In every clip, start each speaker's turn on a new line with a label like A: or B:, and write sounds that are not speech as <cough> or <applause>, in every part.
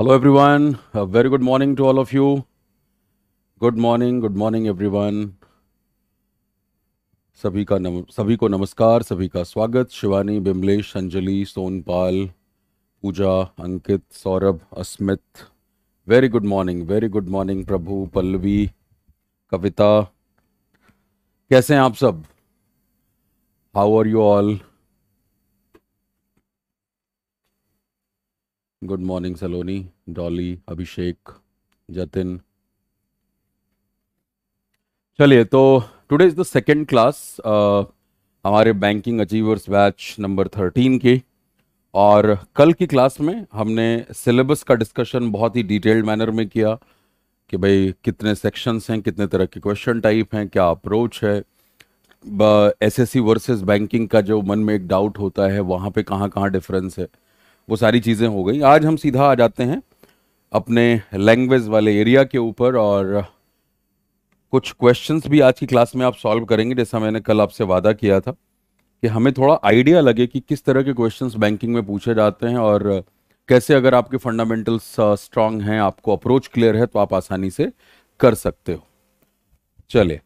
A: Hello, everyone. A very good morning to all of you. Good morning, good morning, everyone. सभी का नम सभी को नमस्कार सभी का स्वागत Shivani Bimlesh Anjali Sonpal Pooja Ankit Saurabh Asmit very good morning very good morning Prabhu Pallavi Kavita कैसे हैं आप सब how are you all good morning Saloni Dolly Abhishek Jatin चलिए तो today is the second class हमारे banking achievers batch number thirteen की और कल की क्लास में हमने सिलेबस का डिस्कशन बहुत ही डिटेल्ड मैनर में किया कि भाई कितने सेक्शंस हैं कितने तरह के क्वेश्चन टाइप हैं क्या अप्रोच है S S C versus banking का जो मन में एक डाउट होता है वहाँ पे कहाँ कहाँ डिफरेंस है वो सारी चीज़ें हो गई आज हम सीधा आ जाते हैं अपने लैंग्वेज वाले एरिया के ऊपर और कुछ क्वेश्चंस भी आज की क्लास में आप सॉल्व करेंगे जैसा मैंने कल आपसे वादा किया था कि हमें थोड़ा आइडिया लगे कि किस तरह के क्वेश्चंस बैंकिंग में पूछे जाते हैं और कैसे अगर आपके फंडामेंटल्स स्ट्रांग uh, हैं आपको अप्रोच क्लियर है तो आप आसानी से कर सकते हो चले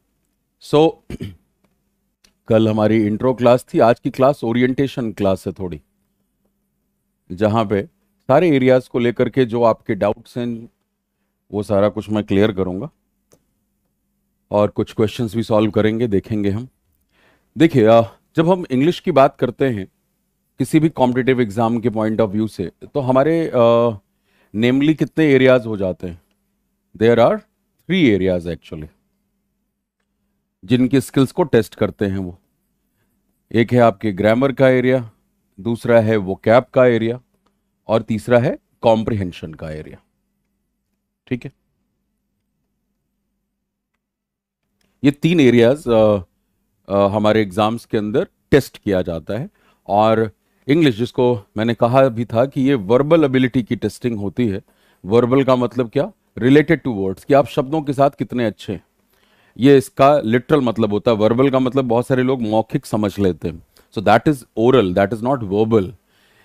A: सो so, <clears throat> कल हमारी इंट्रो क्लास थी आज की क्लास ओरिएंटेशन क्लास है थोड़ी जहाँ पे सारे एरियाज़ को लेकर के जो आपके डाउट्स हैं वो सारा कुछ मैं क्लियर करूँगा और कुछ क्वेश्चंस भी सॉल्व करेंगे देखेंगे हम देखिए जब हम इंग्लिश की बात करते हैं किसी भी कॉम्पिटेटिव एग्ज़ाम के पॉइंट ऑफ व्यू से तो हमारे नेमली कितने एरियाज़ हो जाते हैं there are three areas actually जिनकी स्किल्स को टेस्ट करते हैं वो एक है आपके ग्रामर का एरिया दूसरा है वो कैप का एरिया और तीसरा है कॉम्प्रिहेंशन का एरिया ठीक है ये तीन एरियाज हमारे एग्जाम्स के अंदर टेस्ट किया जाता है और इंग्लिश जिसको मैंने कहा भी था कि ये वर्बल एबिलिटी की टेस्टिंग होती है वर्बल का मतलब क्या रिलेटेड टू वर्ड्स कि आप शब्दों के साथ कितने अच्छे हैं ये इसका लिटरल मतलब होता है वर्बल का मतलब बहुत सारे लोग मौखिक समझ लेते हैं So that is oral, that is not verbal.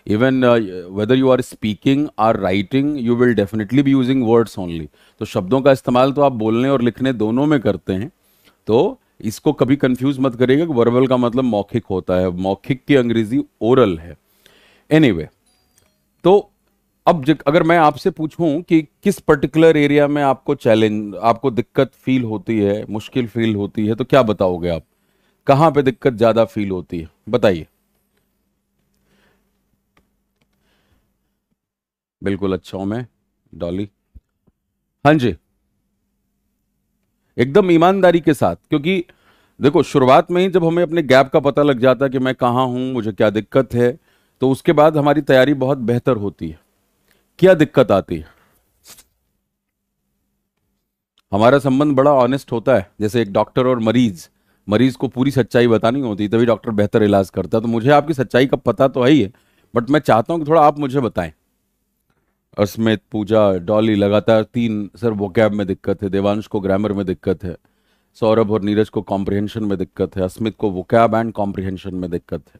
A: Even uh, whether you are speaking or writing, you will definitely be using words only. तो शब्दों का इस्तेमाल तो आप बोलने और लिखने दोनों में करते हैं तो इसको कभी कंफ्यूज मत करिएगा कि वर्बल का मतलब मौखिक होता है मौखिक की अंग्रेजी ओरल है एनीवे anyway, तो अब अगर मैं आपसे पूछूं कि किस पर्टिकुलर एरिया में आपको चैलेंज आपको दिक्कत फील होती है मुश्किल फील होती है तो क्या बताओगे आप कहां पे दिक्कत ज्यादा फील होती है बताइए बिल्कुल अच्छा हूं मैं डॉली हां जी एकदम ईमानदारी के साथ क्योंकि देखो शुरुआत में ही जब हमें अपने गैप का पता लग जाता है कि मैं कहां हूं मुझे क्या दिक्कत है तो उसके बाद हमारी तैयारी बहुत बेहतर होती है क्या दिक्कत आती है हमारा संबंध बड़ा ऑनेस्ट होता है जैसे एक डॉक्टर और मरीज मरीज को पूरी सच्चाई बतानी होती तभी डॉक्टर बेहतर इलाज करता तो मुझे आपकी सच्चाई का पता तो है ही है बट मैं चाहता हूँ कि थोड़ा आप मुझे बताएं अस्मित पूजा डॉली लगातार तीन सर कैब में दिक्कत है देवांश को ग्रामर में दिक्कत है सौरभ और नीरज को कॉम्प्रिहेंशन में दिक्कत है अस्मित को कैब एंड कॉम्प्रिहेंशन में दिक्कत है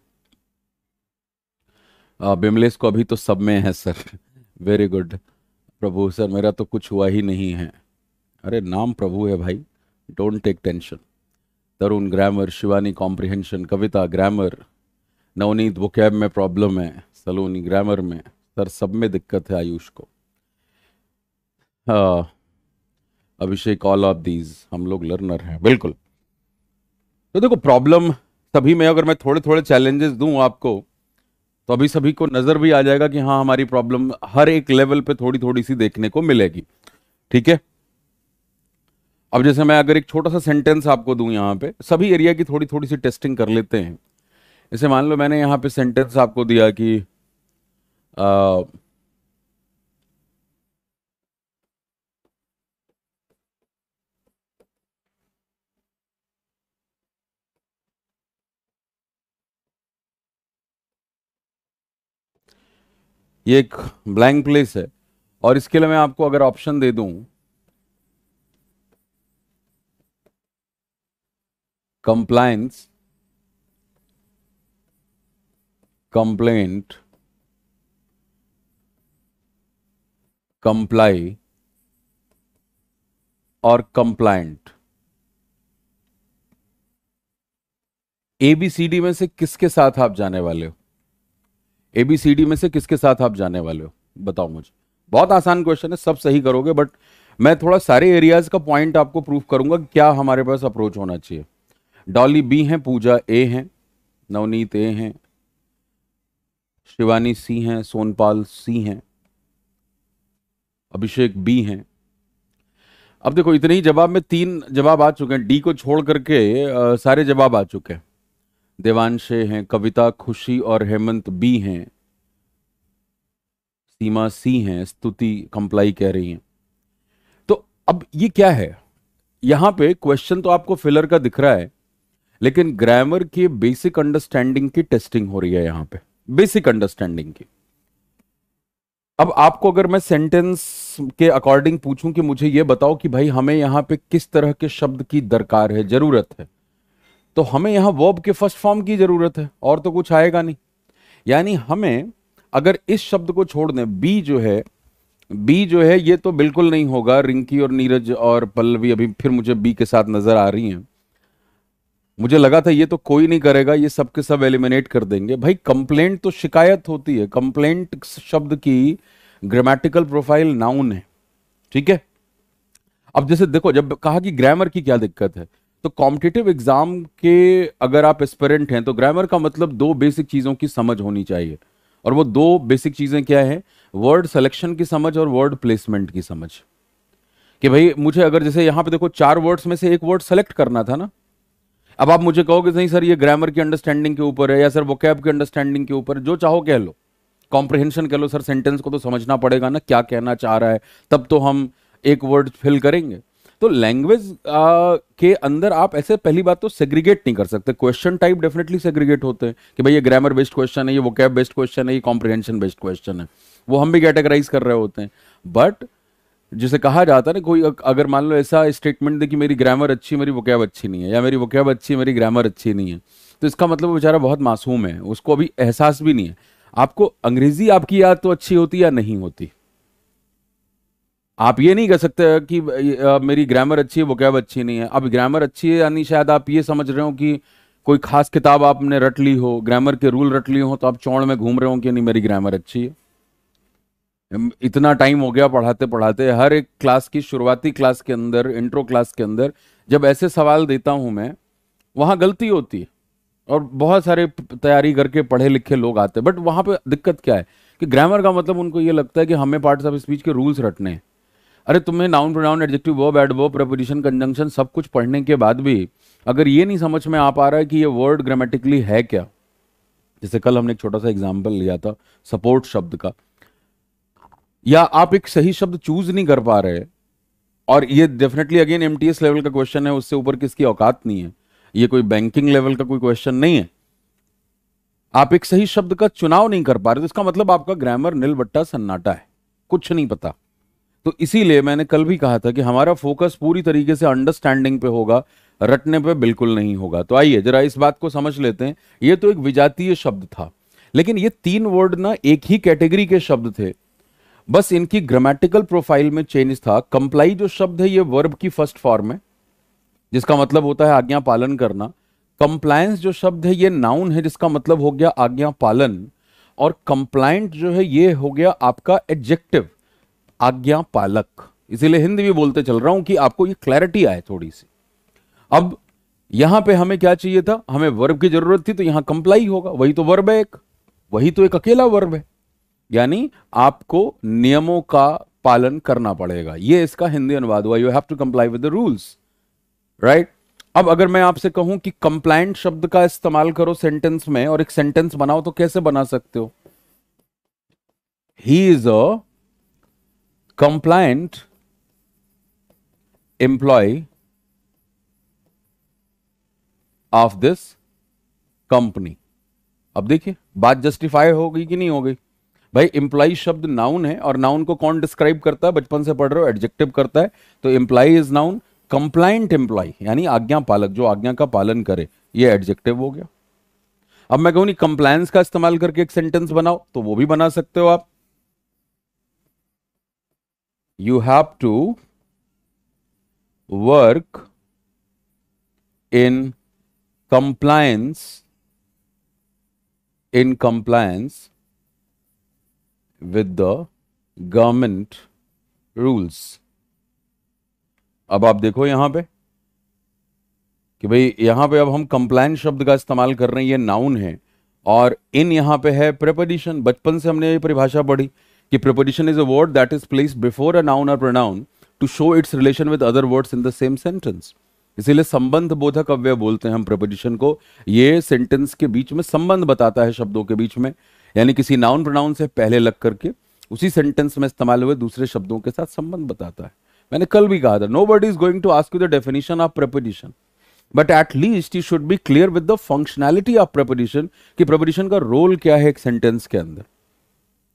A: बिमलेश को अभी तो सब में है sir very good Prabhu sir मेरा तो कुछ हुआ ही नहीं है अरे नाम प्रभु है भाई don't take tension Tarun grammar Shivani comprehension Kavita grammar Navneet vocab में प्रॉब्लम है सलोनी ग्रामर में सर सब में दिक्कत है आयुष को अभिषेक ऑल ऑफ दीज हम लोग लर्नर हैं बिल्कुल तो देखो प्रॉब्लम सभी में अगर मैं थोड़े थोड़े चैलेंजेस दूं आपको तो अभी सभी को नज़र भी आ जाएगा कि हाँ हमारी प्रॉब्लम हर एक लेवल पे थोड़ी थोड़ी सी देखने को मिलेगी ठीक है अब जैसे मैं अगर एक छोटा सा सेंटेंस आपको दूं यहाँ पे सभी एरिया की थोड़ी थोड़ी सी टेस्टिंग कर लेते हैं जैसे मान लो मैंने यहाँ पे सेंटेंस आपको दिया कि आ, ये एक ब्लैंक प्लेस है और इसके लिए मैं आपको अगर ऑप्शन दे दूं compliance complaint comply or compliant A B C D में से किसके साथ आप जाने वाले हो ए बी सी डी में से किसके साथ आप जाने वाले हो बताओ मुझे बहुत आसान क्वेश्चन है सब सही करोगे बट मैं थोड़ा सारे एरियाज का पॉइंट आपको प्रूफ करूंगा क्या हमारे पास अप्रोच होना चाहिए डॉली बी हैं पूजा ए हैं नवनीत ए हैं शिवानी सी हैं सोनपाल सी हैं अभिषेक बी हैं अब देखो इतने ही जवाब में तीन जवाब आ चुके हैं डी को छोड़ करके आ, सारे जवाब आ चुके हैं देवांशे हैं कविता खुशी और हेमंत बी हैं सीमा सी हैं स्तुति कंप्लाई कह रही हैं तो अब ये क्या है यहां पे क्वेश्चन तो आपको फिलर का दिख रहा है लेकिन ग्रामर की बेसिक अंडरस्टैंडिंग की टेस्टिंग हो रही है यहां पे बेसिक अंडरस्टैंडिंग की अब आपको अगर मैं सेंटेंस के अकॉर्डिंग पूछूं कि मुझे यह बताओ कि भाई हमें यहां पे किस तरह के शब्द की दरकार है जरूरत है तो हमें यहां वर्ब के फर्स्ट फॉर्म की जरूरत है और तो कुछ आएगा नहीं यानी हमें अगर इस शब्द को छोड़ दें बी जो है बी जो है ये तो बिल्कुल नहीं होगा रिंकी और नीरज और पल्लवी अभी फिर मुझे बी के साथ नजर आ रही हैं मुझे लगा था ये तो कोई नहीं करेगा ये सबके सब एलिमिनेट कर देंगे भाई कंप्लेंट तो शिकायत होती है कंप्लेंट शब्द की ग्रामेटिकल प्रोफाइल नाउन है ठीक है अब जैसे देखो जब कहा कि ग्रामर की क्या दिक्कत है तो कॉम्पिटेटिव एग्जाम के अगर आप एस्पेरेंट हैं तो ग्रामर का मतलब दो बेसिक चीज़ों की समझ होनी चाहिए और वो दो बेसिक चीज़ें क्या है वर्ड सेलेक्शन की समझ और वर्ड प्लेसमेंट की समझ कि भाई मुझे अगर जैसे यहां पे देखो चार वर्ड्स में से एक वर्ड सेलेक्ट करना था ना अब आप मुझे कहोगे नहीं सर ये ग्रामर की अंडरस्टैंडिंग के ऊपर है या सर वोकैब की अंडरस्टैंडिंग के ऊपर जो चाहो कह लो कॉम्प्रिहेंशन कह लो सर सेंटेंस को तो समझना पड़ेगा ना क्या कहना चाह रहा है तब तो हम एक वर्ड फिल करेंगे तो लैंग्वेज के अंदर आप ऐसे पहली बात तो सेग्रीगेट नहीं कर सकते क्वेश्चन टाइप डेफिनेटली सेग्रीगेट होते हैं कि भाई ये ग्रामर बेस्ड क्वेश्चन है ये वोकैब बेस्ड क्वेश्चन है ये कॉम्प्रिहेंशन बेस्ड क्वेश्चन है वो हम भी कैटेगराइज कर रहे होते हैं बट जिसे कहा जाता है ना कोई अगर मान लो ऐसा स्टेटमेंट दे कि मेरी ग्रामर अच्छी मेरी वकैब अच्छी नहीं है या मेरी वकैब अच्छी है मेरी ग्रामर अच्छी नहीं है तो इसका मतलब बेचारा बहुत मासूम है उसको अभी एहसास भी नहीं है आपको अंग्रेजी आपकी याद तो अच्छी होती या नहीं होती आप ये नहीं कह सकते कि मेरी ग्रामर अच्छी है वकैब अच्छी नहीं है अब ग्रामर अच्छी है यानी शायद आप ये समझ रहे हो कि कोई खास किताब आपने रट ली हो ग्रामर के रूल रट लिए हो तो आप चौड़ में घूम रहे हो कि नहीं मेरी ग्रामर अच्छी है इतना टाइम हो गया पढ़ाते पढ़ाते हर एक क्लास की शुरुआती क्लास के अंदर इंट्रो क्लास के अंदर जब ऐसे सवाल देता हूं मैं वहां गलती होती है और बहुत सारे तैयारी करके पढ़े लिखे लोग आते हैं बट वहां पे दिक्कत क्या है कि ग्रामर का मतलब उनको ये लगता है कि हमें पार्ट्स ऑफ स्पीच के रूल्स रटने हैं अरे तुम्हें नाउन प्रोनाउन एडजेक्टिव वो बैड वो प्रपोजिशन कंजंक्शन सब कुछ पढ़ने के बाद भी अगर ये नहीं समझ में आ पा रहा है कि ये वर्ड ग्रामेटिकली है क्या जैसे कल हमने एक छोटा सा एग्जाम्पल लिया था सपोर्ट शब्द का या आप एक सही शब्द चूज नहीं कर पा रहे और ये डेफिनेटली अगेन एम लेवल का क्वेश्चन है उससे ऊपर किसकी औकात नहीं है ये कोई बैंकिंग लेवल का कोई क्वेश्चन नहीं है आप एक सही शब्द का चुनाव नहीं कर पा रहे तो इसका मतलब आपका ग्रामर नीलबट्टा सन्नाटा है कुछ नहीं पता तो इसीलिए मैंने कल भी कहा था कि हमारा फोकस पूरी तरीके से अंडरस्टैंडिंग पे होगा रटने पे बिल्कुल नहीं होगा तो आइए जरा इस बात को समझ लेते हैं ये तो एक विजातीय शब्द था लेकिन ये तीन वर्ड ना एक ही कैटेगरी के शब्द थे बस इनकी ग्रामेटिकल प्रोफाइल में चेंज था कंप्लाई जो शब्द है ये वर्ब की फर्स्ट फॉर्म है जिसका मतलब होता है आज्ञा पालन करना कंप्लायंस जो शब्द है ये नाउन है जिसका मतलब हो गया आज्ञा पालन और कंप्लाइंट जो है ये हो गया आपका एडजेक्टिव आज्ञा पालक इसीलिए हिंदी भी बोलते चल रहा हूं कि आपको ये क्लैरिटी आए थोड़ी सी अब यहां पे हमें क्या चाहिए था हमें वर्ब की जरूरत थी तो यहां कंप्लाई होगा वही तो वर्ब है एक वही तो एक अकेला वर्ब है यानी आपको नियमों का पालन करना पड़ेगा ये इसका हिंदी अनुवाद हुआ you have to comply with the rules right अब अगर मैं आपसे कहूं कि कंप्लाइंट शब्द का इस्तेमाल करो सेंटेंस में और एक सेंटेंस बनाओ तो कैसे बना सकते हो he is a compliant employee of this company अब देखिए बात जस्टिफाई हो गई कि नहीं हो गई भाई इम्प्लाई शब्द नाउन है और नाउन को कौन डिस्क्राइब करता है बचपन से पढ़ रहे हो एडजेक्टिव करता है तो employee is noun compliant employee यानी आज्ञा पालक जो आज्ञा का पालन करे ये एडजेक्टिव हो गया अब मैं कहूं नहीं कंप्लायंस का इस्तेमाल करके एक सेंटेंस बनाओ तो वो भी बना सकते हो आप you have to work in compliance in compliance with the government rules अब आप देखो यहां पे कि भाई यहां पे अब हम कंप्लाइन शब्द का इस्तेमाल कर रहे हैं ये नाउन है और इन यहां पे है प्रेपोजिशन बचपन से हमने ये परिभाषा पढ़ी कि preposition is a word that is placed before a noun और pronoun to show its relation with other words in the same sentence इसीलिए संबंध बोधक अव्यय बोलते हैं हम प्रपोजिशन को ये सेंटेंस के बीच में संबंध बताता है शब्दों के बीच में यानी किसी नाउन प्रोनाउन से पहले लग करके उसी सेंटेंस में इस्तेमाल हुए दूसरे शब्दों के साथ संबंध बताता है मैंने कल भी कहा था nobody is going to ask you the definition of preposition but at least you should be clear with the functionality of preposition कि प्रपोजिशन का रोल क्या है एक सेंटेंस के अंदर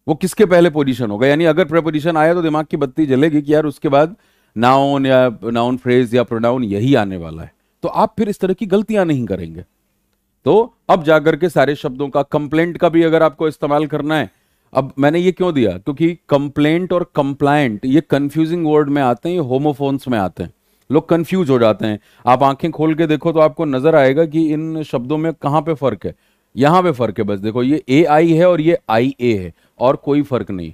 A: वो किसके पहले पोजीशन होगा यानी अगर प्रपोजिशन आया तो दिमाग की बत्ती जलेगी कि यार उसके बाद नाउन या नाउन फ्रेज या प्रोनाउन यही आने वाला है तो आप फिर इस तरह की गलतियां नहीं करेंगे तो अब जाकर के सारे शब्दों का कंप्लेंट का भी अगर आपको इस्तेमाल करना है अब मैंने ये क्यों दिया क्योंकि कंप्लेंट और कंप्लाइंट ये कंफ्यूजिंग वर्ड में आते हैं ये होमोफोन्स में आते हैं लोग कंफ्यूज हो जाते हैं आप आंखें खोल के देखो तो आपको नजर आएगा कि इन शब्दों में कहां पे फर्क है यहां पे फर्क है बस देखो ये ए आई है और ये आई ए है और कोई फर्क नहीं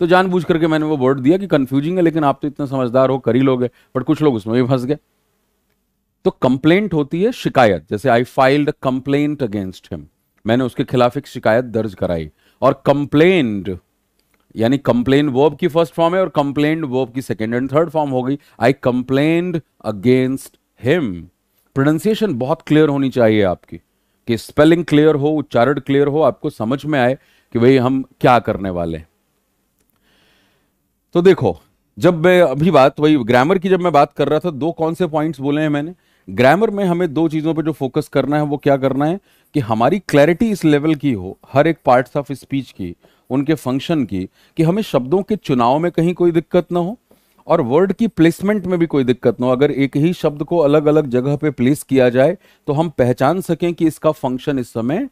A: तो जानबूझ करके मैंने वो वर्ड दिया कि कंफ्यूजिंग है लेकिन आप तो इतना समझदार हो करी लोग लोगे बट कुछ लोग उसमें भी फंस गए तो कंप्लेंट होती है शिकायत जैसे I filed complaint against him मैंने उसके खिलाफ एक शिकायत दर्ज कराई और कंप्लेंट यानी कंप्लेन वर्ब की फर्स्ट फॉर्म है और कंप्लेंट वर्ब की सेकेंड एंड थर्ड फॉर्म हो गई I complained against him pronunciation बहुत क्लियर होनी चाहिए आपकी कि स्पेलिंग क्लियर हो उच्चारण क्लियर हो आपको समझ में आए कि भाई हम क्या करने वाले तो देखो जब मैं अभी बात वही ग्रामर की जब मैं बात कर रहा था दो कौन से पॉइंट्स बोले हैं मैंने ग्रामर में हमें दो चीज़ों पे जो फोकस करना है वो क्या करना है कि हमारी क्लैरिटी इस लेवल की हो हर एक पार्ट्स ऑफ स्पीच की उनके फंक्शन की कि हमें शब्दों के चुनाव में कहीं कोई दिक्कत ना हो और वर्ड की प्लेसमेंट में भी कोई दिक्कत ना हो अगर एक ही शब्द को अलग अलग जगह पे प्लेस किया जाए तो हम पहचान सकें कि इसका फंक्शन इस समय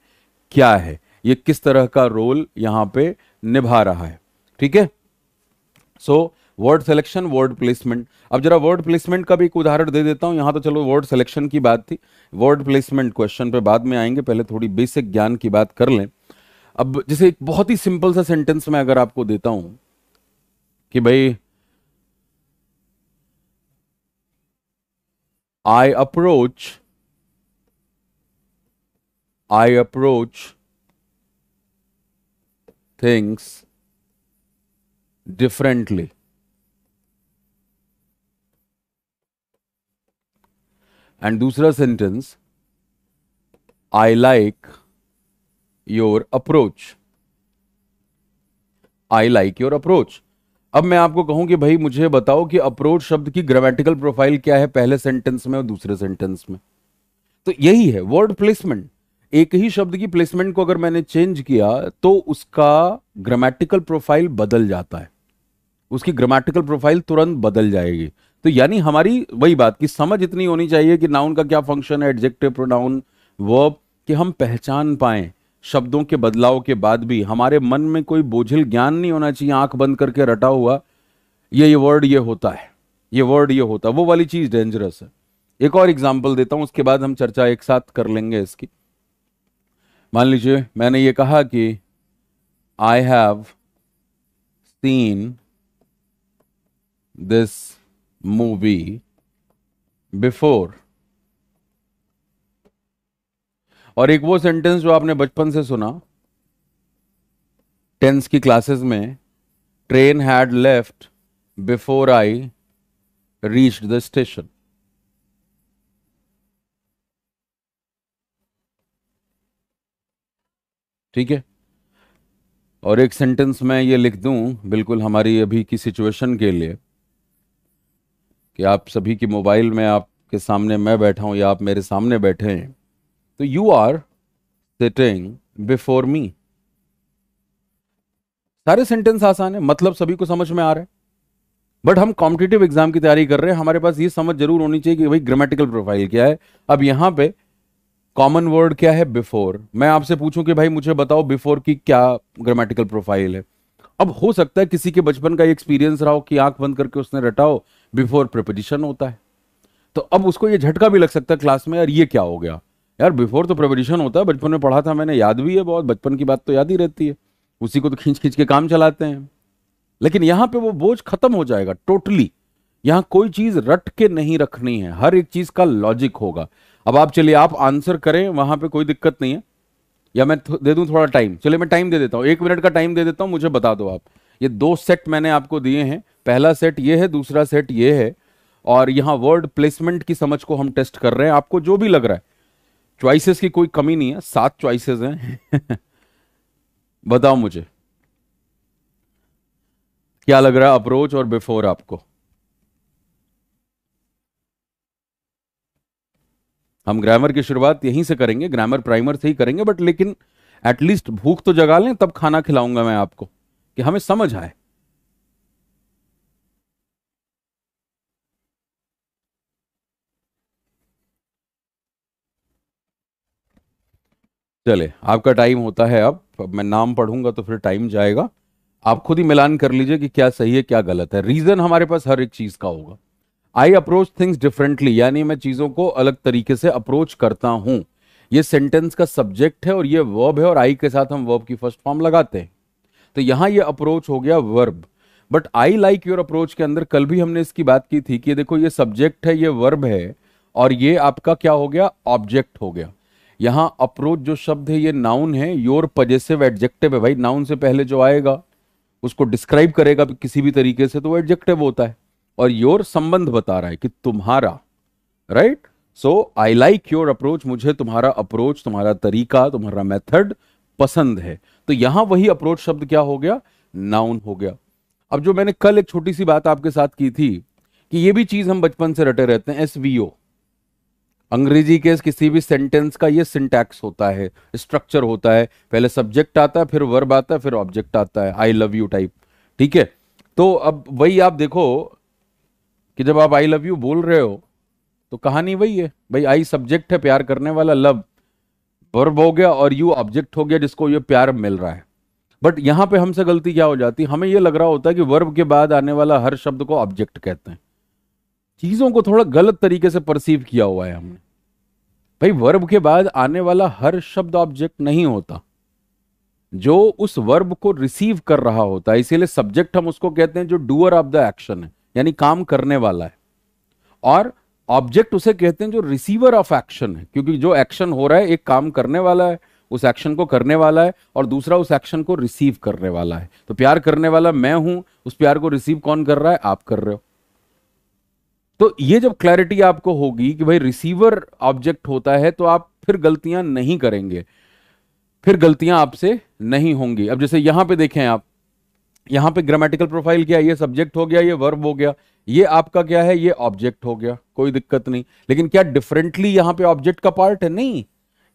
A: क्या है ये किस तरह का रोल यहां पे निभा रहा है ठीक है so so, word selection word placement अब जरा वर्ड प्लेसमेंट का भी एक उदाहरण दे देता हूँ यहाँ तो चलो वर्ड सिलेक्शन की बात थी वर्ड प्लेसमेंट क्वेश्चन पे बाद में आएंगे पहले थोड़ी बेसिक ज्ञान की बात कर लें अब जैसे एक बहुत ही सिंपल सा सेंटेंस मैं अगर आपको देता हूँ कि भाई I approach I approach things differently and दूसरा sentence I like your approach I like your approach अब मैं आपको कहूं कि भाई मुझे बताओ कि अप्रोच शब्द की ग्रामेटिकल प्रोफाइल क्या है पहले सेंटेंस में और दूसरे सेंटेंस में तो यही है वर्ड प्लेसमेंट एक ही शब्द की प्लेसमेंट को अगर मैंने चेंज किया तो उसका ग्रामेटिकल प्रोफाइल बदल जाता है उसकी ग्रामेटिकल प्रोफाइल तुरंत बदल जाएगी तो यानी हमारी वही बात कि समझ इतनी होनी चाहिए कि नाउन का क्या फंक्शन है एडजेक्टिव प्रोनाउन वर्ब कि हम पहचान पाए शब्दों के बदलाव के बाद भी हमारे मन में कोई बोझिल ज्ञान नहीं होना चाहिए आंख बंद करके रटा हुआ ये ये वर्ड ये होता है ये वर्ड ये होता है वो वाली चीज डेंजरस है एक और एग्जाम्पल देता हूं उसके बाद हम चर्चा एक साथ कर लेंगे इसकी मान लीजिए मैंने ये कहा कि I have seen this movie before और एक वो सेंटेंस जो आपने बचपन से सुना टेंस की क्लासेस में train had left before I reach the station ठीक है और एक सेंटेंस मैं ये लिख दूं बिल्कुल हमारी अभी की सिचुएशन के लिए कि आप सभी के मोबाइल में आपके सामने मैं बैठा हूँ या आप मेरे सामने बैठे हैं तो you are sitting before me सारे सेंटेंस आसान है मतलब सभी को समझ में आ रहे हैं बट हम कॉम्पिटेटिव एग्जाम की तैयारी कर रहे हैं हमारे पास ये समझ जरूर होनी चाहिए कि भाई ग्रामेटिकल प्रोफाइल क्या है अब यहाँ पे कॉमन वर्ड क्या है बिफोर मैं आपसे पूछूं कि भाई मुझे बताओ बिफोर की क्या ग्रामेटिकल प्रोफाइल है अब हो सकता है किसी के बचपन का एक्सपीरियंस रहा हो कि आंख बंद करके उसने रटा हो बिफोर प्रपोजिशन होता है तो अब उसको ये झटका भी लग सकता है क्लास में यार ये क्या हो गया यार बिफोर तो प्रपोजिशन होता है बचपन में पढ़ा था मैंने याद भी है बहुत बचपन की बात तो याद ही रहती है उसी को तो खींच खींच के काम चलाते हैं लेकिन यहाँ पे वो बोझ खत्म हो जाएगा टोटली यहाँ कोई चीज रट के नहीं रखनी है हर एक चीज का लॉजिक होगा अब आप चलिए आप आंसर करें वहां पे कोई दिक्कत नहीं है या मैं दे दूं थोड़ा टाइम चलिए मैं टाइम दे देता हूँ एक मिनट का टाइम दे देता हूँ मुझे बता दो आप ये दो सेट मैंने आपको दिए हैं पहला सेट ये है दूसरा सेट ये है और यहाँ वर्ड प्लेसमेंट की समझ को हम टेस्ट कर रहे हैं आपको जो भी लग रहा है चॉइसेस की कोई कमी नहीं है सात चॉइसेस हैं <laughs> बताओ मुझे क्या लग रहा है अप्रोच और बिफोर आपको हम ग्रामर की शुरुआत यहीं से करेंगे ग्रामर प्राइमर से ही करेंगे बट लेकिन एटलीस्ट भूख तो जगा लें तब खाना खिलाऊंगा मैं आपको कि हमें समझ आए चले आपका टाइम होता है अब मैं नाम पढ़ूंगा तो फिर टाइम जाएगा आप खुद ही मिलान कर लीजिए कि क्या सही है क्या गलत है रीजन हमारे पास हर एक चीज का होगा आई अप्रोच थिंग्स डिफरेंटली यानी मैं चीजों को अलग तरीके से अप्रोच करता हूं ये सेंटेंस का सब्जेक्ट है और ये वर्ब है और आई के साथ हम वर्ब की फर्स्ट फॉर्म लगाते हैं तो यहां ये अप्रोच हो गया verb but I like your approach के अंदर कल भी हमने इसकी बात की थी कि देखो ये सब्जेक्ट है ये वर्ब है और ये आपका क्या हो गया ऑब्जेक्ट हो गया यहां अप्रोच जो शब्द है ये नाउन है योर पजेसिव एडजेक्टिव है भाई नाउन से पहले जो आएगा उसको डिस्क्राइब करेगा किसी भी तरीके से तो वो एडजेक्टिव होता है और योर संबंध बता रहा है कि तुम्हारा right so I like your approach मुझे तुम्हारा अप्रोच तुम्हारा तरीका तुम्हारा मेथड पसंद है तो यहां वही अप्रोच शब्द क्या हो गया नाउन हो गया अब जो मैंने कल एक छोटी सी बात आपके साथ की थी कि ये भी चीज हम बचपन से रटे रहते हैं एस अंग्रेजी के किसी भी सेंटेंस का ये सिंटैक्स होता है स्ट्रक्चर होता है पहले सब्जेक्ट आता है फिर वर्ब आता है फिर ऑब्जेक्ट आता है आई लव यू टाइप ठीक है तो अब वही आप देखो कि जब आप आई लव यू बोल रहे हो तो कहानी वही है भाई आई सब्जेक्ट है प्यार करने वाला लव वर्ब हो गया और यू ऑब्जेक्ट हो गया जिसको ये प्यार मिल रहा है बट यहाँ पे हमसे गलती क्या हो जाती है हमें ये लग रहा होता है कि वर्ब के बाद आने वाला हर शब्द को ऑब्जेक्ट कहते हैं चीज़ों को थोड़ा गलत तरीके से परसीव किया हुआ है हमने भाई वर्ब के बाद आने वाला हर शब्द ऑब्जेक्ट नहीं होता जो उस वर्ब को रिसीव कर रहा होता है इसीलिए सब्जेक्ट हम उसको कहते हैं जो डूअर ऑफ द एक्शन है यानी काम करने वाला है और ऑब्जेक्ट उसे कहते हैं जो रिसीवर ऑफ एक्शन है क्योंकि जो एक्शन हो रहा है एक काम करने वाला है उस एक्शन को करने वाला है और दूसरा उस एक्शन को रिसीव करने वाला है तो प्यार करने वाला मैं हूं उस प्यार को रिसीव कौन कर रहा है आप कर रहे हो तो ये जब क्लैरिटी आपको होगी कि भाई रिसीवर ऑब्जेक्ट होता है तो आप फिर गलतियां नहीं करेंगे फिर गलतियां आपसे नहीं होंगी अब जैसे यहां पे देखें आप यहाँ पे ग्रामेटिकल प्रोफाइल क्या है ये सब्जेक्ट हो गया ये वर्ब हो गया ये आपका क्या है ये ऑब्जेक्ट हो गया कोई दिक्कत नहीं लेकिन क्या डिफरेंटली यहाँ पे ऑब्जेक्ट का पार्ट है नहीं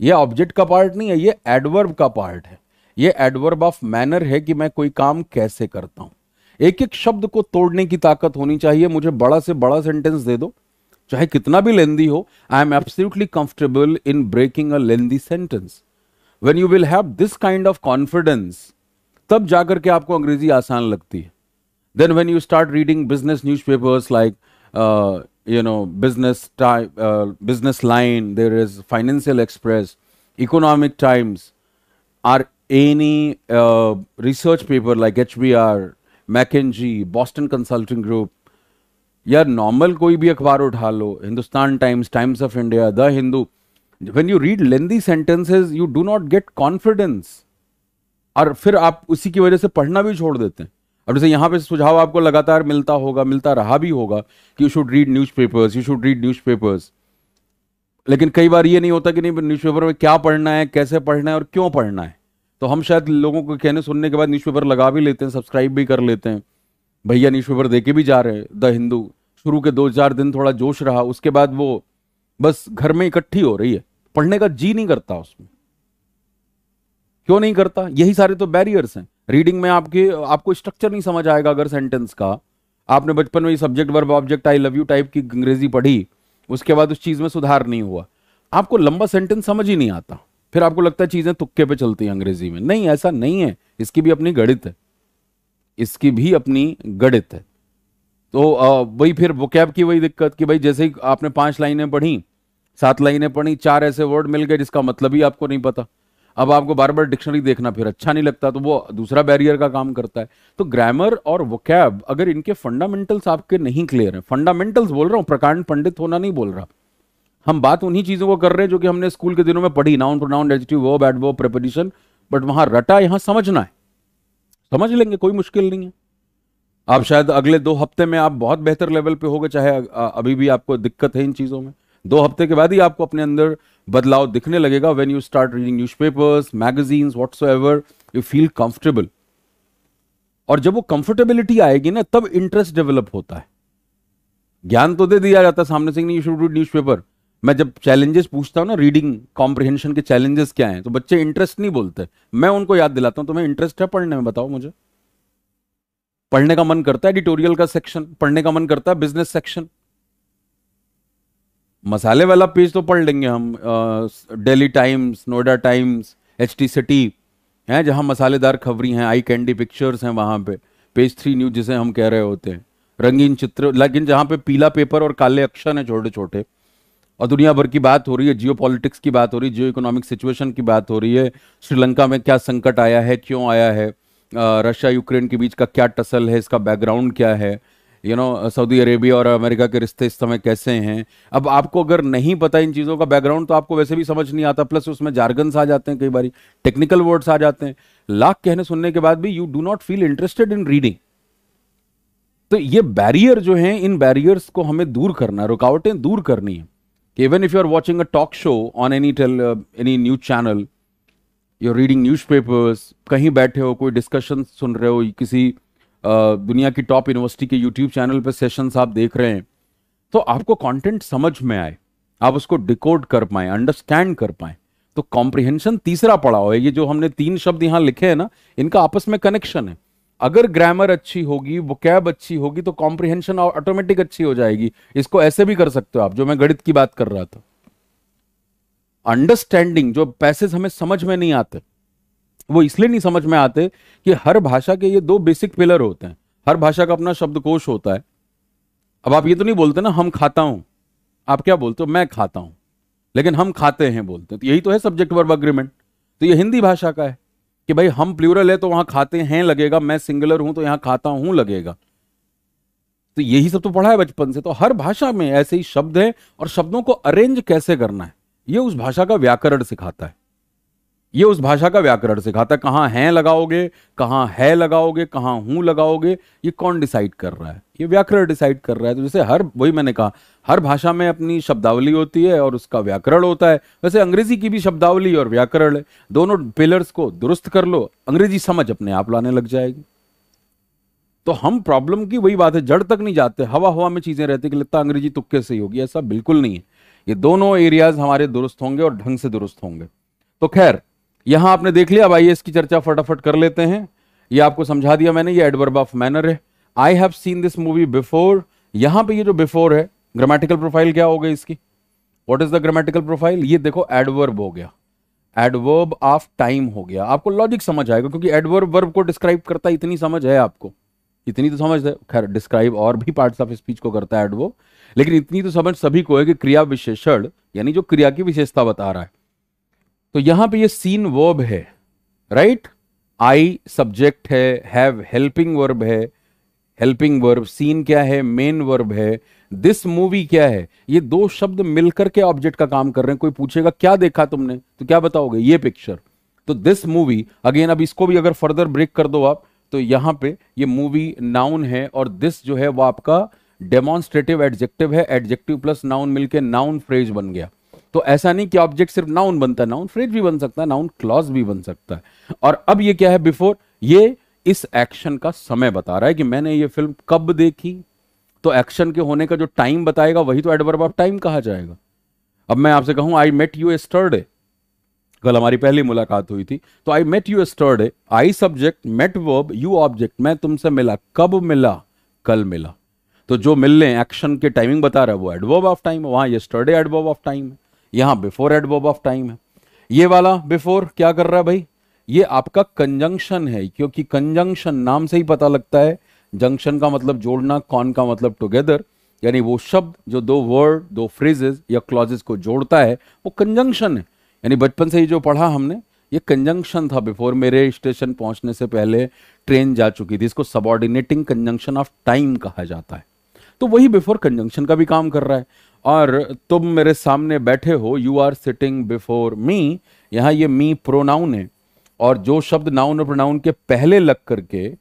A: ये ऑब्जेक्ट का पार्ट नहीं है ये एडवर्ब का पार्ट है ये एडवर्ब ऑफ मैनर है कि मैं कोई काम कैसे करता हूँ एक एक शब्द को तोड़ने की ताकत होनी चाहिए मुझे बड़ा से बड़ा सेंटेंस दे दो चाहे कितना भी लेंदी हो I am absolutely comfortable in breaking a lengthy sentence when you will have this kind of confidence तब जाकर के आपको अंग्रेजी आसान लगती है then when you start reading business newspapers like you know Business Time Business Line there is Financial Express Economic Times or any research paper like H B R McKinsey Boston Consulting Group या normal कोई भी अखबार उठा लो Hindustan times Times of India the Hindu when you read lengthy sentences you do not get confidence और फिर आप उसी की वजह से पढ़ना भी छोड़ देते हैं अब जैसे यहाँ पे सुझाव आपको लगातार मिलता होगा मिलता रहा भी होगा कि you should read newspapers you should read newspapers लेकिन कई बार ये नहीं होता कि नहीं न्यूज़पेपर में क्या पढ़ना है कैसे पढ़ना है और क्यों पढ़ना है तो हम शायद लोगों को कहने सुनने के बाद न्यूज़पेपर लगा भी लेते हैं सब्सक्राइब भी कर लेते हैं भैया न्यूज़पेपर पेपर के भी जा रहे हैं द हिंदू शुरू के दो चार दिन थोड़ा जोश रहा उसके बाद वो बस घर में इकट्ठी हो रही है पढ़ने का जी नहीं करता उसमें क्यों नहीं करता यही सारे तो बैरियर्स हैं रीडिंग में आपके आपको स्ट्रक्चर नहीं समझ आएगा अगर सेंटेंस का आपने बचपन में subject verb object I love you type की अंग्रेजी पढ़ी उसके बाद उस चीज़ में सुधार नहीं हुआ आपको लंबा सेंटेंस समझ ही नहीं आता फिर आपको लगता है चीज़ें तुक्के पे चलती हैं अंग्रेजी में नहीं ऐसा नहीं है इसकी भी अपनी गणित है इसकी भी अपनी गणित है तो वही फिर वोकैब की वही दिक्कत कि भाई जैसे ही आपने पांच लाइनें पढ़ी सात लाइनें पढ़ी चार ऐसे वर्ड मिल गए जिसका मतलब ही आपको नहीं पता अब आपको बार बार डिक्शनरी देखना फिर अच्छा नहीं लगता तो वो दूसरा बैरियर का काम करता है तो ग्रामर और वोकैब अगर इनके फंडामेंटल्स आपके नहीं क्लियर हैं फंडामेंटल्स बोल रहा हूँ प्रकांड पंडित होना नहीं बोल रहा हम बात उन्हीं चीज़ों को कर रहे हैं जो कि हमने स्कूल के दिनों में पढ़ी नाउन प्रोनाउन वो वर्ब वो प्रिपोजिशन बट वहां रटा यहां समझना है समझ लेंगे कोई मुश्किल नहीं है आप शायद अगले दो हफ्ते में आप बहुत बेहतर लेवल पे होगे चाहे अभी भी आपको दिक्कत है इन चीज़ों में दो हफ्ते के बाद ही आपको अपने अंदर बदलाव दिखने लगेगा when you start reading newspapers whatsoever you feel comfortable और जब वो कंफर्टेबिलिटी आएगी ना तब इंटरेस्ट डेवलप होता है ज्ञान तो दे दिया जाता है सामने से ने you should read newspaper मैं जब चैलेंजेस पूछता हूँ ना रीडिंग कॉम्प्रिहेंशन के चैलेंजेस क्या हैं तो बच्चे इंटरेस्ट नहीं बोलते मैं उनको याद दिलाता हूँ तुम्हें इंटरेस्ट है पढ़ने में बताओ मुझे पढ़ने का मन करता है एडिटोरियल का सेक्शन पढ़ने का मन करता है बिजनेस सेक्शन मसाले वाला पेज तो पढ़ लेंगे हम Daily Times Noida Times H T City हैं जहाँ मसालेदार खबरी हैं आई कैंडी पिक्चर्स हैं वहाँ पे पेज थ्री न्यूज जिसे हम कह रहे होते हैं रंगीन चित्र लेकिन जहाँ पे पीला पेपर और काले अक्षर हैं छोटे छोटे और दुनिया भर की बात हो रही है जियो पॉलिटिक्स की बात हो रही है जियो इकोनॉमिक सिचुएशन की बात हो रही है श्रीलंका में क्या संकट आया है क्यों आया है रशिया यूक्रेन के बीच का क्या टसल है इसका बैकग्राउंड क्या है यू नो सऊदी अरेबिया और अमेरिका के रिश्ते इस समय कैसे हैं अब आपको अगर नहीं पता इन चीज़ों का बैकग्राउंड तो आपको वैसे भी समझ नहीं आता प्लस उसमें जार्गन्स आ जाते हैं कई बार टेक्निकल वर्ड्स आ जाते हैं लाख कहने सुनने के बाद भी you do not feel interested in reading तो ये बैरियर जो है इन बैरियर्स को हमें दूर करना रुकावटें दूर करनी है कि even if you are watching a talk show on any टेल any news channel or reading newspapers कहीं बैठे हो कोई डिस्कशन सुन रहे हो किसी दुनिया की टॉप यूनिवर्सिटी के यूट्यूब चैनल पर सेशंस आप देख रहे हैं तो आपको कंटेंट समझ में आए आप उसको डिकोड कर पाए अंडरस्टैंड कर पाए तो कॉम्प्रिहेंशन तीसरा पड़ाव है ये जो हमने तीन शब्द यहां लिखे हैं ना इनका आपस में कनेक्शन है अगर ग्रामर अच्छी होगी वो कैब अच्छी होगी तो कॉम्प्रिहेंशन ऑटोमेटिक अच्छी हो जाएगी इसको ऐसे भी कर सकते हो आप जो मैं गणित की बात कर रहा था अंडरस्टैंडिंग जो पैसेज हमें समझ में नहीं आते वो इसलिए नहीं समझ में आते कि हर भाषा के ये दो बेसिक पिलर होते हैं हर भाषा का अपना शब्दकोश होता है अब आप ये तो नहीं बोलते ना हम खाता हूं आप क्या बोलते हो मैं खाता हूं लेकिन हम खाते हैं बोलते हैं तो यही तो है सब्जेक्ट वर्ब अग्रीमेंट तो ये हिंदी भाषा का है कि भाई हम प्लूरल है तो वहां खाते हैं लगेगा मैं सिंगुलर हूं तो यहां खाता हूं लगेगा तो यही सब तो पढ़ा है बचपन से तो हर भाषा में ऐसे ही शब्द हैं और शब्दों को अरेंज कैसे करना है ये उस भाषा का व्याकरण सिखाता है ये उस भाषा का व्याकरण सिखाता है कहाँ हैं लगाओगे कहाँ है लगाओगे कहाँ हूँ लगाओगे ये कौन डिसाइड कर रहा है ये व्याकरण डिसाइड कर रहा है तो जैसे हर वही मैंने कहा हर भाषा में अपनी शब्दावली होती है और उसका व्याकरण होता है वैसे अंग्रेजी की भी शब्दावली और व्याकरण है दोनों पिलर्स को दुरुस्त कर लो अंग्रेजी समझ अपने आप लाने लग जाएगी तो हम प्रॉब्लम की वही बात है जड़ तक नहीं जाते हवा हवा में चीज़ें रहती कि लगता अंग्रेजी तुक्के से ही होगी ऐसा बिल्कुल नहीं है ये दोनों एरियाज हमारे दुरुस्त होंगे और ढंग से दुरुस्त होंगे तो खैर यहां आपने देख लिया अब आइए इसकी चर्चा फटाफट कर लेते हैं ये आपको समझा दिया मैंने ये एडवर्ब ऑफ मैनर है I have seen this movie before यहां पे ये जो बिफोर है ग्रामेटिकल प्रोफाइल क्या हो गई इसकी what is the grammatical profile ये देखो एडवर्ब हो गया एडवर्ब ऑफ टाइम हो गया आपको लॉजिक समझ आएगा क्योंकि एडवर्ब वर्ब को डिस्क्राइब करता है इतनी समझ है आपको इतनी तो समझ है खैर डिस्क्राइब और भी पार्ट ऑफ स्पीच को करता है एडवर्ब लेकिन इतनी तो समझ सभी को है कि क्रिया विशेषण यानी जो क्रिया की विशेषता बता रहा है तो यहां पे ये सीन वर्ब है राइट आई सब्जेक्ट है हैव हेल्पिंग वर्ब है हेल्पिंग वर्ब सीन क्या है मेन वर्ब है दिस मूवी क्या है ये दो शब्द मिलकर के ऑब्जेक्ट का काम कर रहे हैं कोई पूछेगा क्या देखा तुमने तो क्या बताओगे ये पिक्चर तो दिस मूवी अगेन अब इसको भी अगर फर्दर ब्रेक कर दो आप तो यहां पे ये मूवी नाउन है और दिस जो है वो आपका डेमोन्स्ट्रेटिव एडजेक्टिव है एडजेक्टिव प्लस नाउन मिलके नाउन फ्रेज बन गया तो ऐसा नहीं कि ऑब्जेक्ट सिर्फ नाउन बनता है नाउन फ्रेज भी बन सकता है नाउन क्लॉज भी बन सकता है और अब ये क्या है बिफोर ये इस एक्शन का समय बता रहा है कि मैंने ये फिल्म कब देखी तो एक्शन के होने का जो टाइम बताएगा वही तो एडवर्ब ऑफ टाइम कहा जाएगा अब मैं आपसे कहूं आई मेट यू एस्टरडे कल हमारी पहली मुलाकात हुई थी तो I met you yesterday I subject met verb you object मैं तुमसे मिला कब मिला कल मिला तो जो मिलने एक्शन के टाइमिंग बता रहा है वो एडवर्ब ऑफ टाइम है वहां ये स्टर्डे एडवर्ब ऑफ टाइम है यहां बिफोर एडवर्ब ऑफ टाइम है ये वाला बिफोर क्या कर रहा है भाई ये आपका कंजंक्शन है क्योंकि कंजंक्शन नाम से ही पता लगता है जंक्शन का मतलब जोड़ना कौन का मतलब टुगेदर यानी वो शब्द जो दो वर्ड दो फ्रेजेस या क्लॉजेस को जोड़ता है वो कंजंक्शन है यानी बचपन से ही जो पढ़ा हमने ये कंजंक्शन था बिफोर मेरे स्टेशन पहुंचने से पहले ट्रेन जा चुकी थी इसको सबॉर्डिनेटिंग कंजंक्शन ऑफ टाइम कहा जाता है तो वही बिफोर कंजंक्शन का भी काम कर रहा है और तुम मेरे सामने बैठे हो you are sitting before me यहाँ ये मी प्रोनाउन है और जो शब्द नाउन और प्रोनाउन के पहले लग करके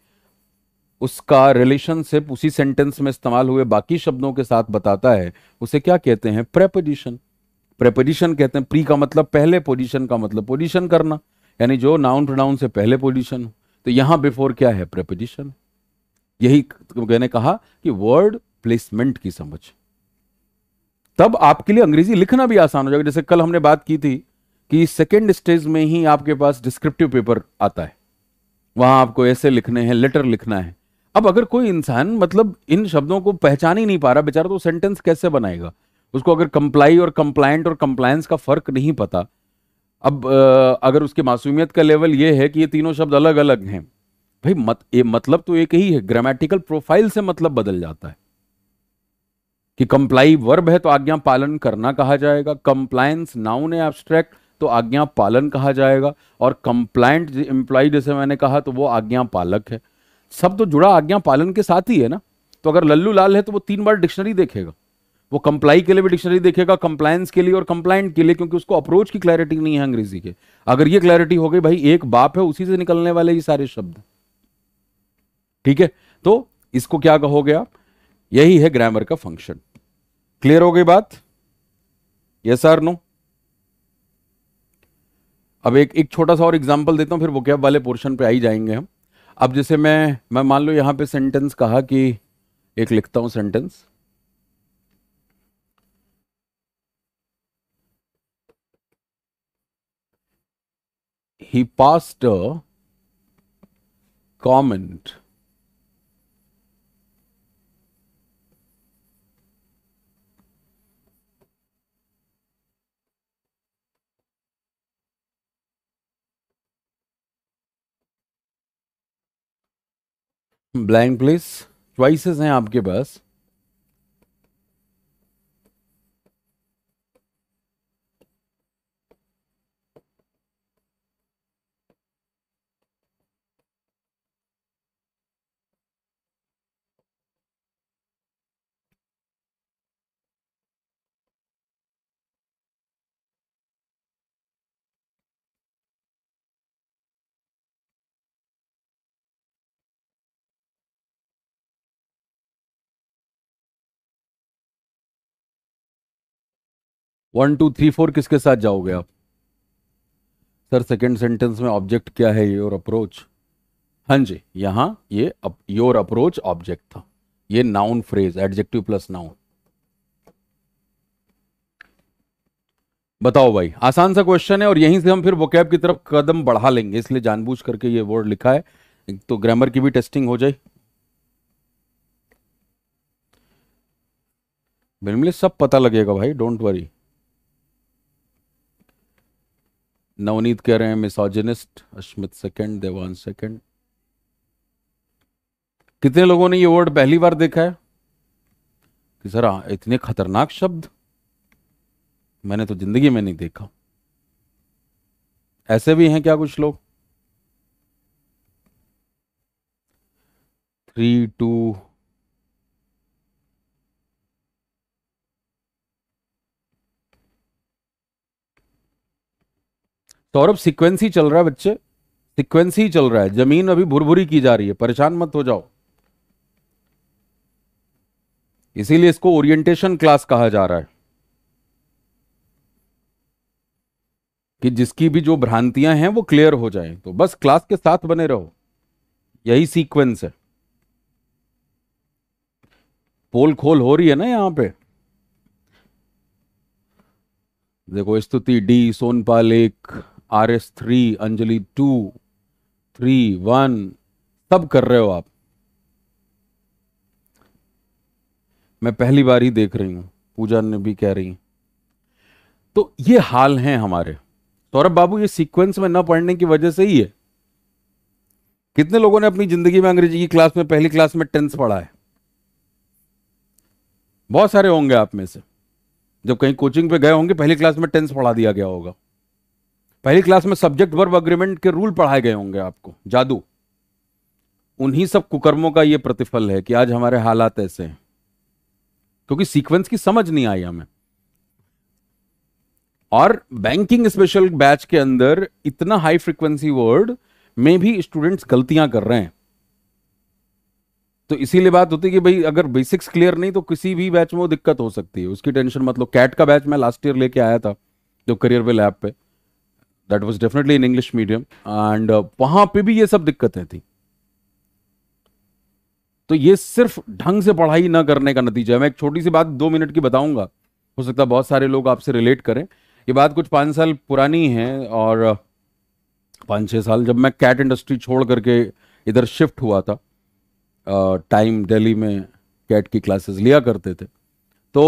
A: उसका रिलेशनशिप उसी सेंटेंस में इस्तेमाल हुए बाकी शब्दों के साथ बताता है उसे क्या कहते हैं प्रेपोजिशन प्रेपोजिशन कहते हैं प्री का मतलब पहले पोजिशन का मतलब पोजिशन करना यानी जो नाउन प्रोनाउन से पहले पोजिशन हो तो यहाँ बिफोर क्या है प्रेपोजिशन यही मैंने कहा कि वर्ड प्लेसमेंट की समझ तब आपके लिए अंग्रेजी लिखना भी आसान हो जाएगा जैसे कल हमने बात की थी कि सेकेंड स्टेज में ही आपके पास डिस्क्रिप्टिव पेपर आता है वहां आपको ऐसे लिखने हैं लेटर लिखना है अब अगर कोई इंसान मतलब इन शब्दों को पहचान ही नहीं पा रहा बेचारा तो सेंटेंस कैसे बनाएगा उसको अगर कंप्लाई और कंप्लाइंट और कंप्लायंस का फर्क नहीं पता अब अगर उसकी मासूमियत का लेवल ये है कि ये तीनों शब्द अलग अलग हैं भाई मत ये मतलब तो एक ही है ग्रामेटिकल प्रोफाइल से मतलब बदल जाता है कि कंप्लाई वर्ब है तो आज्ञा पालन करना कहा जाएगा कंप्लायंस नाउन है एब्स्ट्रैक्ट तो आज्ञा पालन कहा जाएगा और कंप्लाइंट इंप्लाई जैसे मैंने कहा तो वो आज्ञा पालक है सब तो जुड़ा आज्ञा पालन के साथ ही है ना तो अगर लल्लू लाल है तो वो तीन बार डिक्शनरी देखेगा वो कंप्लाई के लिए भी डिक्शनरी देखेगा कंप्लायंस के लिए और कंप्लाइंट के लिए क्योंकि उसको अप्रोच की क्लैरिटी नहीं है अंग्रेजी के अगर ये क्लैरिटी हो गई भाई एक बाप है उसी से निकलने वाले ये सारे शब्द ठीक है तो इसको क्या कहोगे आप यही है ग्रामर का फंक्शन क्लियर हो गई बात यस आर नो अब एक एक छोटा सा और एग्जांपल देता हूं फिर वो कैब वाले पोर्शन पे आई जाएंगे हम अब जैसे मैं मैं मान लो यहां पे सेंटेंस कहा कि एक लिखता हूं sentence he passed comment blank place choices हैं आपके पास वन टू थ्री फोर किसके साथ जाओगे आप सर सेकेंड सेंटेंस में ऑब्जेक्ट क्या है योर अप्रोच हाँ जी यहाँ ये योर अप्रोच ऑब्जेक्ट था ये noun phrase adjective plus noun बताओ भाई आसान सा क्वेश्चन है और यहीं से हम फिर वोकैब की तरफ कदम बढ़ा लेंगे इसलिए जानबूझ करके ये वर्ड लिखा है तो ग्रामर की भी टेस्टिंग हो जाए बिल्कुल सब पता लगेगा भाई डोंट वरी नवनीत कह रहे हैं misogynist Ashmit second Devan second कितने लोगों ने ये वर्ड पहली बार देखा है कि सर इतने खतरनाक शब्द मैंने तो जिंदगी में नहीं देखा ऐसे भी हैं क्या कुछ लोग थ्री टू सौरभ सिक्वेंस ही चल रहा है बच्चे सिक्वेंस ही चल रहा है जमीन अभी भुरभुरी की जा रही है परेशान मत हो जाओ इसीलिए इसको ओरिएंटेशन क्लास कहा जा रहा है कि जिसकी भी जो भ्रांतियां हैं वो क्लियर हो जाएं तो बस क्लास के साथ बने रहो यही सीक्वेंस है पोल खोल हो रही है ना यहां पे देखो स्तुति डी सोनपाल एक R S three Anjali two three one सब कर रहे हो आप मैं पहली बार ही देख रही हूं पूजा ने भी कह रही तो ये हाल हैं हमारे सौरभ बाबू ये सीक्वेंस में न पढ़ने की वजह से ही है कितने लोगों ने अपनी जिंदगी में अंग्रेजी की क्लास में पहली क्लास में टेंस पढ़ा है बहुत सारे होंगे आप में से जब कहीं कोचिंग पे गए होंगे पहली क्लास में टेंस पढ़ा दिया गया होगा पहली क्लास में सब्जेक्ट वर्ब अग्रीमेंट के रूल पढ़ाए गए होंगे आपको जादू उन्हीं सब कुकर्मों का ये प्रतिफल है कि आज हमारे हालात ऐसे हैं क्योंकि सीक्वेंस की समझ नहीं आई हमें और बैंकिंग स्पेशल बैच के अंदर इतना हाई फ्रिक्वेंसी वर्ड में भी स्टूडेंट्स गलतियां कर रहे हैं तो इसीलिए बात होती है कि भाई अगर बेसिक्स क्लियर नहीं तो किसी भी बैच में वो दिक्कत हो सकती है उसकी टेंशन मतलब कैट का बैच मैं लास्ट ईयर लेके आया था जो करियर वे लैब पे that was definitely in English medium and वहां पे भी ये सब दिक्कतें थी तो ये सिर्फ ढंग से पढ़ाई ना करने का नतीजा है मैं एक छोटी सी बात दो मिनट की बताऊंगा हो सकता है बहुत सारे लोग आपसे रिलेट करें ये बात कुछ पाँच साल पुरानी है और uh, पाँच छः साल जब मैं कैट इंडस्ट्री छोड़ करके इधर शिफ्ट हुआ था टाइम uh, दिल्ली में कैट की क्लासेस लिया करते थे तो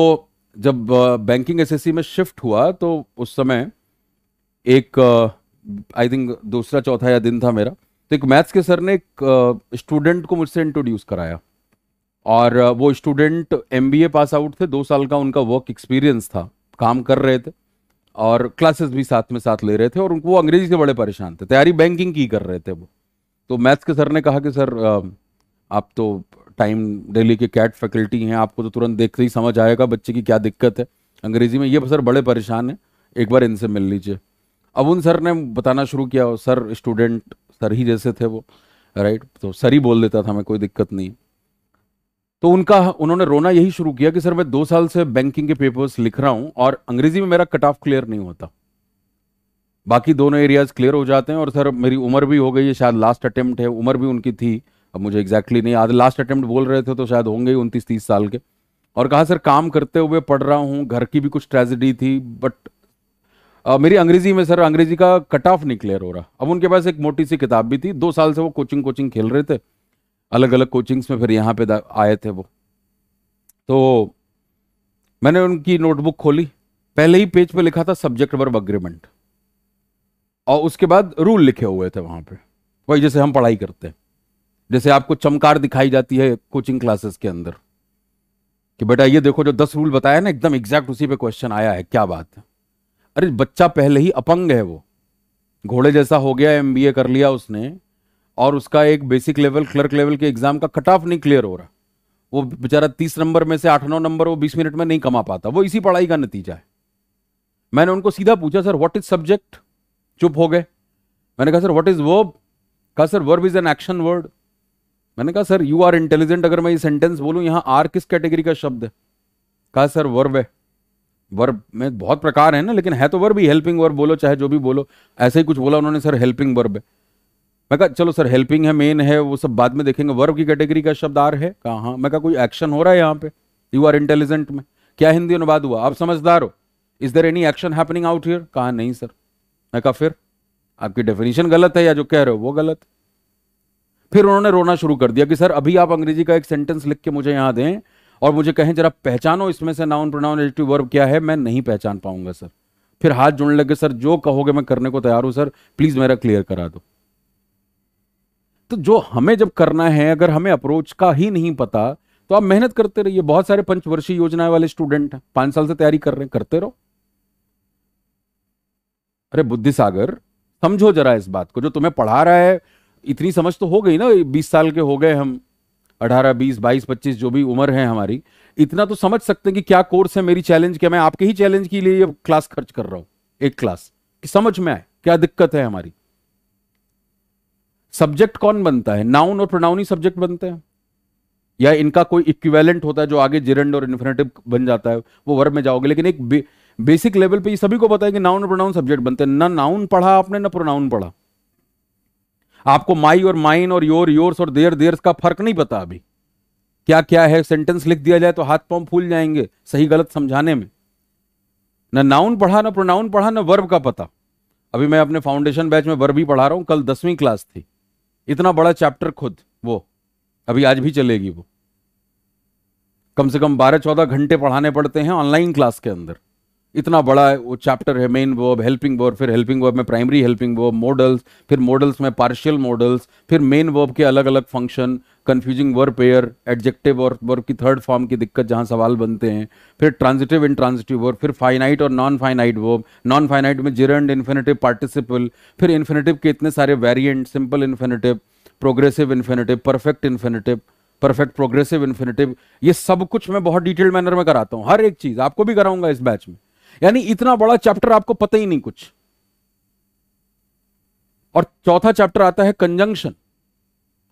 A: जब बैंकिंग uh, एसएससी में शिफ्ट हुआ तो उस समय एक आई थिंक दूसरा चौथा या दिन था मेरा तो एक मैथ्स के सर ने एक स्टूडेंट को मुझसे इंट्रोड्यूस कराया और वो स्टूडेंट एम पास आउट थे दो साल का उनका वर्क एक्सपीरियंस था काम कर रहे थे और क्लासेस भी साथ में साथ ले रहे थे और उनको वो अंग्रेजी से बड़े परेशान थे तैयारी बैंकिंग की कर रहे थे वो तो मैथ्स के सर ने कहा कि सर आप तो टाइम डेली के कैट फैकल्टी हैं आपको तो तुरंत देखते ही समझ आएगा बच्चे की क्या दिक्कत है अंग्रेजी में ये सर बड़े परेशान हैं एक बार इनसे मिल लीजिए अब उन सर ने बताना शुरू किया सर स्टूडेंट सर ही जैसे थे वो राइट तो सर ही बोल देता था मैं कोई दिक्कत नहीं तो उनका उन्होंने रोना यही शुरू किया कि सर मैं दो साल से बैंकिंग के पेपर्स लिख रहा हूं और अंग्रेजी में मेरा कट ऑफ क्लियर नहीं होता बाकी दोनों एरियाज क्लियर हो जाते हैं और सर मेरी उम्र भी हो गई है शायद लास्ट अटेम्प्ट है उम्र भी उनकी थी अब मुझे एग्जैक्टली exactly नहीं आज लास्ट अटेम्प्ट बोल रहे थे तो शायद होंगे उनतीस तीस साल के और कहा सर काम करते हुए पढ़ रहा हूँ घर की भी कुछ ट्रेजिडी थी बट आ, मेरी अंग्रेजी में सर अंग्रेजी का कट ऑफ नहीं क्लियर हो रहा अब उनके पास एक मोटी सी किताब भी थी दो साल से वो कोचिंग कोचिंग खेल रहे थे अलग अलग कोचिंग्स में फिर यहाँ पे आए थे वो तो मैंने उनकी नोटबुक खोली पहले ही पेज पे लिखा था सब्जेक्ट वर्ब अग्रीमेंट और उसके बाद रूल लिखे हुए थे वहाँ पे वही जैसे हम पढ़ाई करते हैं जैसे आपको चमकार दिखाई जाती है कोचिंग क्लासेस के अंदर कि बेटा ये देखो जो दस रूल बताया ना एकदम एग्जैक्ट उसी पे क्वेश्चन आया है क्या बात है अरे बच्चा पहले ही अपंग है वो घोड़े जैसा हो गया एम कर लिया उसने और उसका एक बेसिक लेवल क्लर्क लेवल के एग्जाम का कट ऑफ नहीं क्लियर हो रहा वो बेचारा तीस नंबर में से आठ नौ नंबर वो बीस मिनट में नहीं कमा पाता वो इसी पढ़ाई का नतीजा है मैंने उनको सीधा पूछा सर व्हाट इज सब्जेक्ट चुप हो गए मैंने कहा सर व्हाट इज वर्ब कहा sir verb is an action word मैंने कहा सर यू आर इंटेलिजेंट अगर मैं ये सेंटेंस बोलूं यहां आर किस कैटेगरी का शब्द है कहा सर वर्ब है वर्ब में बहुत प्रकार है ना लेकिन है तो वर्ब ही हेल्पिंग वर्ब बोलो चाहे जो भी बोलो ऐसे ही कुछ बोला उन्होंने सर हेल्पिंग वर्ब है मैं कहा चलो सर हेल्पिंग है मेन है वो सब बाद में देखेंगे वर्ब की कैटेगरी का शब्द आर है कहा हाँ मैं कहा कोई एक्शन हो रहा है यहाँ पे यू आर इंटेलिजेंट में क्या हिंदी अनुवाद हुआ आप समझदार हो is there any action happening out here कहा नहीं सर मैं कहा फिर आपकी डेफिनेशन गलत है या जो कह रहे हो वो गलत फिर उन्होंने रोना शुरू कर दिया कि सर अभी आप अंग्रेजी का एक सेंटेंस लिख के मुझे यहाँ दें और मुझे कहें जरा पहचानो इसमें से नाउन प्रोनाउन एडिटिव वर्ब क्या है मैं नहीं पहचान पाऊंगा सर फिर हाथ जोड़ने लगे सर जो कहोगे मैं करने को तैयार हूं सर प्लीज मेरा क्लियर करा दो तो जो हमें जब करना है अगर हमें अप्रोच का ही नहीं पता तो आप मेहनत करते रहिए बहुत सारे पंचवर्षीय योजनाएं वाले स्टूडेंट हैं पांच साल से तैयारी कर रहे हैं करते रहो अरे बुद्धि सागर समझो जरा इस बात को जो तुम्हें पढ़ा रहा है इतनी समझ तो हो गई ना बीस साल के हो गए हम अठारह बीस बाईस पच्चीस जो भी उम्र है हमारी इतना तो समझ सकते हैं कि क्या कोर्स है मेरी चैलेंज क्या मैं आपके ही चैलेंज के लिए ये क्लास खर्च कर रहा हूं एक क्लास कि समझ में आए क्या दिक्कत है हमारी सब्जेक्ट कौन बनता है नाउन और प्रोनाउन ही सब्जेक्ट बनते हैं या इनका कोई इक्विवेलेंट होता है जो आगे जिरंड और इन्फिनेटिव बन जाता है वो वर्ब में जाओगे लेकिन एक बे, बेसिक लेवल पे ये सभी को पता है कि नाउन और प्रोनाउन सब्जेक्ट बनते हैं ना नाउन पढ़ा आपने ना प्रोनाउन पढ़ा आपको माई और माइन और योर योर्स और देर देर्स का फर्क नहीं पता अभी क्या क्या है सेंटेंस लिख दिया जाए तो हाथ पांव फूल जाएंगे सही गलत समझाने में ना नाउन पढ़ा ना प्रोनाउन पढ़ा ना वर्ब का पता अभी मैं अपने फाउंडेशन बैच में वर्ब ही पढ़ा रहा हूँ कल दसवीं क्लास थी इतना बड़ा चैप्टर खुद वो अभी आज भी चलेगी वो कम से कम बारह चौदह घंटे पढ़ाने पड़ते हैं ऑनलाइन क्लास के अंदर इतना बड़ा वो चैप्टर है मेन वर्ब हेल्पिंग वर्ब फिर हेल्पिंग वर्ब में प्राइमरी हेल्पिंग वर्ब मॉडल्स फिर मॉडल्स में पार्शियल मॉडल्स फिर मेन वर्ब के अलग अलग function confusing verb pair adjective और वर्ब की थर्ड फॉर्म की दिक्कत जहाँ सवाल बनते हैं फिर ट्रांजिटिव इन ट्रांजिटिव वर्ब फिर फाइनाइट और non finite verb non finite में जिरंड इन्फिनेटिव पार्टिसिपल फिर इन्फिनेटिव के इतने सारे variant simple infinitive progressive infinitive perfect infinitive perfect progressive infinitive ये सब कुछ मैं बहुत डिटेल मैनर में कराता हूँ हर एक चीज़ आपको भी कराऊंगा इस बैच में यानी इतना बड़ा चैप्टर आपको पता ही नहीं कुछ और चौथा चैप्टर आता है कंजंक्शन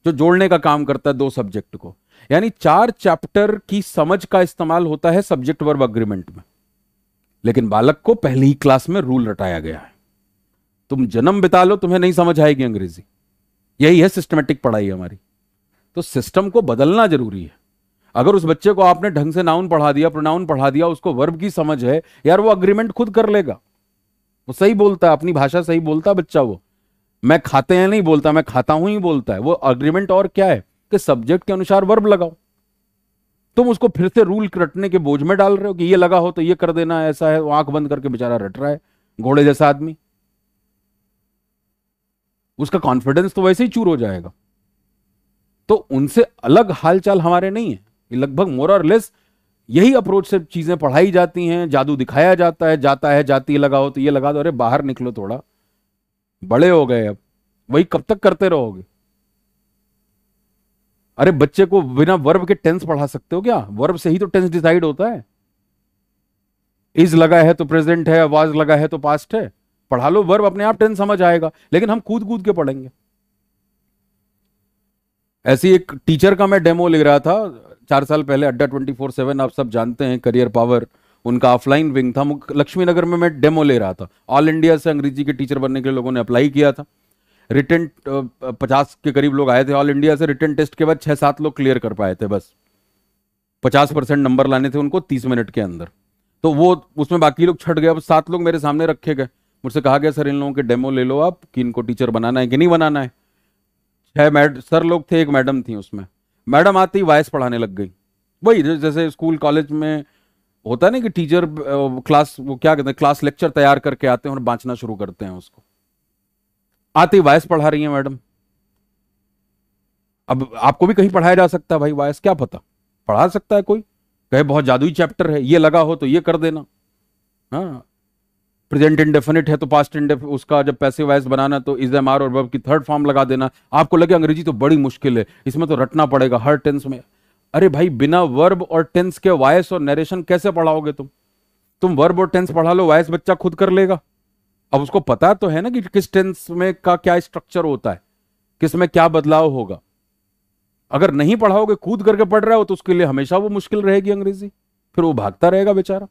A: जो जोड़ने का काम करता है दो सब्जेक्ट को यानी चार चैप्टर की समझ का इस्तेमाल होता है सब्जेक्ट वर्ब अग्रीमेंट में लेकिन बालक को पहली ही क्लास में रूल रटाया गया है तुम जन्म बिता लो तुम्हें नहीं समझ आएगी अंग्रेजी यही है सिस्टमेटिक पढ़ाई हमारी तो सिस्टम को बदलना जरूरी है अगर उस बच्चे को आपने ढंग से नाउन पढ़ा दिया प्रोनाउन पढ़ा दिया उसको वर्ब की समझ है यार वो अग्रीमेंट खुद कर लेगा वो सही बोलता है अपनी भाषा सही बोलता है बच्चा वो मैं खाते हैं नहीं बोलता मैं खाता हूं ही बोलता है वो अग्रीमेंट और क्या है कि सब्जेक्ट के अनुसार वर्ब लगाओ तुम उसको फिर से रूल रटने के बोझ में डाल रहे हो कि ये लगा हो तो ये कर देना ऐसा है आंख बंद करके बेचारा रट रहा है घोड़े जैसा आदमी उसका कॉन्फिडेंस तो वैसे ही चूर हो जाएगा तो उनसे अलग हालचाल हमारे नहीं है ये लगभग मोर और लेस यही अप्रोच से चीज़ें पढ़ाई जाती हैं जादू दिखाया जाता है जाता है जाती है लगाओ तो ये लगा दो अरे बाहर निकलो थोड़ा बड़े हो गए अब वही कब तक करते रहोगे अरे बच्चे को बिना वर्ब के टेंस पढ़ा सकते हो क्या वर्ब से ही तो टेंस डिसाइड होता है इज लगा है तो प्रेजेंट है वाज लगा है तो पास्ट है पढ़ा लो वर्ब अपने आप टेंस समझ आएगा लेकिन हम कूद कूद के पढ़ेंगे ऐसी एक टीचर का मैं डेमो ले रहा था चार साल पहले अड्डा ट्वेंटी फोर सेवन आप सब जानते हैं करियर पावर उनका ऑफलाइन विंग था लक्ष्मी नगर में मैं डेमो ले रहा था ऑल इंडिया से अंग्रेजी के टीचर बनने के लिए लोगों ने अप्लाई किया था रिटर्न पचास के करीब लोग आए थे ऑल इंडिया से रिटर्न टेस्ट के बाद छः सात लोग क्लियर कर पाए थे बस पचास परसेंट नंबर लाने थे उनको तीस मिनट के अंदर तो वो उसमें बाकी लोग छट गए अब सात लोग मेरे सामने रखे गए मुझसे कहा गया सर इन लोगों के डेमो ले लो आप कि इनको टीचर बनाना है कि नहीं बनाना है छह मैड सर लोग थे एक मैडम थी उसमें मैडम आती वॉयस पढ़ाने लग गई वही जैसे स्कूल कॉलेज में होता है ना कि टीचर क्लास वो क्या कहते हैं क्लास लेक्चर तैयार करके आते हैं और बांचना शुरू करते हैं उसको आती वॉयस पढ़ा रही है मैडम अब आपको भी कहीं पढ़ाया जा सकता है भाई वॉयस क्या पता पढ़ा सकता है कोई कहे बहुत जादुई चैप्टर है ये लगा हो तो ये कर देना हाँ प्रेजेंट इंडेफिनिट है तो पास्ट इंडेफ उसका जब पैसे वाइज बनाना तो इज एम आर और वर्ब की थर्ड फॉर्म लगा देना आपको लगे अंग्रेजी तो बड़ी मुश्किल है इसमें तो रटना पड़ेगा हर टेंस में अरे भाई बिना वर्ब और टेंस के वायस और नरेशन कैसे पढ़ाओगे तुम तुम वर्ब और टेंस पढ़ा लो वायस बच्चा खुद कर लेगा अब उसको पता तो है ना कि किस टेंस में का क्या स्ट्रक्चर होता है किस में क्या बदलाव होगा अगर नहीं पढ़ाओगे कूद करके पढ़ रहा हो तो उसके लिए हमेशा वो मुश्किल रहेगी अंग्रेजी फिर वो भागता रहेगा बेचारा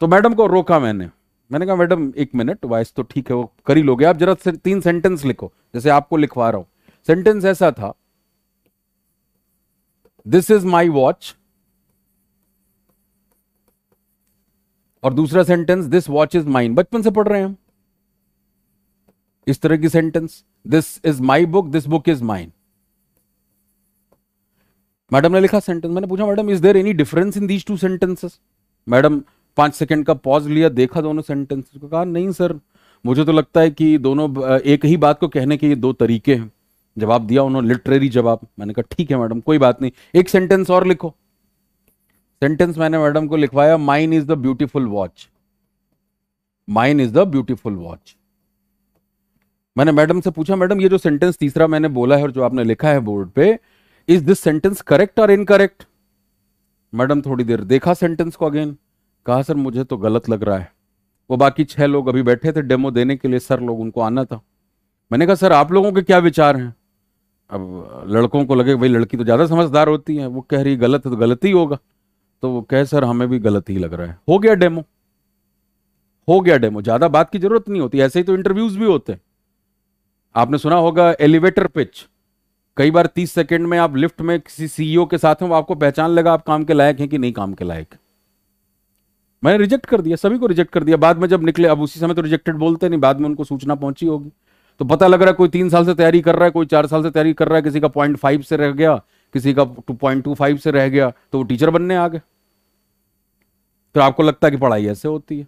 A: तो मैडम को रोका मैंने मैंने कहा मैडम एक मिनट वॉइस तो ठीक है वो कर ही लोगे आप जरा से, तीन सेंटेंस लिखो जैसे आपको लिखवा रहा हूं सेंटेंस ऐसा था दिस इज माई वॉच और दूसरा sentence this watch is mine बचपन से पढ़ रहे हैं हम इस तरह की sentence this is my book this book is mine madam ने लिखा सेंटेंस मैंने पूछा madam is there any difference in these two sentences madam पांच सेकंड का पॉज लिया देखा दोनों सेंटेंस को कहा नहीं सर मुझे तो लगता है कि दोनों एक ही बात को कहने के ये दो तरीके हैं जवाब दिया उन्होंने लिटरेरी जवाब मैंने कहा ठीक है मैडम कोई बात नहीं एक सेंटेंस और लिखो सेंटेंस मैंने मैडम को लिखवाया mine is the beautiful watch mine is the beautiful watch मैंने मैडम से पूछा मैडम ये जो सेंटेंस तीसरा मैंने बोला है और जो आपने लिखा है बोर्ड पे इज दिस सेंटेंस करेक्ट और इनकरेक्ट मैडम थोड़ी देर देखा सेंटेंस को अगेन कहा सर मुझे तो गलत लग रहा है वो बाकी छह लोग अभी बैठे थे डेमो देने के लिए सर लोग उनको आना था मैंने कहा सर आप लोगों के क्या विचार हैं अब लड़कों को लगे भाई लड़की तो ज़्यादा समझदार होती है वो कह रही गलत है तो गलत ही होगा तो वो कहे सर हमें भी गलत ही लग रहा है हो गया डेमो हो गया डेमो ज़्यादा बात की जरूरत नहीं होती ऐसे ही तो इंटरव्यूज भी होते हैं आपने सुना होगा एलिवेटर पिच कई बार तीस सेकेंड में आप लिफ्ट में किसी सीईओ के साथ हैं वो आपको पहचान लगा आप काम के लायक हैं कि नहीं काम के लायक मैंने रिजेक्ट कर दिया सभी को रिजेक्ट कर दिया बाद में जब निकले अब उसी समय तो रिजेक्टेड बोलते नहीं बाद में उनको सूचना पहुंची होगी तो पता लग रहा है कोई तीन साल से तैयारी कर रहा है कोई चार साल से तैयारी कर रहा है किसी का पॉइंट फाइव से रह गया किसी का टू पॉइंट टू फाइव से रह गया तो वो टीचर बनने आ गए तो आपको लगता है कि पढ़ाई ऐसे होती है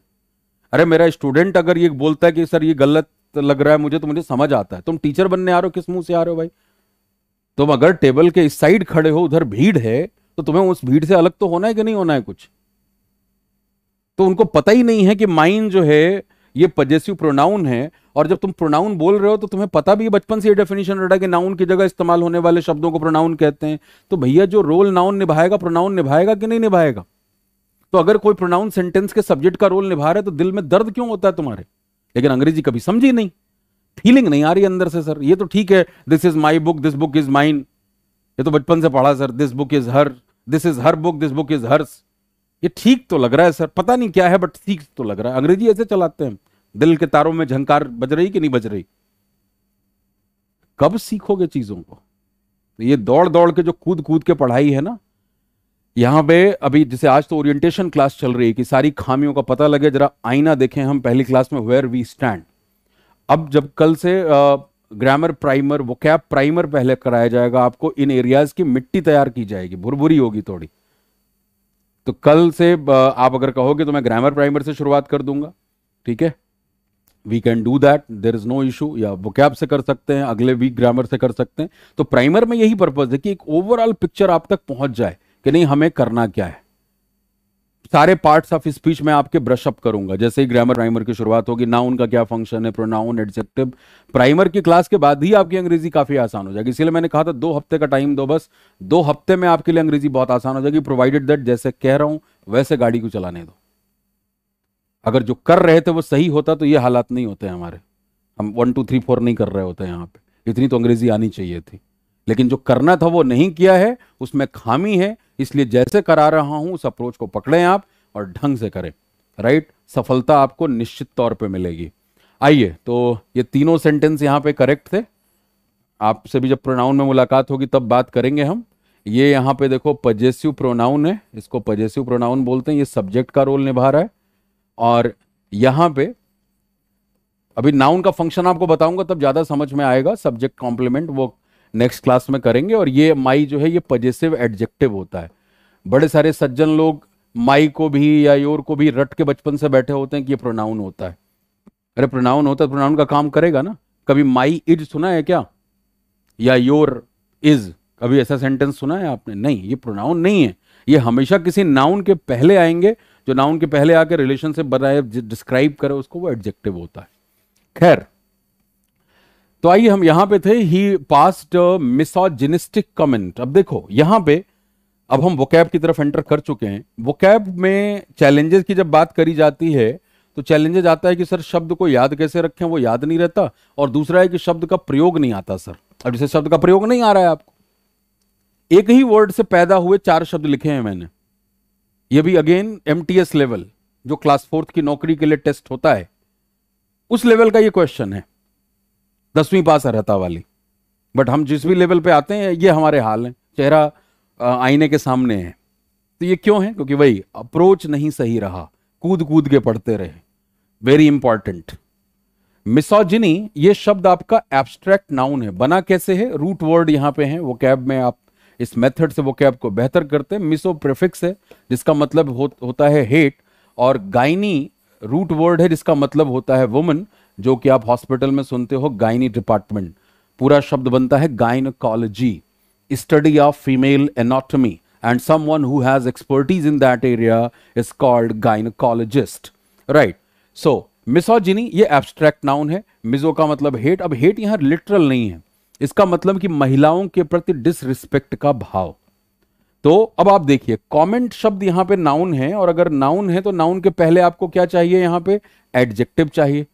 A: अरे मेरा स्टूडेंट अगर ये बोलता है कि सर ये गलत लग रहा है मुझे तो मुझे समझ आता है तुम टीचर बनने आ रहे हो किस मुंह से आ रहे हो भाई तुम अगर टेबल के इस साइड खड़े हो उधर भीड़ है तो तुम्हें उस भीड़ से अलग तो होना है कि नहीं होना है कुछ तो उनको पता ही नहीं है कि माइन जो है ये पजेसिव प्रोनाउन है और जब तुम प्रोनाउन बोल रहे हो तो तुम्हें पता भी बचपन से ये डेफिनेशन रटा कि नाउन की जगह इस्तेमाल होने वाले शब्दों को प्रोनाउन कहते हैं तो भैया जो रोल नाउन निभाएगा प्रोनाउन निभाएगा कि नहीं निभाएगा तो अगर कोई प्रोनाउन सेंटेंस के सब्जेक्ट का रोल निभा रहा है तो दिल में दर्द क्यों होता है तुम्हारे लेकिन अंग्रेजी कभी समझी नहीं फीलिंग नहीं आ रही अंदर से सर ये तो ठीक है this is my book this book is mine ये तो बचपन से पढ़ा sir this book is her this is her book this book is hers ये ठीक तो लग रहा है सर पता नहीं क्या है बट ठीक तो लग रहा है अंग्रेजी ऐसे चलाते हैं दिल के तारों में झंकार बज रही कि नहीं बज रही कब सीखोगे चीजों को तो ये दौड़ दौड़ के जो कूद कूद के पढ़ाई है ना यहां पे अभी जैसे आज तो ओरिएंटेशन क्लास चल रही है कि सारी खामियों का पता लगे जरा आईना देखें हम पहली क्लास में वेयर वी स्टैंड अब जब कल से ग्रामर प्राइमर वो प्राइमर पहले कराया जाएगा आपको इन एरियाज की मिट्टी तैयार की जाएगी भुरभुरी होगी थोड़ी तो कल से आप अगर कहोगे तो मैं ग्रामर प्राइमर से शुरुआत कर दूंगा ठीक है we can do that there is no issue या वो कैब से कर सकते हैं अगले वीक ग्रामर से कर सकते हैं तो प्राइमर में यही पर्पज है कि एक ओवरऑल पिक्चर आप तक पहुंच जाए कि नहीं हमें करना क्या है सारे पार्ट्स ऑफ स्पीच में आपके ब्रश अप करूंगा जैसे ही ग्रामर प्राइमर की शुरुआत होगी नाउन का क्या फंक्शन है प्रोनाउन एडजेक्टिव प्राइमर की क्लास के बाद ही आपकी अंग्रेजी काफी आसान हो जाएगी इसलिए मैंने कहा था दो हफ्ते का टाइम दो बस दो हफ्ते में आपके लिए अंग्रेजी बहुत आसान हो जाएगी प्रोवाइडेड दैट जैसे कह रहा हूं वैसे गाड़ी को चलाने दो अगर जो कर रहे थे वो सही होता तो ये हालात नहीं होते हमारे हम वन टू थ्री फोर नहीं कर रहे होते यहाँ पे इतनी तो अंग्रेजी आनी चाहिए थी लेकिन जो करना था वो नहीं किया है उसमें खामी है इसलिए जैसे करा रहा हूं उस अप्रोच को पकड़ें आप और ढंग से करें राइट सफलता आपको निश्चित तौर पे मिलेगी आइए तो ये तीनों सेंटेंस यहाँ पे करेक्ट थे आपसे भी जब प्रोनाउन में मुलाकात होगी तब बात करेंगे हम ये यहाँ पे देखो पजेसिव प्रोनाउन है इसको पजेसिव प्रोनाउन बोलते हैं ये सब्जेक्ट का रोल निभा रहा है और यहाँ पे अभी नाउन का फंक्शन आपको बताऊंगा तब ज़्यादा समझ में आएगा सब्जेक्ट कॉम्प्लीमेंट वो नेक्स्ट क्लास में करेंगे और ये माई जो है ये पजेसिव एडजेक्टिव होता है बड़े सारे सज्जन लोग माई को भी या योर को भी रट के बचपन से बैठे होते हैं कि ये प्रोनाउन होता है अरे प्रोनाउन होता है प्रोनाउन का काम करेगा ना कभी माई इज सुना है क्या या योर इज कभी ऐसा सेंटेंस सुना है आपने नहीं ये प्रोनाउन नहीं है ये हमेशा किसी नाउन के पहले आएंगे जो नाउन के पहले आके रिलेशनशिप बनाए डिस्क्राइब करे उसको वो एडजेक्टिव होता है खैर तो आइए हम यहां पे थे ही पास्ट मिसोजिनिस्टिक कमेंट अब देखो यहां पे अब हम वोकैब की तरफ एंटर कर चुके हैं वोकैब में चैलेंजेस की जब बात करी जाती है तो चैलेंजेस आता है कि सर शब्द को याद कैसे रखें वो याद नहीं रहता और दूसरा है कि शब्द का प्रयोग नहीं आता सर अब जैसे शब्द का प्रयोग नहीं आ रहा है आपको एक ही वर्ड से पैदा हुए चार शब्द लिखे हैं मैंने ये भी अगेन एम लेवल जो क्लास फोर्थ की नौकरी के लिए टेस्ट होता है उस लेवल का ये क्वेश्चन है दसवीं पास अर्ता वाली बट हम जिस भी लेवल पे आते हैं ये हमारे हाल हैं चेहरा आईने के सामने है तो ये क्यों है क्योंकि वही अप्रोच नहीं सही रहा कूद कूद के पढ़ते रहे वेरी इंपॉर्टेंट मिसोजिनी ये शब्द आपका एब्स्ट्रैक्ट नाउन है बना कैसे है रूट वर्ड यहाँ पे है वो कैब में आप इस मेथड से वो कैब को बेहतर करते हैं मिसो प्रिफिक्स है जिसका मतलब हो, होता है हेट और गाइनी रूट वर्ड है जिसका मतलब होता है वुमन जो कि आप हॉस्पिटल में सुनते हो गायनी डिपार्टमेंट पूरा शब्द बनता है gynaecology study of female anatomy and someone who has expertise in that area is called gynaecologist right so misogyny ये एब्स्ट्रैक्ट नाउन है मिजो का मतलब हेट अब हेट यहां लिटरल नहीं है इसका मतलब कि महिलाओं के प्रति डिसरिस्पेक्ट का भाव तो अब आप देखिए कमेंट शब्द यहां पे नाउन है और अगर नाउन है तो नाउन के पहले आपको क्या चाहिए यहां पे एडजेक्टिव चाहिए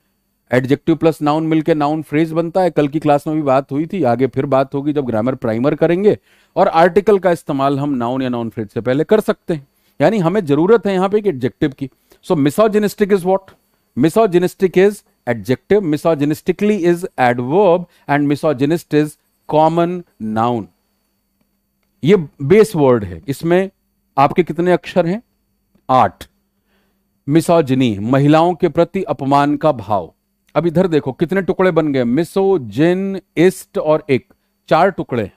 A: एडजेक्टिव प्लस नाउन मिलकर नाउन फ्रेज बनता है कल की क्लास में भी बात हुई थी आगे फिर बात होगी जब ग्रामर प्राइमर करेंगे और आर्टिकल का इस्तेमाल हम नाउन या नाउन फ्रेज से पहले कर सकते हैं यानी हमें जरूरत है यहाँ पे एक एडजेक्टिव की so misogynistic is what misogynistic is adjective misogynistically is adverb and misogynist is common noun ये बेस वर्ड है इसमें आपके कितने अक्षर हैं आठ मिसोजिनी महिलाओं के प्रति अपमान का भाव अब इधर देखो कितने टुकड़े बन गए मिसो जेन इस्ट और एक चार टुकड़े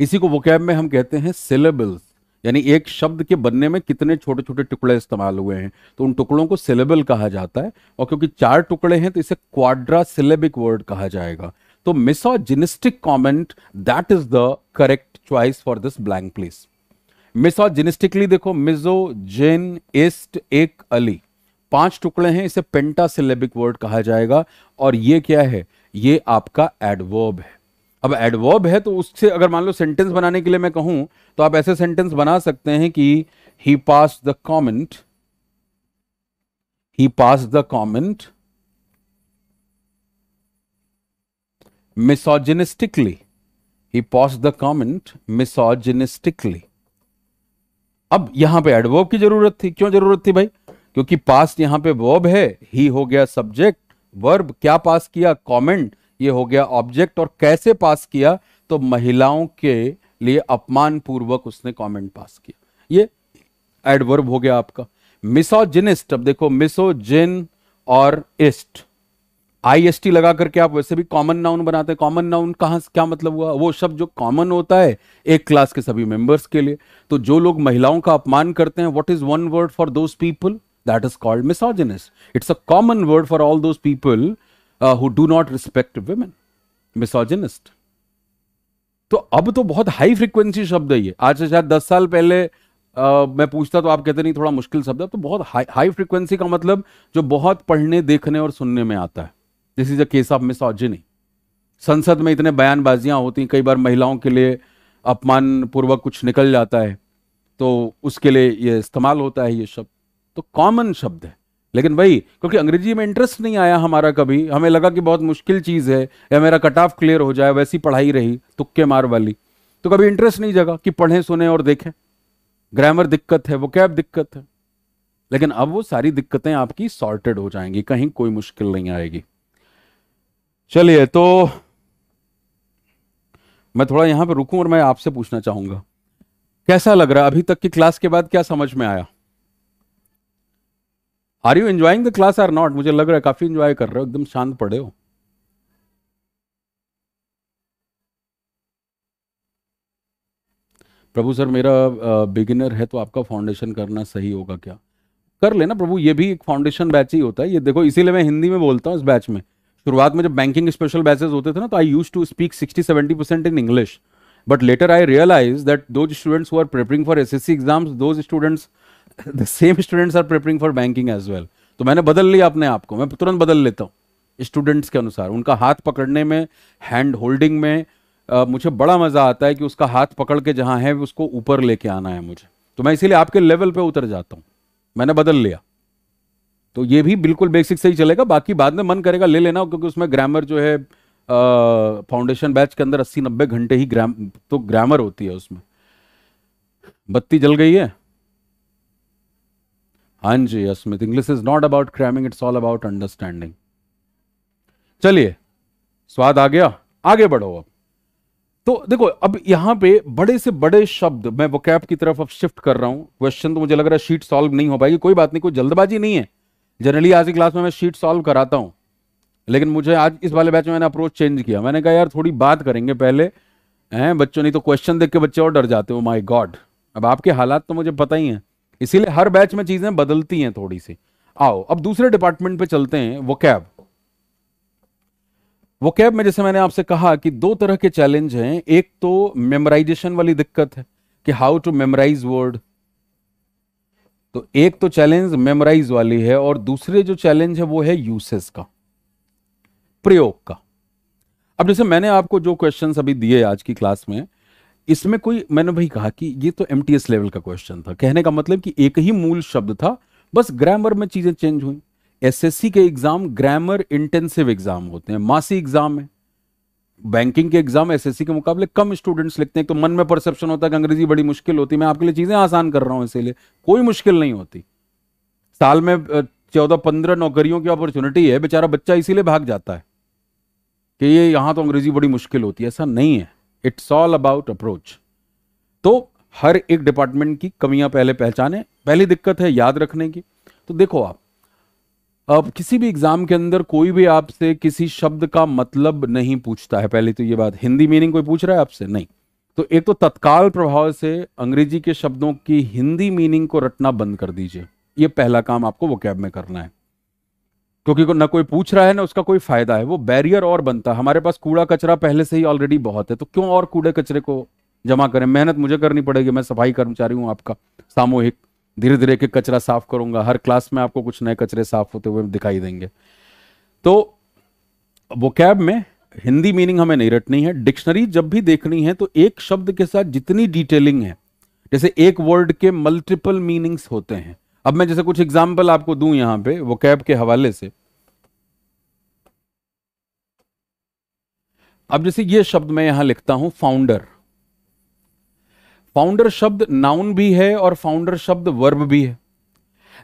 A: इसी को वोकैब में हम कहते हैं सिलेबल्स यानी एक शब्द के बनने में कितने छोटे छोटे टुकड़े इस्तेमाल हुए हैं तो उन टुकड़ों को सिलेबल कहा जाता है और क्योंकि चार टुकड़े हैं तो इसे क्वाड्रा सिलेबिक वर्ड कहा जाएगा तो misogynistic comment that is the correct choice for this blank place misogynistically देखो मिजो जेन इस्ट एक अली पांच टुकड़े हैं इसे पेंटा सिलेबिक वर्ड कहा जाएगा और ये क्या है ये आपका एडवर्ब है अब एडवर्ब है तो उससे अगर मान लो सेंटेंस बनाने के लिए मैं कहूं तो आप ऐसे सेंटेंस बना सकते हैं कि he passed the comment he passed the comment misogynistically he passed the comment misogynistically अब यहां पे एडवर्ब की जरूरत थी क्यों जरूरत थी भाई क्योंकि पास्ट यहां पे वर्ब है ही हो गया सब्जेक्ट वर्ब क्या पास किया कमेंट ये हो गया ऑब्जेक्ट और कैसे पास किया तो महिलाओं के लिए अपमान पूर्वक उसने कमेंट पास किया ये एडवर्ब हो गया आपका जिनिस्ट अब देखो मिसो जिन और इस्ट आई एस टी लगा करके आप वैसे भी कॉमन नाउन बनाते हैं कॉमन नाउन से क्या मतलब हुआ वो शब्द जो कॉमन होता है एक क्लास के सभी मेंबर्स के लिए तो जो लोग महिलाओं का अपमान करते हैं what is one word for those people that is called misogynist. It's a common word for all those people uh, who do not respect women. misogynist तो अब तो बहुत हाई फ्रिक्वेंसी शब्द है ये आज से शायद दस साल पहले आ, uh, मैं पूछता तो आप कहते नहीं थोड़ा मुश्किल शब्द है तो बहुत हाई हाई फ्रिक्वेंसी का मतलब जो बहुत पढ़ने देखने और सुनने में आता है this is a case of misogyny संसद में इतने बयानबाजियां होती हैं कई बार महिलाओं के लिए अपमान पूर्वक कुछ निकल जाता है तो उसके लिए ये इस्तेमाल होता है ये शब्द तो कॉमन शब्द है लेकिन भाई क्योंकि अंग्रेजी में इंटरेस्ट नहीं आया हमारा कभी हमें लगा कि बहुत मुश्किल चीज़ है या मेरा कट ऑफ क्लियर हो जाए वैसी पढ़ाई रही तुक्के मार वाली तो कभी इंटरेस्ट नहीं जगा कि पढ़ें सुने और देखें ग्रामर दिक्कत है वो कैब दिक्कत है लेकिन अब वो सारी दिक्कतें आपकी सॉर्टेड हो जाएंगी कहीं कोई मुश्किल नहीं आएगी चलिए तो मैं थोड़ा यहां पर रुकूं और मैं आपसे पूछना चाहूंगा कैसा लग रहा है अभी तक की क्लास के बाद क्या समझ में आया are you enjoying the class or not मुझे लग रहा है काफी एंजॉय कर रहे हो एकदम शांत पढ़े हो प्रभु सर मेरा बिगिनर है तो आपका फाउंडेशन करना सही होगा क्या कर लेना प्रभु ये भी एक फाउंडेशन बैच ही होता है ये देखो इसीलिए मैं हिंदी में बोलता हूँ इस बैच में शुरुआत में जब बैंकिंग स्पेशल बैचेज होते थे ना तो I used to speak sixty seventy percent in English but later I realise that those students who are preparing for S S C exams those students the same students are preparing for banking as well तो मैंने बदल लिया अपने आप को मैं तुरंत बदल लेता हूँ स्टूडेंट्स के अनुसार उनका हाथ पकड़ने में हैंड होल्डिंग में आ, मुझे बड़ा मज़ा आता है कि उसका हाथ पकड़ के जहाँ है उसको ऊपर लेके आना है मुझे तो मैं इसीलिए आपके लेवल पे उतर जाता हूँ मैंने बदल लिया तो ये भी बिल्कुल बेसिक से ही चलेगा बाकी बाद में मन करेगा ले लेना क्योंकि उसमें ग्रामर जो है फाउंडेशन बैच के अंदर अस्सी नब्बे घंटे ही ग्राम तो ग्रामर होती है उसमें बत्ती जल गई है जी Asmit English is not about cramming it's all about understanding चलिए स्वाद आ गया आगे बढ़ो अब तो देखो अब यहां पे बड़े से बड़े शब्द मैं वो कैप की तरफ अब शिफ्ट कर रहा हूं क्वेश्चन तो मुझे लग रहा है शीट सॉल्व नहीं हो पाएगी कोई बात नहीं कोई जल्दबाजी नहीं है जनरली आज की क्लास में मैं शीट सॉल्व कराता हूं लेकिन मुझे आज इस वाले बैच में मैंने अप्रोच चेंज किया मैंने कहा यार थोड़ी बात करेंगे पहले हैं बच्चों नहीं तो क्वेश्चन देख के बच्चे और डर जाते हो माई गॉड अब आपके हालात तो मुझे पता ही है इसीलिए हर बैच में चीजें बदलती हैं थोड़ी सी आओ अब दूसरे डिपार्टमेंट पे चलते हैं वो कैब वो कैब में जैसे मैंने आपसे कहा कि दो तरह के चैलेंज हैं एक तो मेमोराइजेशन वाली दिक्कत है कि हाउ टू मेमोराइज वर्ड तो एक तो चैलेंज मेमोराइज वाली है और दूसरे जो चैलेंज है वो है यूसेस का प्रयोग का अब जैसे मैंने आपको जो क्वेश्चन अभी दिए आज की क्लास में इसमें कोई मैंने भाई कहा कि ये तो एम लेवल का क्वेश्चन था कहने का मतलब कि एक ही मूल शब्द था बस ग्रामर में चीज़ें चेंज हुई एस के एग्ज़ाम ग्रामर इंटेंसिव एग्ज़ाम होते हैं मासी एग्ज़ाम है बैंकिंग के एग्ज़ाम एस के मुकाबले कम स्टूडेंट्स लिखते हैं तो मन में परसेप्शन होता है कि अंग्रेजी बड़ी मुश्किल होती है मैं आपके लिए चीज़ें आसान कर रहा हूं इसीलिए कोई मुश्किल नहीं होती साल में चौदह पंद्रह नौकरियों की अपॉर्चुनिटी है बेचारा बच्चा इसीलिए भाग जाता है कि ये यहां तो अंग्रेजी बड़ी मुश्किल होती है ऐसा नहीं है इट्स ऑल अबाउट अप्रोच तो हर एक डिपार्टमेंट की कमियां पहले पहचाने पहली दिक्कत है याद रखने की तो देखो आप अब किसी भी एग्जाम के अंदर कोई भी आपसे किसी शब्द का मतलब नहीं पूछता है पहले तो ये बात हिंदी मीनिंग कोई पूछ रहा है आपसे नहीं तो एक तो तत्काल प्रभाव से अंग्रेजी के शब्दों की हिंदी मीनिंग को रटना बंद कर दीजिए ये पहला काम आपको वो में करना है क्योंकि ना कोई पूछ रहा है ना उसका कोई फायदा है वो बैरियर और बनता है हमारे पास कूड़ा कचरा पहले से ही ऑलरेडी बहुत है तो क्यों और कूड़े कचरे को जमा करें मेहनत मुझे करनी पड़ेगी मैं सफाई कर्मचारी हूँ आपका सामूहिक धीरे धीरे के कचरा साफ करूंगा हर क्लास में आपको कुछ नए कचरे साफ होते हुए दिखाई देंगे तो वो कैब में हिंदी मीनिंग हमें नहीं रटनी है डिक्शनरी जब भी देखनी है तो एक शब्द के साथ जितनी डिटेलिंग है जैसे एक वर्ड के मल्टीपल मीनिंग्स होते हैं अब मैं जैसे कुछ एग्जाम्पल आपको दूं यहां पे वो कैब के हवाले से अब जैसे ये शब्द मैं यहां लिखता हूं फाउंडर फाउंडर शब्द नाउन भी है और फाउंडर शब्द वर्ब भी है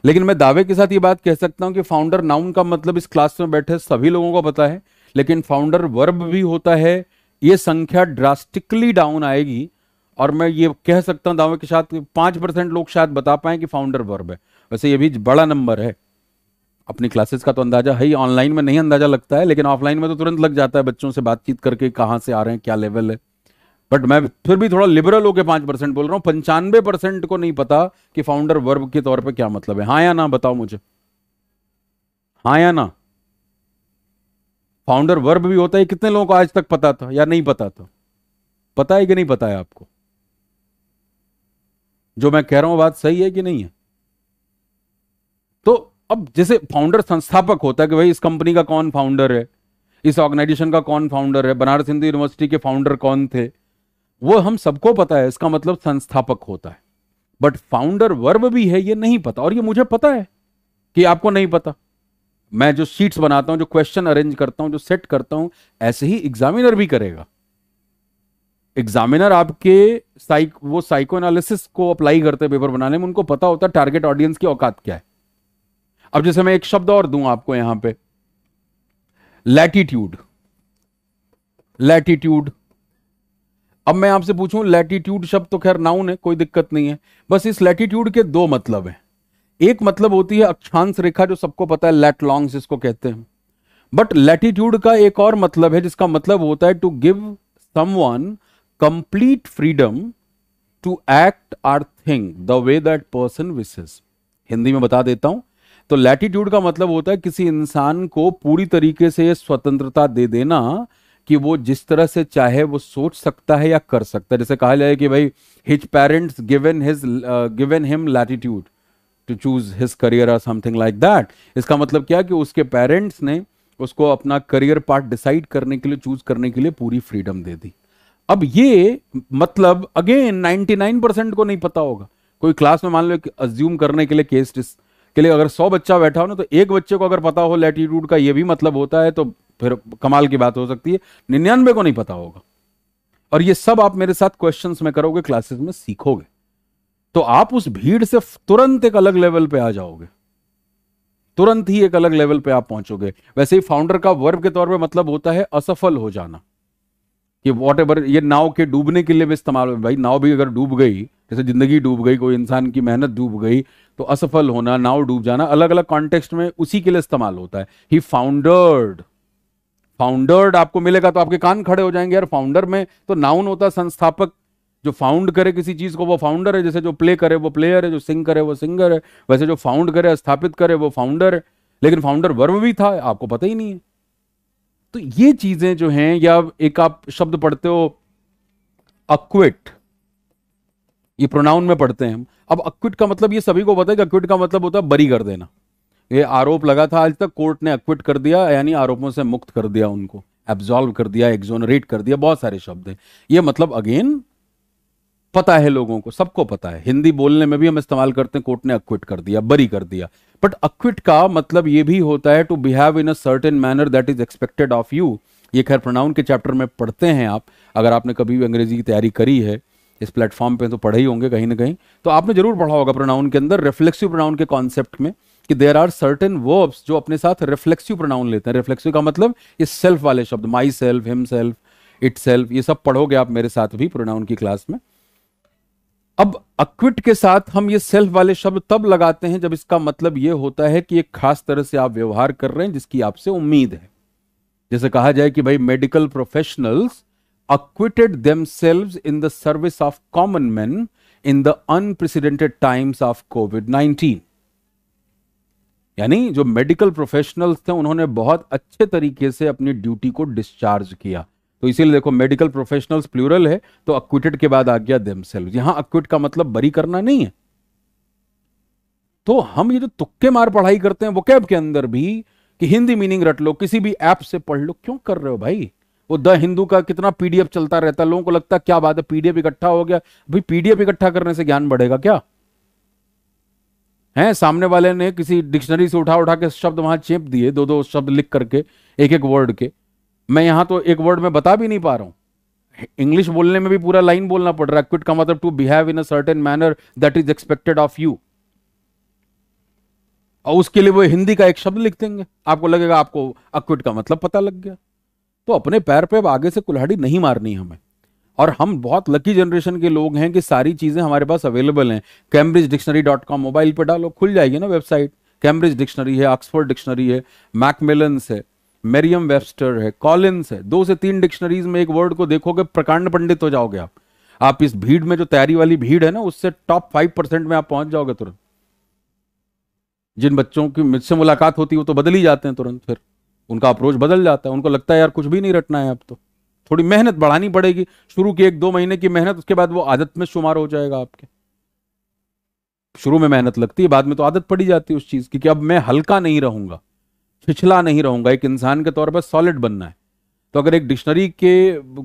A: लेकिन मैं दावे के साथ ये बात कह सकता हूं कि फाउंडर नाउन का मतलब इस क्लास में बैठे सभी लोगों को पता है लेकिन फाउंडर वर्ब भी होता है ये संख्या ड्रास्टिकली डाउन आएगी और मैं ये कह सकता हूं दावे के साथ पांच परसेंट लोग शायद बता पाए कि फाउंडर वर्ब है वैसे ये भी बड़ा नंबर है अपनी क्लासेस का तो अंदाजा है ही ऑनलाइन में नहीं अंदाजा लगता है लेकिन ऑफलाइन में तो तुरंत लग जाता है बच्चों से बातचीत करके कहाँ से आ रहे हैं क्या लेवल है बट मैं फिर भी थोड़ा लिबरल होकर पांच परसेंट बोल रहा हूँ पंचानवे परसेंट को नहीं पता कि फाउंडर वर्ब के तौर पर क्या मतलब है हाँ या ना बताओ मुझे हाँ या ना फाउंडर वर्ब भी होता है कितने लोगों को आज तक पता था या नहीं पता था पता है कि नहीं पता है आपको जो मैं कह रहा हूं बात सही है कि नहीं है तो अब जैसे फाउंडर संस्थापक होता है कि भाई इस कंपनी का कौन फाउंडर है इस ऑर्गेनाइजेशन का कौन फाउंडर है बनारस हिंदू यूनिवर्सिटी के फाउंडर कौन थे वो हम सबको पता है इसका मतलब संस्थापक होता है बट फाउंडर वर्ब भी है ये नहीं पता और ये मुझे पता है कि आपको नहीं पता मैं जो सीट्स बनाता हूं जो क्वेश्चन अरेंज करता हूं जो सेट करता हूं ऐसे ही एग्जामिनर भी करेगा एग्जामिनर आपके साइक वो साइको एनालिसिस को अप्लाई करते पेपर बनाने में उनको पता होता है टारगेट ऑडियंस की औकात क्या है अब जैसे मैं एक शब्द और दूं आपको यहां पे लैटीट्यूड लैटीट्यूड अब मैं आपसे पूछूं लैटीट्यूड शब्द तो खैर नाउन है कोई दिक्कत नहीं है बस इस लैटीट्यूड के दो मतलब हैं एक मतलब होती है अक्षांश रेखा जो सबको पता है लैट लॉन्ग इसको कहते हैं बट लैटीट्यूड का एक और मतलब है जिसका मतलब होता है to give someone complete freedom to act or think the way that person wishes Hindi में बता देता हूं तो लैटिट्यूड का मतलब होता है किसी इंसान को पूरी तरीके से स्वतंत्रता दे देना कि वो जिस तरह से चाहे वो सोच सकता है या कर सकता है जैसे कहा जाए कि भाई his parents given his given him latitude to choose his career और समथिंग लाइक दैट इसका मतलब क्या कि उसके पेरेंट्स ने उसको अपना करियर पार्ट डिसाइड करने के लिए चूज करने के लिए पूरी फ्रीडम दे दी अब ये मतलब अगेन 99 परसेंट को नहीं पता होगा कोई क्लास में मान लो अज्यूम करने के लिए केस के लिए अगर सौ बच्चा बैठा हो ना तो एक बच्चे को अगर पता हो लेटीट्यूड का यह भी मतलब होता है तो फिर कमाल की बात हो सकती है निन्यानवे को नहीं पता होगा और ये सब आप मेरे साथ क्वेश्चंस में करोगे क्लासेस में सीखोगे तो आप उस भीड़ से तुरंत एक अलग लेवल पे आ जाओगे तुरंत ही एक अलग लेवल पे आप पहुंचोगे वैसे ही फाउंडर का वर्ब के तौर पे मतलब होता है असफल हो जाना कि वॉट एवर ये नाव के डूबने के लिए भी इस्तेमाल भाई नाव भी अगर डूब गई जैसे ज़िंदगी डूब गई कोई इंसान की मेहनत डूब गई तो असफल होना नाव डूब जाना अलग अलग कॉन्टेक्स्ट में उसी के लिए इस्तेमाल होता है ही फाउंडर्ड फाउंडर्ड आपको मिलेगा तो आपके कान खड़े हो जाएंगे यार फाउंडर में तो नाउन होता है संस्थापक जो फाउंड करे किसी चीज़ को वो फाउंडर है जैसे जो प्ले करे वो प्लेयर है जो सिंग करे वो सिंगर है वैसे जो फाउंड करे स्थापित करे वो फाउंडर है लेकिन फाउंडर वर्व भी था आपको पता ही नहीं है तो ये चीज़ें जो हैं या एक आप शब्द पढ़ते हो अक्विट ये प्रोनाउन में पढ़ते हैं हम अब अक्विट का मतलब ये सभी को पता है कि अक्विट का मतलब होता है बरी कर देना ये आरोप लगा था आज तक कोर्ट ने अक्विट कर दिया यानी आरोपों से मुक्त कर दिया उनको एब्जॉल्व कर दिया एग्जोनरेट कर दिया बहुत सारे शब्द हैं ये मतलब अगेन पता है लोगों को सबको पता है हिंदी बोलने में भी हम इस्तेमाल करते हैं कोर्ट ने अक्विट कर दिया बरी कर दिया बट अक्विट का मतलब ये भी होता है to behave in a certain manner that is expected of you ये खैर प्रोनाउन के चैप्टर में पढ़ते हैं आप अगर आपने कभी भी अंग्रेजी की तैयारी करी है इस प्लेटफॉर्म पे तो पढ़े ही होंगे कहीं ना कहीं तो आपने जरूर पढ़ा होगा प्रोनाउन के अंदर रिफ्लेक्सिव प्रोनाउन के कॉन्सेप्ट में कि देर आर सर्टेन वर्ब्स जो अपने साथ रिफ्लेक्सिव प्रोनाउन लेते हैं रिफ्लेक्सिव का मतलब ये सेल्फ वाले शब्द myself himself itself ये सब पढ़ोगे आप मेरे साथ भी प्रोनाउन की क्लास में अब अक्विट के साथ हम ये सेल्फ वाले शब्द तब लगाते हैं जब इसका मतलब ये होता है कि एक खास तरह से आप व्यवहार कर रहे हैं जिसकी आपसे उम्मीद है जैसे कहा जाए कि भाई medical professionals acquitted themselves in the service of common men in the unprecedented times of covid 19 यानी जो मेडिकल प्रोफेशनल्स थे उन्होंने बहुत अच्छे तरीके से अपनी ड्यूटी को डिस्चार्ज किया तो इसीलिए देखो मेडिकल प्रोफेशनल्स प्लूरल है तो अक्विटेड के बाद आ गया देमसेल्व यहां अक्विट का मतलब बरी करना नहीं है तो हम ये जो तुक्के मार पढ़ाई करते हैं वो कैब के अंदर भी कि हिंदी मीनिंग रट लो किसी भी ऐप से पढ़ लो क्यों कर रहे हो भाई वो द हिंदू का कितना पीडीएफ चलता रहता है लोगों को लगता है क्या बात है पीडीएफ इकट्ठा हो गया भाई पीडीएफ इकट्ठा करने से ज्ञान बढ़ेगा क्या हैं सामने वाले ने किसी डिक्शनरी से उठा उठा के शब्द वहां चेप दिए दो दो शब्द लिख करके एक एक वर्ड के मैं यहां तो एक वर्ड में बता भी नहीं पा रहा हूं इंग्लिश बोलने में भी पूरा लाइन बोलना पड़ रहा है क्विट का मतलब to behave in a certain manner that is expected of you और उसके लिए वो हिंदी का एक शब्द लिख देंगे आपको लगेगा आपको अक्विट का मतलब पता लग गया तो अपने पैर पे आगे से कुल्हाड़ी नहीं मारनी हमें और हम बहुत लकी जनरेशन के लोग हैं कि सारी चीज़ें हमारे पास अवेलेबल हैं Cambridge dictionary dot com mobile पर डालो खुल जाएगी ना वेबसाइट कैम्ब्रिज डिक्शनरी है ऑक्सफोर्ड डिक्शनरी है मैकमेलन्स है मेरियम वेबस्टर है कॉलिन्स है दो से तीन डिक्शनरीज में एक वर्ड को देखोगे प्रकांड पंडित हो जाओगे आप आप इस भीड़ में जो तैयारी वाली भीड़ है ना उससे टॉप फाइव परसेंट में आप पहुंच जाओगे तुरंत जिन बच्चों की मुझसे मुलाकात होती है वो तो बदल ही जाते हैं तुरंत फिर उनका अप्रोच बदल जाता है उनको लगता है यार कुछ भी नहीं रटना है अब तो थोड़ी मेहनत बढ़ानी पड़ेगी शुरू की एक दो महीने की मेहनत उसके बाद वो आदत में शुमार हो जाएगा आपके शुरू में मेहनत लगती है बाद में तो आदत पड़ी जाती है उस चीज़ की कि अब मैं हल्का नहीं रहूंगा छिछला नहीं रहूंगा एक इंसान के तौर पर सॉलिड बनना है तो अगर एक डिक्शनरी के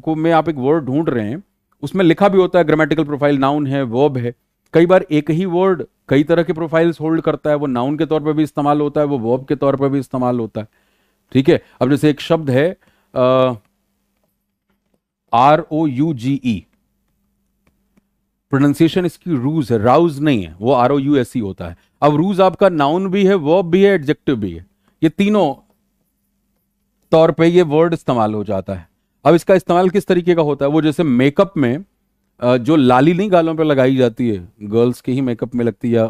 A: को में आप एक वर्ड ढूंढ रहे हैं उसमें लिखा भी होता है ग्रामेटिकल प्रोफाइल नाउन है वर्ब है कई बार एक ही वर्ड कई तरह के प्रोफाइल्स होल्ड करता है वो नाउन के तौर पर भी इस्तेमाल होता है वो वर्ब के तौर पर भी इस्तेमाल होता है ठीक है अब जैसे एक शब्द है R O U G E pronunciation इसकी रूज है राउज नहीं है वो R O U S E होता है अब रूज आपका नाउन भी है वर्ब भी है एडजेक्टिव भी है ये तीनों तौर पे ये वर्ड इस्तेमाल हो जाता है अब इसका इस्तेमाल किस तरीके का होता है वो जैसे मेकअप में जो लाली नहीं गालों पे लगाई जाती है गर्ल्स के ही मेकअप में लगती है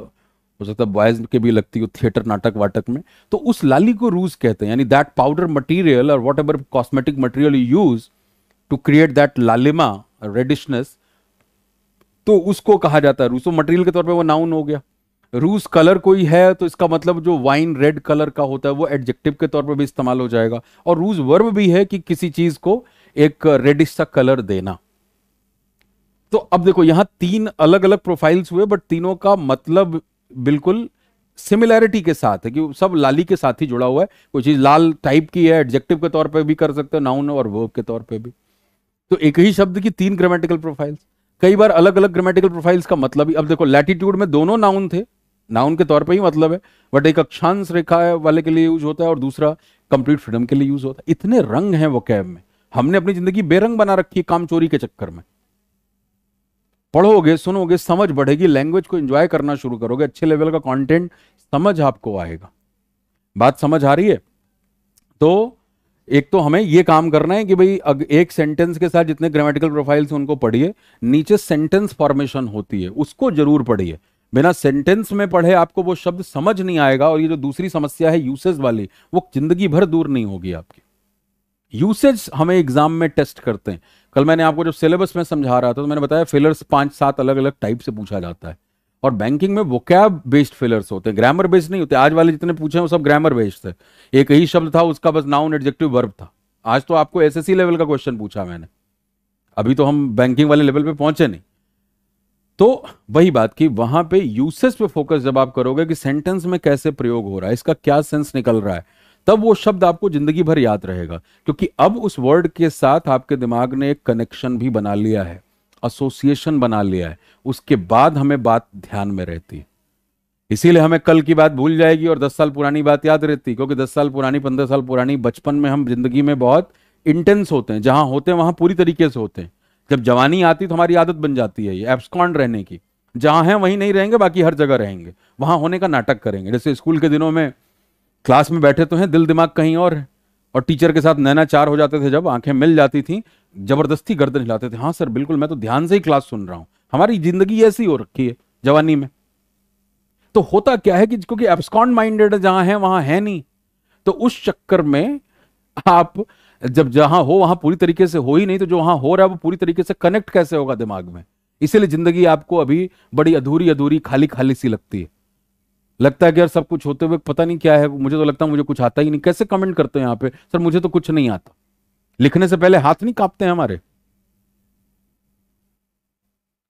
A: हो सकता है बॉयज के भी लगती हो थिएटर नाटक वाटक में तो उस लाली को रूज कहते हैं यानी दैट पाउडर मटेरियल और whatever cosmetic material you use to create that लालिमा रेडिशनेस तो उसको कहा जाता है रूसो तो मटेरियल के तौर पे वो नाउन हो गया रूस कलर कोई है तो इसका मतलब जो वाइन रेड कलर का होता है वो एडजेक्टिव के तौर पे भी इस्तेमाल हो जाएगा और रूस वर्ब भी है कि किसी चीज को एक रेडिश सा कलर देना तो अब देखो यहां तीन अलग अलग प्रोफाइल्स हुए बट तीनों का मतलब बिल्कुल सिमिलैरिटी के साथ है कि सब लाली के साथ ही जुड़ा हुआ है कोई चीज लाल टाइप की है एडजेक्टिव के तौर पे भी कर सकते हो नाउन और वर्ब के तौर पे भी तो एक ही शब्द की तीन ग्रामेटिकल प्रोफाइल्स कई बार अलग अलग ग्रामेटिकल प्रोफाइल्स का मतलब ही अब देखो लैटिट्यूड में दोनों नाउन थे नाउन के तौर पर ही मतलब है बट एक अक्षांश रेखा वाले के लिए यूज होता है और दूसरा कंप्लीट फ्रीडम के लिए यूज होता है इतने रंग हैं वो कैब में हमने अपनी जिंदगी बेरंग बना रखी है काम चोरी के चक्कर में पढ़ोगे सुनोगे समझ बढ़ेगी लैंग्वेज को एंजॉय करना शुरू करोगे अच्छे लेवल का कंटेंट समझ आपको आएगा बात समझ आ रही है तो एक तो हमें यह काम करना है कि भाई एक सेंटेंस के साथ जितने ग्रामेटिकल प्रोफाइल्स उनको पढ़िए नीचे सेंटेंस फॉर्मेशन होती है उसको जरूर पढ़िए बिना सेंटेंस में पढ़े आपको वो शब्द समझ नहीं आएगा और ये जो दूसरी समस्या है यूसेज वाली वो जिंदगी भर दूर नहीं होगी आपकी यूसेज हमें एग्जाम में टेस्ट करते हैं कल मैंने आपको जब सिलेबस में समझा रहा था तो मैंने बताया फिलर्स पांच सात अलग अलग टाइप से पूछा जाता है और बैंकिंग में वो क्या बेस्ड फिलर्स होते हैं ग्रामर बेस्ड नहीं होते आज वाले जितने पूछे वो सब ग्रामर बेस्ड थे एक ही शब्द था उसका बस नाउन एडजेक्टिव वर्ब था आज तो आपको एस लेवल का क्वेश्चन पूछा मैंने अभी तो हम बैंकिंग वाले लेवल पर पहुंचे नहीं तो वही बात की वहां पे यूसेस पे फोकस जब आप करोगे कि सेंटेंस में कैसे प्रयोग हो रहा है इसका क्या सेंस निकल रहा है तब वो शब्द आपको जिंदगी भर याद रहेगा क्योंकि अब उस वर्ड के साथ आपके दिमाग ने एक कनेक्शन भी बना लिया है एसोसिएशन बना लिया है उसके बाद हमें बात ध्यान में रहती है इसीलिए हमें कल की बात भूल जाएगी और दस साल पुरानी बात याद रहती क्योंकि दस साल पुरानी पंद्रह साल पुरानी बचपन में हम जिंदगी में बहुत इंटेंस होते हैं जहां होते हैं वहां पूरी तरीके से होते हैं जब जवानी आती तो हमारी आदत बन जाती है ये एब्सकॉन्ड रहने की जहां हैं वहीं नहीं रहेंगे बाकी हर जगह रहेंगे वहां होने का नाटक करेंगे जैसे स्कूल के दिनों में क्लास में बैठे तो हैं दिल दिमाग कहीं और है और टीचर के साथ नैना चार हो जाते थे जब आंखें मिल जाती थी जबरदस्ती गर्दन हिलाते थे हाँ सर बिल्कुल मैं तो ध्यान से ही क्लास सुन रहा हूं हमारी जिंदगी ऐसी हो रखी है जवानी में तो होता क्या है कि क्योंकि एब्सकॉन्ड माइंडेड जहां है वहां है नहीं तो उस चक्कर में आप जब जहां हो वहां पूरी तरीके से हो ही नहीं तो जो वहां हो रहा है वो पूरी तरीके से कनेक्ट कैसे होगा दिमाग में इसीलिए जिंदगी आपको अभी बड़ी अधूरी अधूरी खाली खाली सी लगती है लगता है कि यार सब कुछ होते हुए पता नहीं क्या है मुझे तो लगता है मुझे कुछ आता ही नहीं कैसे कमेंट करते हो यहां पे सर मुझे तो कुछ नहीं आता लिखने से पहले हाथ नहीं कांपते हैं हमारे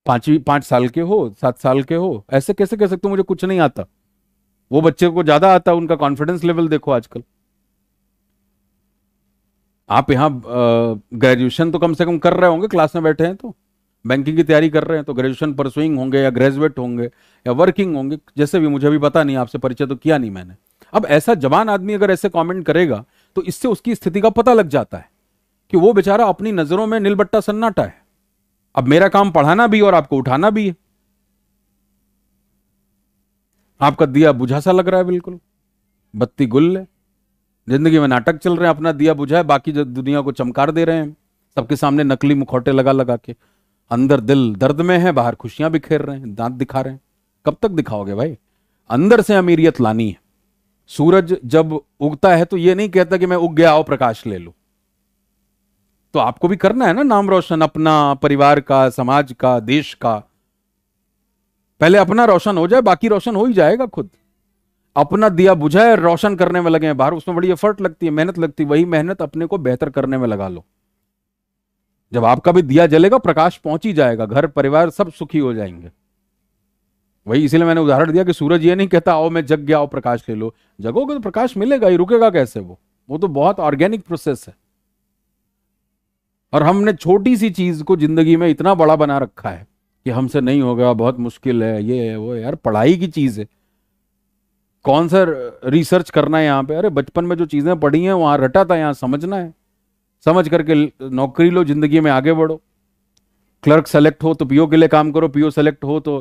A: पांचवी पांच साल के हो सात साल के हो ऐसे कैसे कह सकते हो मुझे कुछ नहीं आता वो बच्चे को ज्यादा आता है उनका कॉन्फिडेंस लेवल देखो आजकल आप यहाँ ग्रेजुएशन तो कम से कम कर रहे होंगे क्लास में बैठे हैं तो बैंकिंग की तैयारी कर रहे हैं तो ग्रेजुएशन परसुइंग होंगे या ग्रेजुएट होंगे या वर्किंग होंगे जैसे भी मुझे अभी पता नहीं आपसे परिचय तो किया नहीं मैंने अब ऐसा जवान आदमी अगर ऐसे कमेंट करेगा तो इससे उसकी स्थिति का पता लग जाता है कि वो बेचारा अपनी नजरों में नीलबट्टा सन्नाटा है अब मेरा काम पढ़ाना भी और आपको उठाना भी है आपका दिया बुझा सा लग रहा है बिल्कुल बत्ती गुल है जिंदगी में नाटक चल रहे हैं अपना दिया बुझा है बाकी जो दुनिया को चमकार दे रहे हैं सबके सामने नकली मुखौटे लगा लगा के अंदर दिल दर्द में है बाहर खुशियां बिखेर रहे हैं दांत दिखा रहे हैं कब तक दिखाओगे भाई अंदर से अमीरियत लानी है सूरज जब उगता है तो यह नहीं कहता कि मैं उग गया आओ प्रकाश ले लो तो आपको भी करना है ना नाम रोशन अपना परिवार का समाज का देश का पहले अपना रोशन हो जाए बाकी रोशन हो ही जाएगा खुद अपना दिया बुझाए रोशन करने में लगे हैं बाहर उसमें बड़ी एफर्ट लगती है मेहनत लगती है वही मेहनत अपने को बेहतर करने में लगा लो जब आपका भी दिया जलेगा प्रकाश पहुंच ही जाएगा घर परिवार सब सुखी हो जाएंगे वही इसीलिए मैंने उदाहरण दिया कि सूरज ये नहीं कहता आओ मैं जग गया आओ प्रकाश ले लो जगोगे तो प्रकाश मिलेगा ही रुकेगा कैसे वो वो तो बहुत ऑर्गेनिक प्रोसेस है और हमने छोटी सी चीज को जिंदगी में इतना बड़ा बना रखा है कि हमसे नहीं होगा बहुत मुश्किल है ये है वो यार पढ़ाई की चीज है कौन सा रिसर्च करना है यहाँ पे अरे बचपन में जो चीजें पढ़ी हैं वहां रटा था यहाँ समझना है समझ करके नौकरी लो जिंदगी में आगे बढ़ो क्लर्क सेलेक्ट हो तो पीओ के लिए काम करो पीओ सेलेक्ट हो तो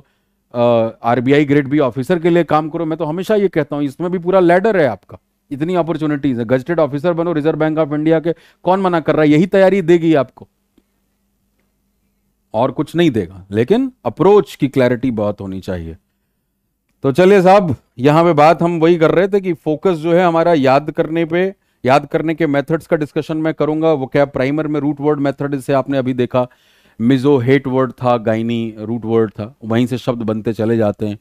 A: आरबीआई ग्रेड बी ऑफिसर के लिए काम करो मैं तो हमेशा ये कहता हूँ इसमें भी पूरा लैडर है आपका इतनी अपॉर्चुनिटीज है गजटेड ऑफिसर बनो रिजर्व बैंक ऑफ इंडिया के कौन मना कर रहा है यही तैयारी देगी आपको और कुछ नहीं देगा लेकिन अप्रोच की क्लैरिटी बहुत होनी चाहिए तो चलिए साहब यहां पे बात हम वही कर रहे थे कि फोकस जो है हमारा याद करने पे याद करने के मेथड्स का डिस्कशन मैं करूंगा वो क्या प्राइमर में रूट वर्ड मेथड से आपने अभी देखा मिजो हेट वर्ड था गाइनी रूट वर्ड था वहीं से शब्द बनते चले जाते हैं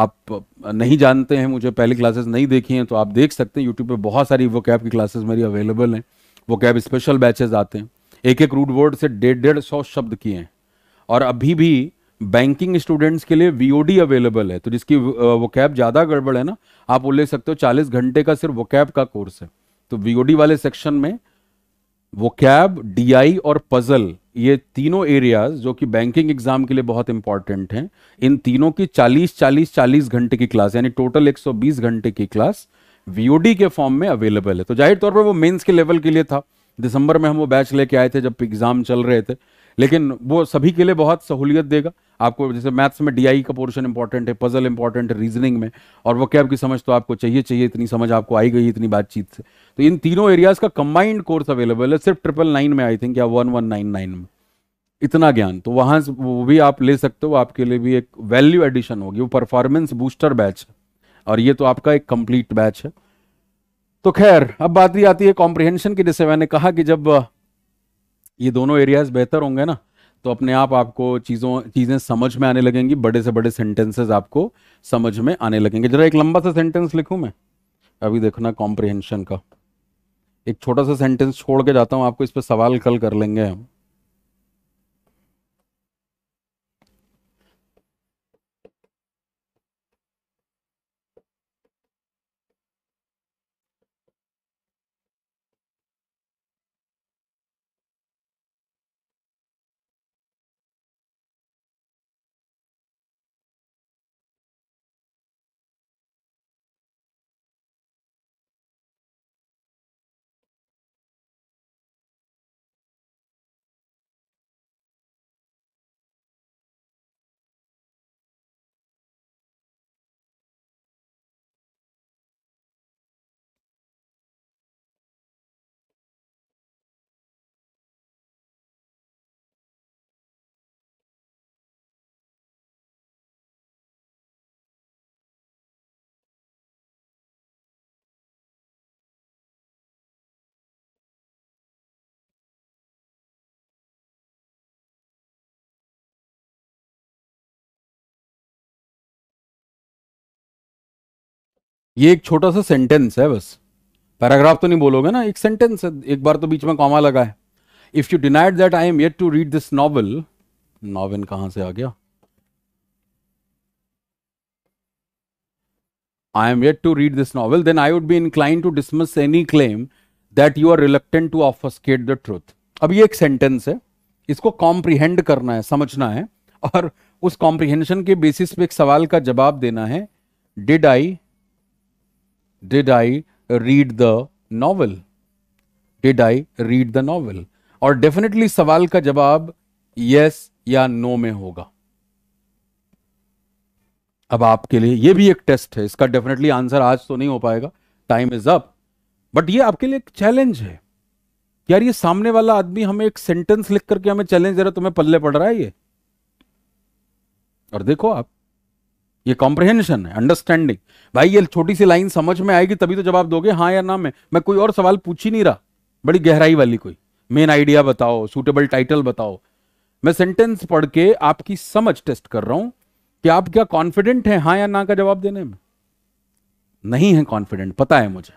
A: आप नहीं जानते हैं मुझे पहले क्लासेस नहीं देखी हैं तो आप देख सकते हैं यूट्यूब पे बहुत सारी वो की क्लासेस मेरी अवेलेबल हैं वो कैब स्पेशल बैचेज आते हैं एक एक रूट वर्ड से डेढ़ डेढ़ सौ शब्द किए हैं और अभी भी बैंकिंग स्टूडेंट्स के लिए वी अवेलेबल है तो जिसकी वो कैब ज़्यादा गड़बड़ है ना आप वो ले सकते हो चालीस घंटे का सिर्फ वो कैब का कोर्स है तो वीओडी वाले सेक्शन में वो कैब डीआई और पजल ये तीनों एरियाज जो कि बैंकिंग एग्जाम के लिए बहुत इंपॉर्टेंट हैं इन तीनों की 40 40 40 घंटे की क्लास यानी टोटल 120 घंटे की क्लास वीओडी के फॉर्म में अवेलेबल है तो जाहिर तौर पर वो मेंस के लेवल के लिए था दिसंबर में हम वो बैच लेके आए थे जब एग्जाम चल रहे थे लेकिन वो सभी के लिए बहुत सहूलियत देगा आपको जैसे मैथ्स में डीआई का पोर्शन इंपॉर्टेंट है पजल इंपॉर्टेंट है रीजनिंग में और वो कैब की समझ तो आपको चाहिए चाहिए इतनी समझ आपको आई गई इतनी बातचीत से तो इन तीनों एरियाज का कंबाइंड कोर्स अवेलेबल है सिर्फ ट्रिपल नाइन में आई थिंक या वन वन नाइन नाइन में इतना ज्ञान तो वहां से वो भी आप ले सकते हो आपके लिए भी एक वैल्यू एडिशन होगी वो परफॉर्मेंस बूस्टर बैच है और ये तो आपका एक कंप्लीट बैच है तो खैर अब बात ये आती है कॉम्प्रिहेंशन की जैसे मैंने कहा कि जब ये दोनों एरियाज बेहतर होंगे ना तो अपने आप आपको चीज़ों चीज़ें समझ में आने लगेंगी बड़े से बड़े सेंटेंसेस आपको समझ में आने लगेंगे जरा एक लंबा सा सेंटेंस लिखूं मैं अभी देखना कॉम्प्रिहेंशन का एक छोटा सा सेंटेंस छोड़ के जाता हूँ आपको इस पर सवाल कल कर लेंगे हम ये एक छोटा सा सेंटेंस है बस पैराग्राफ तो नहीं बोलोगे ना एक सेंटेंस है एक बार तो बीच में कॉमा लगा है if you denied that I am yet to read this novel novel कहां से आ गया I am yet to read this novel then I would be inclined to dismiss any claim that you are reluctant to of the truth अब ये एक sentence है इसको comprehend करना है समझना है और उस कॉम्प्रिहेंशन के बेसिस पे एक सवाल का जवाब देना है did I did I read the novel? Did I read the novel? और डेफिनेटली सवाल का जवाब यस या नो में होगा अब आपके लिए ये भी एक टेस्ट है इसका डेफिनेटली आंसर आज तो नहीं हो पाएगा टाइम इज अप बट ये आपके लिए एक चैलेंज है यार ये सामने वाला आदमी हमें एक सेंटेंस लिख करके हमें चैलेंज दे रहा तुम्हें पल्ले पड़ रहा है ये और देखो आप ये कॉम्प्रिहेंशन है अंडरस्टैंडिंग भाई ये छोटी सी लाइन समझ में आएगी तभी तो जवाब दोगे हाँ या ना में मैं कोई और सवाल पूछ ही नहीं रहा बड़ी गहराई वाली कोई मेन आइडिया बताओ सूटेबल टाइटल बताओ मैं सेंटेंस पढ़ के आपकी समझ टेस्ट कर रहा हूं कि आप क्या कॉन्फिडेंट हैं हाँ या ना का जवाब देने में नहीं है कॉन्फिडेंट पता है मुझे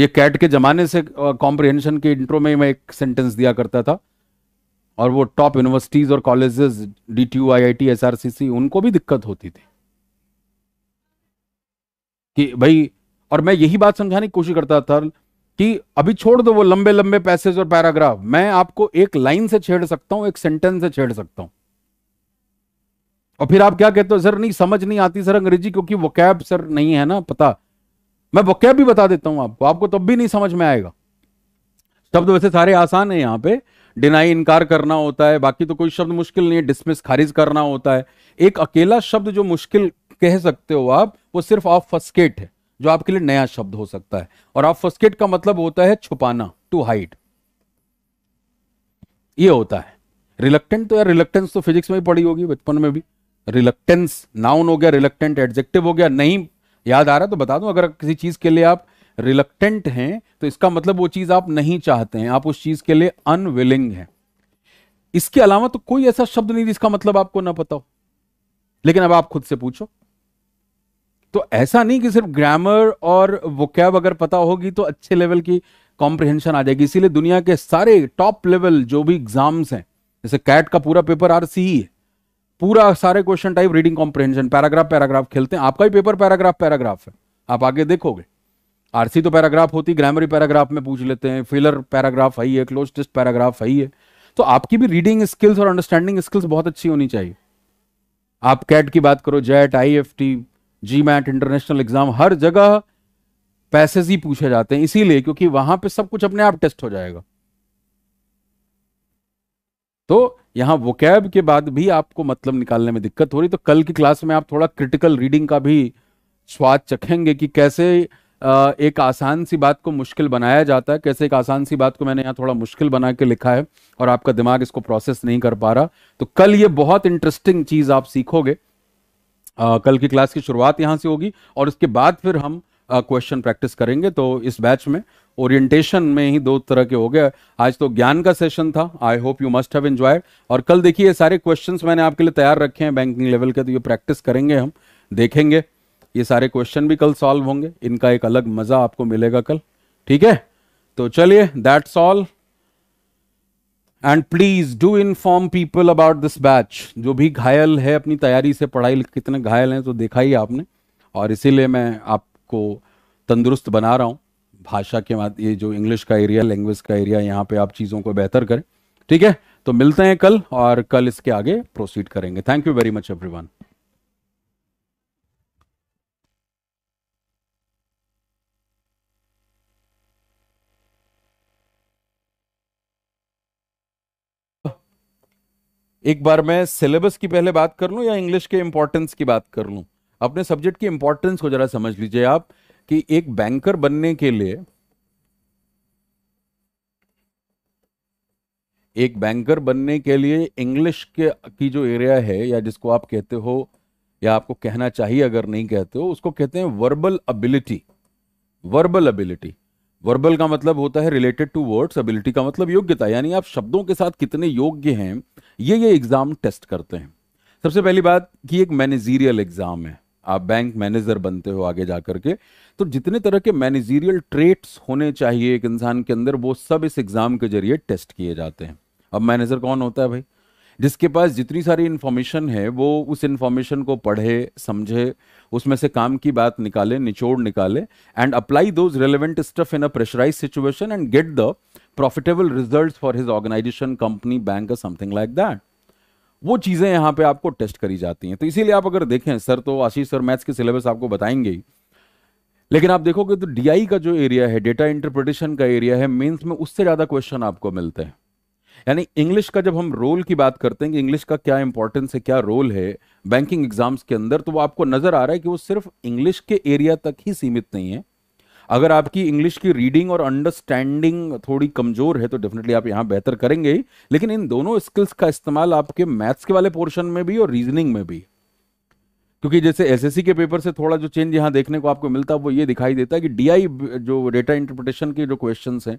A: ये कैट के जमाने से कॉम्प्रिहेंशन के इंट्रो में मैं एक सेंटेंस दिया करता था और वो टॉप यूनिवर्सिटीज और colleges D T U I I उनको भी दिक्कत होती थी कि भाई और मैं यही बात समझाने की कोशिश करता था कि अभी छोड़ दो वो लंबे लंबे पैसेज और पैराग्राफ मैं आपको एक लाइन से छेड़ सकता हूं एक सेंटेंस से छेड़ सकता हूं और फिर आप क्या कहते हो सर नहीं समझ नहीं आती सर अंग्रेजी क्योंकि वो सर नहीं है ना पता मैं वो भी बता देता हूं आपको आपको तब भी नहीं समझ में आएगा शब्द वैसे सारे आसान है यहां पर डिनाई इनकार करना होता है बाकी तो कोई शब्द मुश्किल नहीं है डिसमिस खारिज करना होता है एक अकेला शब्द जो मुश्किल कह सकते हो आप वो सिर्फ ऑफ फस्केट है जो आपके लिए नया शब्द हो सकता है और ऑफ फस्केट का मतलब होता है छुपाना टू हाइट ये होता है रिलक्टेंट तो यार रिलक्टेंस तो फिजिक्स में ही पड़ी होगी बचपन में भी रिलक्टेंस नाउन हो गया रिलक्टेंट एडजेक्टिव हो गया नहीं याद आ रहा तो बता दूं अगर किसी चीज के लिए आप रिलक्टेंट हैं तो इसका मतलब वो चीज़ आप नहीं चाहते हैं आप उस चीज़ के लिए अनविलिंग हैं इसके अलावा तो कोई ऐसा शब्द नहीं जिसका मतलब आपको ना पता हो लेकिन अब आप खुद से पूछो तो ऐसा नहीं कि सिर्फ ग्रामर और कैब अगर पता होगी तो अच्छे लेवल की कॉम्प्रिहेंशन आ जाएगी इसीलिए दुनिया के सारे टॉप लेवल जो भी एग्जाम्स हैं जैसे कैट का पूरा पेपर आर सी है पूरा सारे question type reading comprehension paragraph paragraph खेलते हैं आपका भी पेपर पैराग्राफ पैराग्राफ है आप आगे देखोगे आरसी तो पैराग्राफ होती ग्रामरी पैराग्राफ में पूछ लेते हैं फिलर पैराग्राफ है ही है क्लोज टेस्ट पैराग्राफ है है तो आपकी भी रीडिंग स्किल्स और अंडरस्टैंडिंग स्किल्स बहुत अच्छी होनी चाहिए आप कैट की बात करो XAT I F T GMAT international exam हर जगह पैसेज ही पूछे जाते हैं इसीलिए क्योंकि वहां पे सब कुछ अपने आप टेस्ट हो जाएगा तो यहां वो कैब के बाद भी आपको मतलब निकालने में दिक्कत हो रही तो कल की क्लास में आप थोड़ा क्रिटिकल रीडिंग का भी स्वाद चखेंगे कि कैसे एक आसान सी बात को मुश्किल बनाया जाता है कैसे एक आसान सी बात को मैंने यहाँ थोड़ा मुश्किल बना के लिखा है और आपका दिमाग इसको प्रोसेस नहीं कर पा रहा तो कल ये बहुत इंटरेस्टिंग चीज़ आप सीखोगे आ, कल की क्लास की शुरुआत यहाँ से होगी और उसके बाद फिर हम क्वेश्चन प्रैक्टिस करेंगे तो इस बैच में ओरिएंटेशन में ही दो तरह के हो गए आज तो ज्ञान का सेशन था I hope you must have enjoyed और कल देखिए सारे क्वेश्चंस मैंने आपके लिए तैयार रखे हैं बैंकिंग लेवल के तो ये प्रैक्टिस करेंगे हम देखेंगे ये सारे क्वेश्चन भी कल सॉल्व होंगे इनका एक अलग मजा आपको मिलेगा कल ठीक है तो चलिए that solve and please do inform people about this batch जो भी घायल है अपनी तैयारी से पढ़ाई कितने घायल हैं तो देखा ही आपने और इसीलिए मैं आपको तंदुरुस्त बना रहा हूँ भाषा के बाद ये जो इंग्लिश का एरिया लैंग्वेज का एरिया यहाँ पे आप चीज़ों को बेहतर करें ठीक है तो मिलते हैं कल और कल इसके आगे प्रोसीड करेंगे thank you very much everyone एक बार मैं सिलेबस की पहले बात कर लूं या इंग्लिश के इंपॉर्टेंस की बात कर लूं अपने सब्जेक्ट की इंपॉर्टेंस को जरा समझ लीजिए आप कि एक बैंकर बनने के लिए एक बैंकर बनने के लिए इंग्लिश के की जो एरिया है या जिसको आप कहते हो या आपको कहना चाहिए अगर नहीं कहते हो उसको कहते हैं verbal ability verbal ability verbal का मतलब होता है रिलेटेड टू वर्ड्स एबिलिटी का मतलब योग्यता यानी आप शब्दों के साथ कितने योग्य हैं ये ये एग्जाम टेस्ट करते हैं सबसे पहली बात कि एक मैनेजीरियल एग्जाम है आप बैंक मैनेजर बनते हो आगे जाकर के तो जितने तरह के मैनेजीरियल ट्रेट्स होने चाहिए एक इंसान के अंदर वो सब इस एग्जाम के जरिए टेस्ट किए जाते हैं अब मैनेजर कौन होता है भाई जिसके पास जितनी सारी इन्फॉर्मेशन है वो उस इन्फॉर्मेशन को पढ़े समझे उसमें से काम की बात निकाले निचोड़ निकाले and apply those relevant stuff in a pressurise situation and get the profitable result for his organisation company bank something like that वो चीज़ें यहाँ पे आपको टेस्ट करी जाती हैं तो इसीलिए आप अगर देखें सर तो आशीष सर मैथ्स के सिलेबस आपको बताएंगे ही लेकिन आप देखोगे तो डीआई का जो एरिया है डेटा इंटरप्रिटेशन का एरिया है मेंस में उससे ज़्यादा क्वेश्चन आपको मिलते हैं यानी इंग्लिश का जब हम रोल की बात करते हैं कि इंग्लिश का क्या इंपॉर्टेंस है क्या रोल है बैंकिंग एग्जाम्स के अंदर तो वो आपको नजर आ रहा है कि वो सिर्फ इंग्लिश के एरिया तक ही सीमित नहीं है अगर आपकी इंग्लिश की रीडिंग और अंडरस्टैंडिंग थोड़ी कमजोर है तो डेफिनेटली आप यहाँ बेहतर करेंगे ही लेकिन इन दोनों स्किल्स का इस्तेमाल आपके मैथ्स के वाले पोर्शन में भी और रीजनिंग में भी क्योंकि जैसे एसएससी के पेपर से थोड़ा जो चेंज यहाँ देखने को आपको मिलता है वो ये दिखाई देता है कि डीआई जो डेटा इंटरप्रिटेशन के जो क्वेश्चन हैं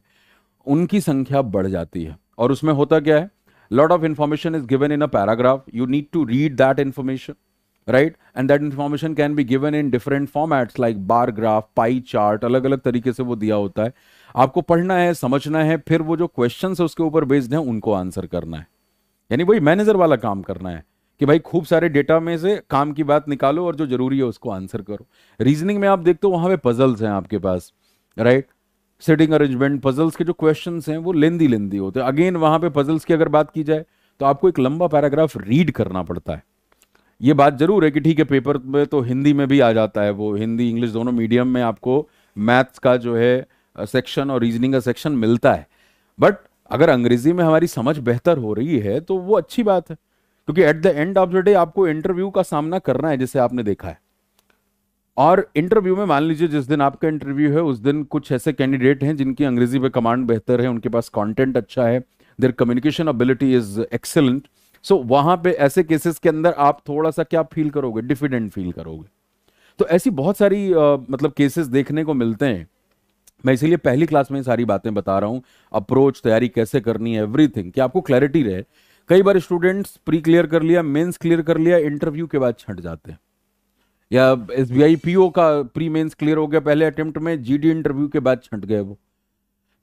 A: उनकी संख्या बढ़ जाती है और उसमें होता क्या है lot of information is given in a paragraph you need to read that information right and that information can be given in different formats like bar graph pie chart अलग अलग तरीके से वो दिया होता है आपको पढ़ना है समझना है फिर वो जो क्वेश्चन है उसके ऊपर बेस्ड है उनको आंसर करना है यानी वही मैनेजर वाला काम करना है कि भाई खूब सारे डेटा में से काम की बात निकालो और जो जरूरी है उसको आंसर करो रीजनिंग में आप देखते हो वहां पे पजल्स हैं आपके पास राइट सेटिंग अरेंजमेंट पजल्स के जो क्वेश्चन हैं वो लेंदी लेंदी होते हैं अगेन वहाँ पे पजल्स की अगर बात की जाए तो आपको एक लंबा पैराग्राफ रीड करना पड़ता है ये बात जरूर है कि ठीक है पेपर में तो हिंदी में भी आ जाता है वो हिंदी इंग्लिश दोनों मीडियम में आपको मैथ्स का जो है सेक्शन और रीजनिंग का सेक्शन मिलता है बट अगर अंग्रेजी में हमारी समझ बेहतर हो रही है तो वो अच्छी बात है क्योंकि at the end of the day आपको इंटरव्यू का सामना करना है जैसे आपने देखा है और इंटरव्यू में मान लीजिए जिस दिन आपका इंटरव्यू है उस दिन कुछ ऐसे कैंडिडेट हैं जिनकी अंग्रेजी पे कमांड बेहतर है उनके पास कंटेंट अच्छा है there communication ability is excellent so वहां पे ऐसे केसेस के अंदर आप थोड़ा सा क्या फील करोगे डिफिडेंट फील करोगे तो ऐसी बहुत सारी आ, मतलब केसेस देखने को मिलते हैं मैं इसीलिए पहली क्लास में सारी बातें बता रहा हूँ अप्रोच तैयारी कैसे करनी है एवरीथिंग कि आपको क्लैरिटी रहे कई बार स्टूडेंट्स प्री क्लियर कर लिया मेंस क्लियर कर लिया इंटरव्यू के बाद छंट जाते हैं या एस बी आई ओ का प्री मेन्स क्लियर हो गया पहले अटेम्प्ट में डी इंटरव्यू के बाद छंट गए वो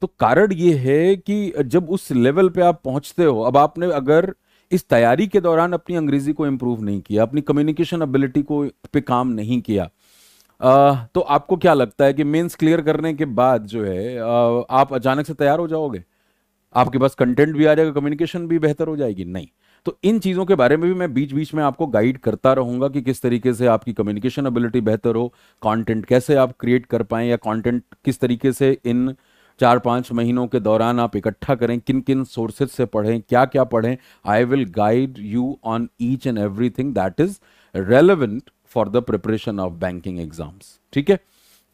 A: तो कारण ये है कि जब उस लेवल पे आप पहुंचते हो अब आपने अगर इस तैयारी के दौरान अपनी अंग्रेजी को इम्प्रूव नहीं किया अपनी कम्युनिकेशन एबिलिटी को पे काम नहीं किया आ, तो आपको क्या लगता है कि मेंस क्लियर करने के बाद जो है आ, आप अचानक से तैयार हो जाओगे आपके पास कंटेंट भी आ जाएगा कम्युनिकेशन भी बेहतर हो जाएगी नहीं तो इन चीज़ों के बारे में भी मैं बीच बीच में आपको गाइड करता रहूंगा कि किस तरीके से आपकी कम्युनिकेशन एबिलिटी बेहतर हो कंटेंट कैसे आप क्रिएट कर पाए या कंटेंट किस तरीके से इन चार पांच महीनों के दौरान आप इकट्ठा करें किन किन सोर्सेज से पढ़ें क्या क्या पढ़ें I will guide you on each and everything that is relevant for the preparation of banking exams ठीक है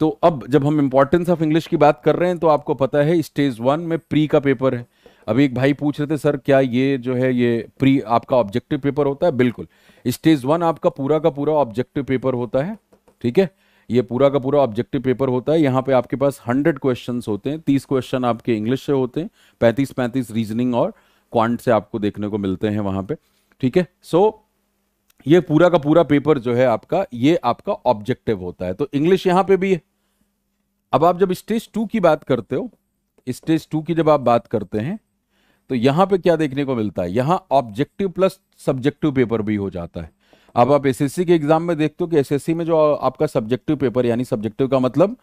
A: तो अब जब हम इंपॉर्टेंस ऑफ इंग्लिश की बात कर रहे हैं तो आपको पता है स्टेज वन में प्री का पेपर है अभी एक भाई पूछ रहे थे सर क्या ये जो है ये प्री आपका ऑब्जेक्टिव पेपर होता है बिल्कुल स्टेज वन आपका पूरा का पूरा ऑब्जेक्टिव पेपर होता है ठीक है ये पूरा का पूरा ऑब्जेक्टिव पेपर होता है यहाँ पे आपके पास हंड्रेड क्वेश्चन होते हैं तीस क्वेश्चन आपके इंग्लिश से होते हैं पैंतीस पैंतीस रीजनिंग और क्वांट से आपको देखने को मिलते हैं वहां पे ठीक है सो ये पूरा का पूरा पेपर जो है आपका ये आपका ऑब्जेक्टिव होता है तो इंग्लिश यहाँ पे भी है अब आप जब स्टेज टू की बात करते हो स्टेज टू की जब आप बात करते हैं तो यहाँ पे क्या देखने को मिलता है यहाँ ऑब्जेक्टिव प्लस सब्जेक्टिव पेपर भी हो जाता है अब आप एसएससी के एग्जाम में देखते हो कि एसएससी में जो आपका सब्जेक्टिव पेपर यानी सब्जेक्टिव का मतलब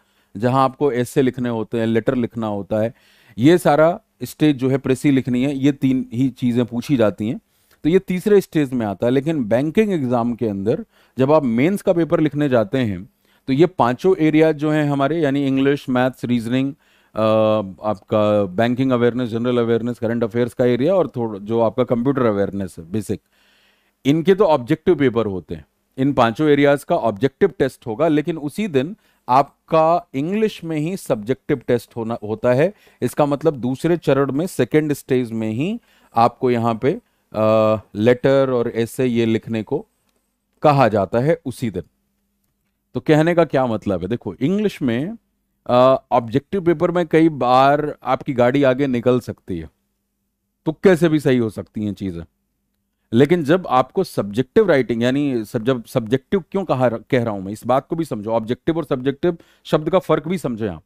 A: जहां आपको एसे लिखने होते हैं लेटर लिखना होता है ये सारा स्टेज जो है प्रेसी लिखनी है ये तीन ही चीज़ें पूछी जाती हैं तो ये तीसरे स्टेज में आता है लेकिन बैंकिंग एग्जाम के अंदर जब आप मेंस का पेपर लिखने जाते हैं तो ये पांचों एरिया जो हैं हमारे यानी इंग्लिश मैथ्स रीजनिंग आपका banking awareness general awareness current affairs का एरिया और थोड़ा जो आपका कंप्यूटर अवेयरनेस है बेसिक इनके तो ऑब्जेक्टिव पेपर होते हैं इन पांचों एरियाज का ऑब्जेक्टिव टेस्ट होगा लेकिन उसी दिन आपका इंग्लिश में ही सब्जेक्टिव टेस्ट होना होता है इसका मतलब दूसरे चरण में सेकेंड स्टेज में ही आपको यहाँ पे आ, लेटर और ऐसे ये लिखने को कहा जाता है उसी दिन तो कहने का क्या मतलब है देखो इंग्लिश में ऑब्जेक्टिव पेपर में कई बार आपकी गाड़ी आगे निकल सकती है तो कैसे भी सही हो सकती हैं चीज़ें लेकिन जब आपको सब्जेक्टिव राइटिंग यानी सब जब सब्जेक्टिव क्यों कहा कह रहा हूं मैं इस बात को भी समझो ऑब्जेक्टिव और सब्जेक्टिव शब्द का फर्क भी समझे आप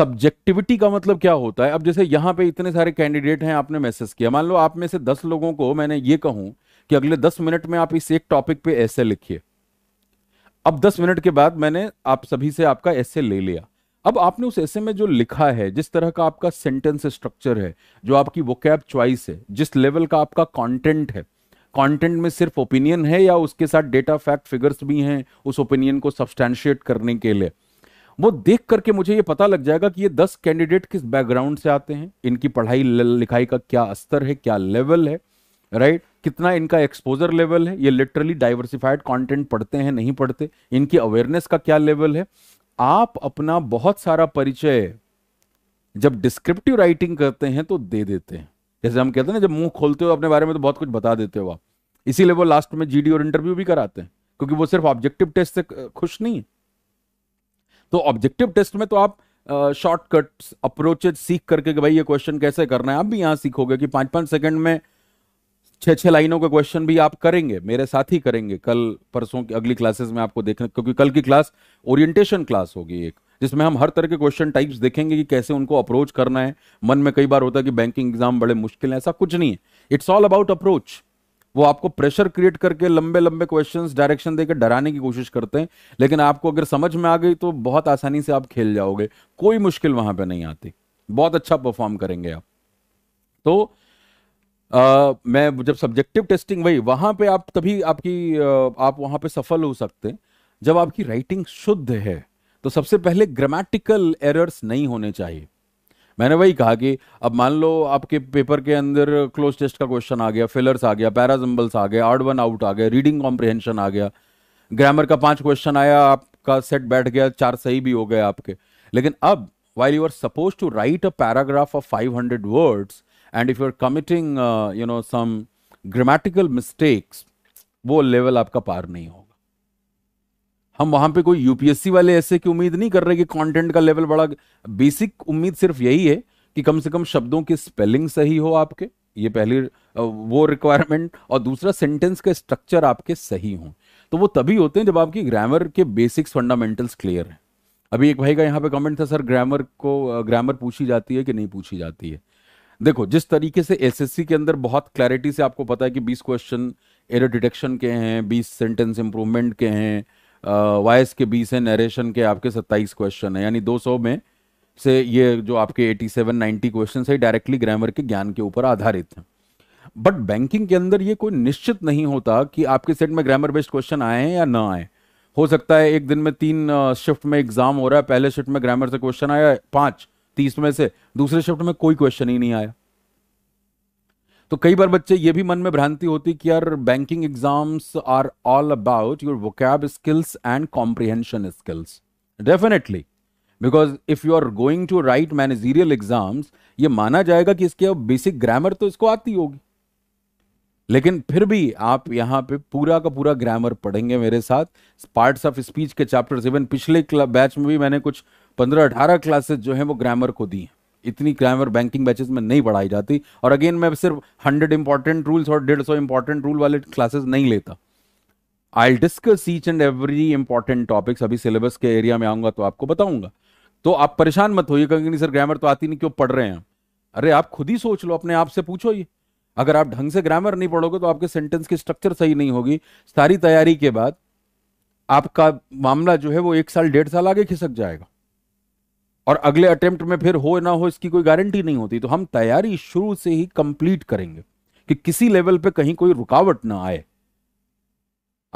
A: सब्जेक्टिविटी का मतलब क्या होता है अब जैसे यहां पे इतने सारे कैंडिडेट हैं आपने मैसेज किया मान लो आप में से दस लोगों को मैंने ये कहूं कि अगले दस मिनट में आप इस एक टॉपिक पे ऐसे लिखिए अब दस मिनट के बाद मैंने आप सभी से आपका ऐसे ले लिया अब आपने उस ऐसे में जो लिखा है जिस तरह का आपका सेंटेंस स्ट्रक्चर है जो आपकी वो कैब चॉइस है जिस लेवल का आपका कॉन्टेंट है कंटेंट में सिर्फ ओपिनियन है या उसके साथ डेटा फैक्ट फिगर्स भी हैं उस ओपिनियन को सब्सटैंशिएट करने के लिए वो देख करके मुझे ये पता लग जाएगा कि ये दस कैंडिडेट किस बैकग्राउंड से आते हैं इनकी पढ़ाई लिखाई का क्या स्तर है क्या लेवल है राइट right? कितना इनका एक्सपोजर लेवल है ये लिटरली डाइवर्सिफाइड कंटेंट पढ़ते हैं नहीं पढ़ते इनकी अवेयरनेस का क्या लेवल है आप अपना बहुत सारा परिचय जब डिस्क्रिप्टिव राइटिंग करते हैं तो दे देते हैं जैसे हम कहते हैं ना जब मुंह खोलते हो अपने बारे में तो बहुत कुछ बता देते हो आप इसीलिए वो लास्ट में जीडी और इंटरव्यू भी कराते हैं क्योंकि वो सिर्फ ऑब्जेक्टिव टेस्ट से खुश नहीं है तो ऑब्जेक्टिव टेस्ट में तो आप शॉर्टकट अप्रोचेज सीख करके कि भाई ये क्वेश्चन कैसे करना है आप भी यहां सीखोगे कि पांच पांच सेकंड में छः छः लाइनों का क्वेश्चन भी आप करेंगे मेरे साथ ही करेंगे कल परसों की अगली क्लासेस में आपको देखने क्योंकि कल की क्लास ओरिएंटेशन क्लास होगी एक जिसमें हम हर तरह के क्वेश्चन टाइप्स देखेंगे कि कैसे उनको अप्रोच करना है मन में कई बार होता है कि बैंकिंग एग्जाम बड़े मुश्किल है ऐसा कुछ नहीं है इट्स ऑल अबाउट अप्रोच वो आपको प्रेशर क्रिएट करके लंबे लंबे क्वेश्चंस डायरेक्शन देकर डराने की कोशिश करते हैं लेकिन आपको अगर समझ में आ गई तो बहुत आसानी से आप खेल जाओगे कोई मुश्किल वहां पे नहीं आती बहुत अच्छा परफॉर्म करेंगे आप तो आ, मैं जब सब्जेक्टिव टेस्टिंग वही वहां पे आप तभी आपकी आप वहां पे सफल हो सकते हैं जब आपकी राइटिंग शुद्ध है तो सबसे पहले ग्रामेटिकल एरर्स नहीं होने चाहिए मैंने वही कहा कि अब मान लो आपके पेपर के अंदर क्लोज टेस्ट का क्वेश्चन आ गया फिलर्स आ गया पैराजम्बल्स आ गया आर्ड वन आउट आ गया रीडिंग कॉम्प्रिहेंशन आ गया ग्रामर का पांच क्वेश्चन आया आपका सेट बैठ गया चार सही भी हो गए आपके लेकिन अब while you are suppose to write a paragraph of five hundred words and if you are committing you know some grammatical mistakes वो लेवल आपका पार नहीं होगा हम वहां पे कोई यूपीएससी वाले ऐसे की उम्मीद नहीं कर रहे कि कंटेंट का लेवल बड़ा बेसिक उम्मीद सिर्फ यही है कि कम से कम शब्दों की स्पेलिंग सही हो आपके ये पहली वो रिक्वायरमेंट और दूसरा सेंटेंस का स्ट्रक्चर आपके सही हो तो वो तभी होते हैं जब आपकी ग्रामर के बेसिक्स फंडामेंटल्स क्लियर हैं अभी एक भाई का यहाँ पे कमेंट था सर ग्रामर को ग्रामर पूछी जाती है कि नहीं पूछी जाती है देखो जिस तरीके से एसएससी के अंदर बहुत क्लैरिटी से आपको पता है कि 20 क्वेश्चन एरर डिटेक्शन के हैं 20 सेंटेंस इंप्रूवमेंट के हैं वॉयस के 20 हैं नरेशन के आपके 27 क्वेश्चन है यानी 200 में से ये जो आपके 87 90 क्वेश्चन है डायरेक्टली ग्रामर के ज्ञान के ऊपर आधारित हैं बट बैंकिंग के अंदर ये कोई निश्चित नहीं होता कि आपके सेट में ग्रामर बेस्ड क्वेश्चन आए हैं या ना आए हो सकता है एक दिन में तीन शिफ्ट में एग्जाम हो रहा है पहले शिफ्ट में ग्रामर से क्वेश्चन आया पाँच तीस में से दूसरे शिफ्ट में कोई क्वेश्चन ही नहीं आया तो कई बार बच्चे ये भी मन में भ्रांति होती कि यार banking exams are all about your vocab skills and comprehension skills definitely because if you are going to write managerial exams ये माना जाएगा कि इसके अब बेसिक ग्रामर तो इसको आती होगी लेकिन फिर भी आप यहां पे पूरा का पूरा ग्रामर पढ़ेंगे मेरे साथ पार्ट्स ऑफ स्पीच के चैप्टर्स इवन पिछले बैच में भी मैंने कुछ पंद्रह अठारह क्लासेस जो है वो ग्रामर को दी हैं इतनी ग्रामर बैंकिंग बैचेस में नहीं पढ़ाई जाती और अगेन मैं सिर्फ हंड्रेड इंपॉर्टेंट रूल्स और डेढ़ सौ इंपॉर्टेंट रूल वाले क्लासेस नहीं लेता I discuss each and every important topics अभी सिलेबस के एरिया में आऊंगा तो आपको बताऊंगा तो आप परेशान मत होइए कहेंगे नहीं सर ग्रामर तो आती नहीं क्यों पढ़ रहे हैं अरे आप खुद ही सोच लो अपने आप से पूछो ये अगर आप ढंग से ग्रामर नहीं पढ़ोगे तो आपके सेंटेंस की स्ट्रक्चर सही नहीं होगी सारी तैयारी के बाद आपका मामला जो है वो एक साल डेढ़ साल आगे खिसक जाएगा और अगले अटेम्प्ट में फिर हो ना हो इसकी कोई गारंटी नहीं होती तो हम तैयारी शुरू से ही कंप्लीट करेंगे कि किसी लेवल पे कहीं कोई रुकावट ना आए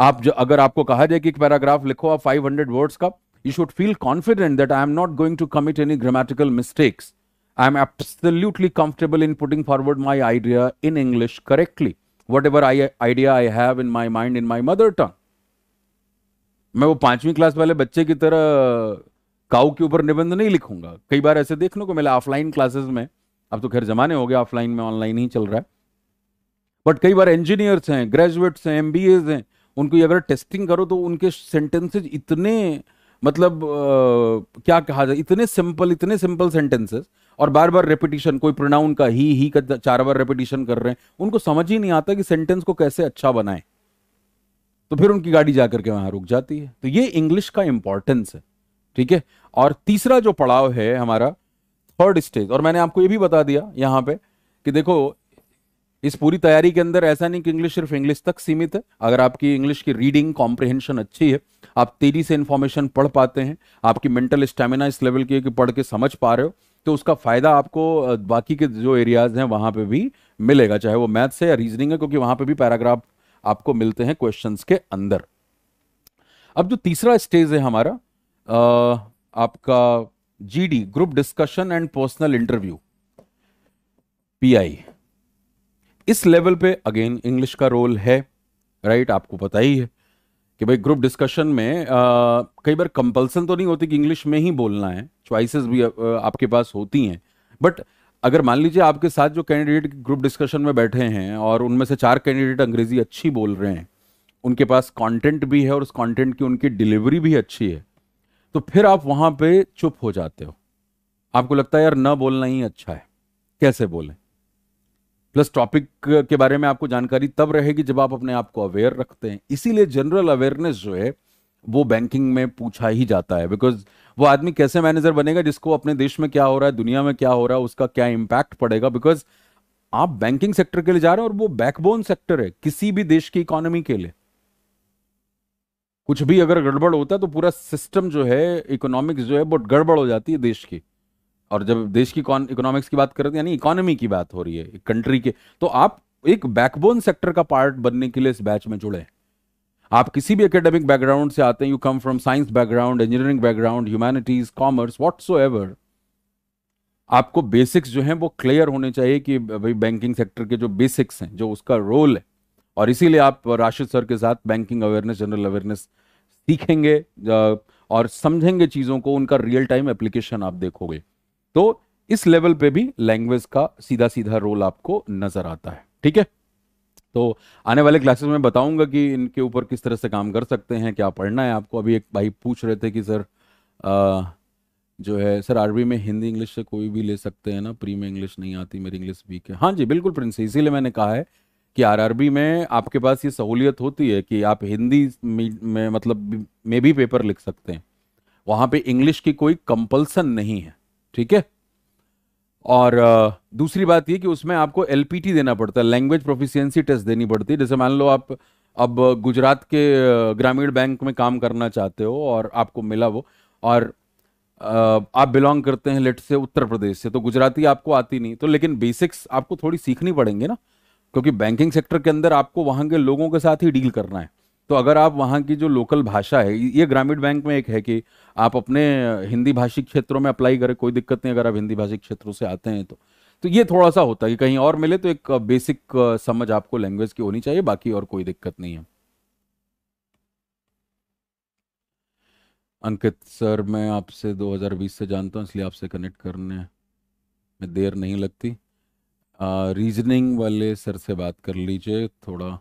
A: आप जो अगर आपको कहा जाए कि पैराग्राफ लिखो आप 500 वर्ड्स का you should feel confident that I am not going to commit any grammatical mistakes I am absolutely comfortable in putting forward my idea in English correctly whatever I idea I have in my mind in my mother tongue मैं वो पांचवी class वाले बच्चे की तरह cow के ऊपर निबंध नहीं लिखूंगा कई बार ऐसे देखने को मिला ऑफलाइन क्लासेस में अब तो खैर जमाने हो गए ऑफलाइन में ऑनलाइन ही चल रहा है बट कई बार इंजीनियर्स हैं ग्रेजुएट्स हैं एम हैं उनको अगर टेस्टिंग करो तो उनके सेंटेंसेज इतने मतलब आ, क्या कहा जाए इतने सिंपल इतने सिंपल सेंटेंसेस और बार बार रेपिटेशन कोई प्रोनाउन का ही ही का चार बार रेपिटेशन कर रहे हैं उनको समझ ही नहीं आता कि सेंटेंस को कैसे अच्छा बनाए तो फिर उनकी गाड़ी जाकर के वहां रुक जाती है तो ये इंग्लिश का इंपॉर्टेंस है ठीक है और तीसरा जो पड़ाव है हमारा थर्ड स्टेज और मैंने आपको ये भी बता दिया यहाँ पे कि देखो इस पूरी तैयारी के अंदर ऐसा नहीं कि इंग्लिश सिर्फ इंग्लिश तक सीमित है अगर आपकी इंग्लिश की रीडिंग कॉम्प्रिहेंशन अच्छी है आप तेजी से इंफॉर्मेशन पढ़ पाते हैं आपकी मेंटल स्टेमिना इस लेवल की है कि पढ़ के समझ पा रहे हो तो उसका फायदा आपको बाकी के जो एरियाज हैं वहां पे भी मिलेगा चाहे वो मैथ्स है या रीजनिंग है क्योंकि वहां पे भी पैराग्राफ आपको मिलते हैं क्वेश्चंस के अंदर अब जो तीसरा स्टेज है हमारा आपका GD group discussion and personal interview PI इस लेवल पे अगेन इंग्लिश का रोल है राइट आपको पता ही है कि भाई ग्रुप डिस्कशन में कई बार कंपल्सन तो नहीं होती कि इंग्लिश में ही बोलना है चॉइसेस भी आ, आपके पास होती हैं बट अगर मान लीजिए आपके साथ जो कैंडिडेट ग्रुप डिस्कशन में बैठे हैं और उनमें से चार कैंडिडेट अंग्रेजी अच्छी बोल रहे हैं उनके पास कंटेंट भी है और उस कंटेंट की उनकी डिलीवरी भी अच्छी है तो फिर आप वहां पे चुप हो जाते हो आपको लगता है यार ना बोलना ही अच्छा है कैसे बोलें प्लस टॉपिक के बारे में आपको जानकारी तब रहेगी जब आप अपने आप को अवेयर रखते हैं इसीलिए जनरल अवेयरनेस जो है वो बैंकिंग में पूछा ही जाता है बिकॉज वो आदमी कैसे मैनेजर बनेगा जिसको अपने देश में क्या हो रहा है दुनिया में क्या हो रहा है उसका क्या इंपैक्ट पड़ेगा बिकॉज आप बैंकिंग सेक्टर के लिए जा रहे हो और वो बैकबोन सेक्टर है किसी भी देश की इकोनॉमी के लिए कुछ भी अगर गड़बड़ होता है तो पूरा सिस्टम जो है इकोनॉमिक्स जो है बहुत गड़बड़ हो जाती है देश की और जब देश की इकोनॉमिक्स की बात करते हैं यानी इकोनॉमी की बात हो रही है कंट्री के तो आप एक बैकबोन सेक्टर का पार्ट बनने के लिए इस बैच में जुड़े आप किसी भी एकेडमिक बैकग्राउंड से आते हैं you come from science background engineering background humanities commerce whatsoever आपको बेसिक्स जो हैं वो क्लियर होने चाहिए कि भाई बैंकिंग सेक्टर के जो बेसिक्स हैं जो उसका रोल है और इसीलिए आप राशिद सर के साथ बैंकिंग अवेयरनेस जनरल अवेयरनेस सीखेंगे और समझेंगे चीज़ों को उनका रियल टाइम एप्लीकेशन आप देखोगे तो इस लेवल पे भी लैंग्वेज का सीधा सीधा रोल आपको नजर आता है ठीक है तो आने वाले क्लासेस में बताऊंगा कि इनके ऊपर किस तरह से काम कर सकते हैं क्या पढ़ना है आपको अभी एक भाई पूछ रहे थे कि सर आ, जो है सर अरबी में हिंदी इंग्लिश से कोई भी ले सकते हैं ना प्री में इंग्लिश नहीं आती मेरी इंग्लिश वीक है हाँ जी बिल्कुल प्रिंस इसीलिए मैंने कहा है कि आरआरबी में आपके पास ये सहूलियत होती है कि आप हिंदी में मतलब में भी पेपर लिख सकते हैं वहां पे इंग्लिश की कोई कंपल्सन नहीं है ठीक है और दूसरी बात ये कि उसमें आपको एल देना पड़ता है लैंग्वेज प्रोफिशियंसी टेस्ट देनी पड़ती है जैसे मान लो आप अब गुजरात के ग्रामीण बैंक में काम करना चाहते हो और आपको मिला वो और आप बिलोंग करते हैं लेट से उत्तर प्रदेश से तो गुजराती आपको आती नहीं तो लेकिन बेसिक्स आपको थोड़ी सीखनी पड़ेंगे ना क्योंकि बैंकिंग सेक्टर के अंदर आपको वहाँ के लोगों के साथ ही डील करना है तो अगर आप वहाँ की जो लोकल भाषा है ये ग्रामीण बैंक में एक है कि आप अपने हिंदी भाषी क्षेत्रों में अप्लाई करें कोई दिक्कत नहीं अगर आप हिंदी भाषी क्षेत्रों से आते हैं तो तो ये थोड़ा सा होता है कि कहीं और मिले तो एक बेसिक समझ आपको लैंग्वेज की होनी चाहिए बाकी और कोई दिक्कत नहीं है अंकित सर मैं आपसे 2020 से जानता हूँ इसलिए आपसे कनेक्ट करने में देर नहीं लगती रीजनिंग वाले सर से बात कर लीजिए थोड़ा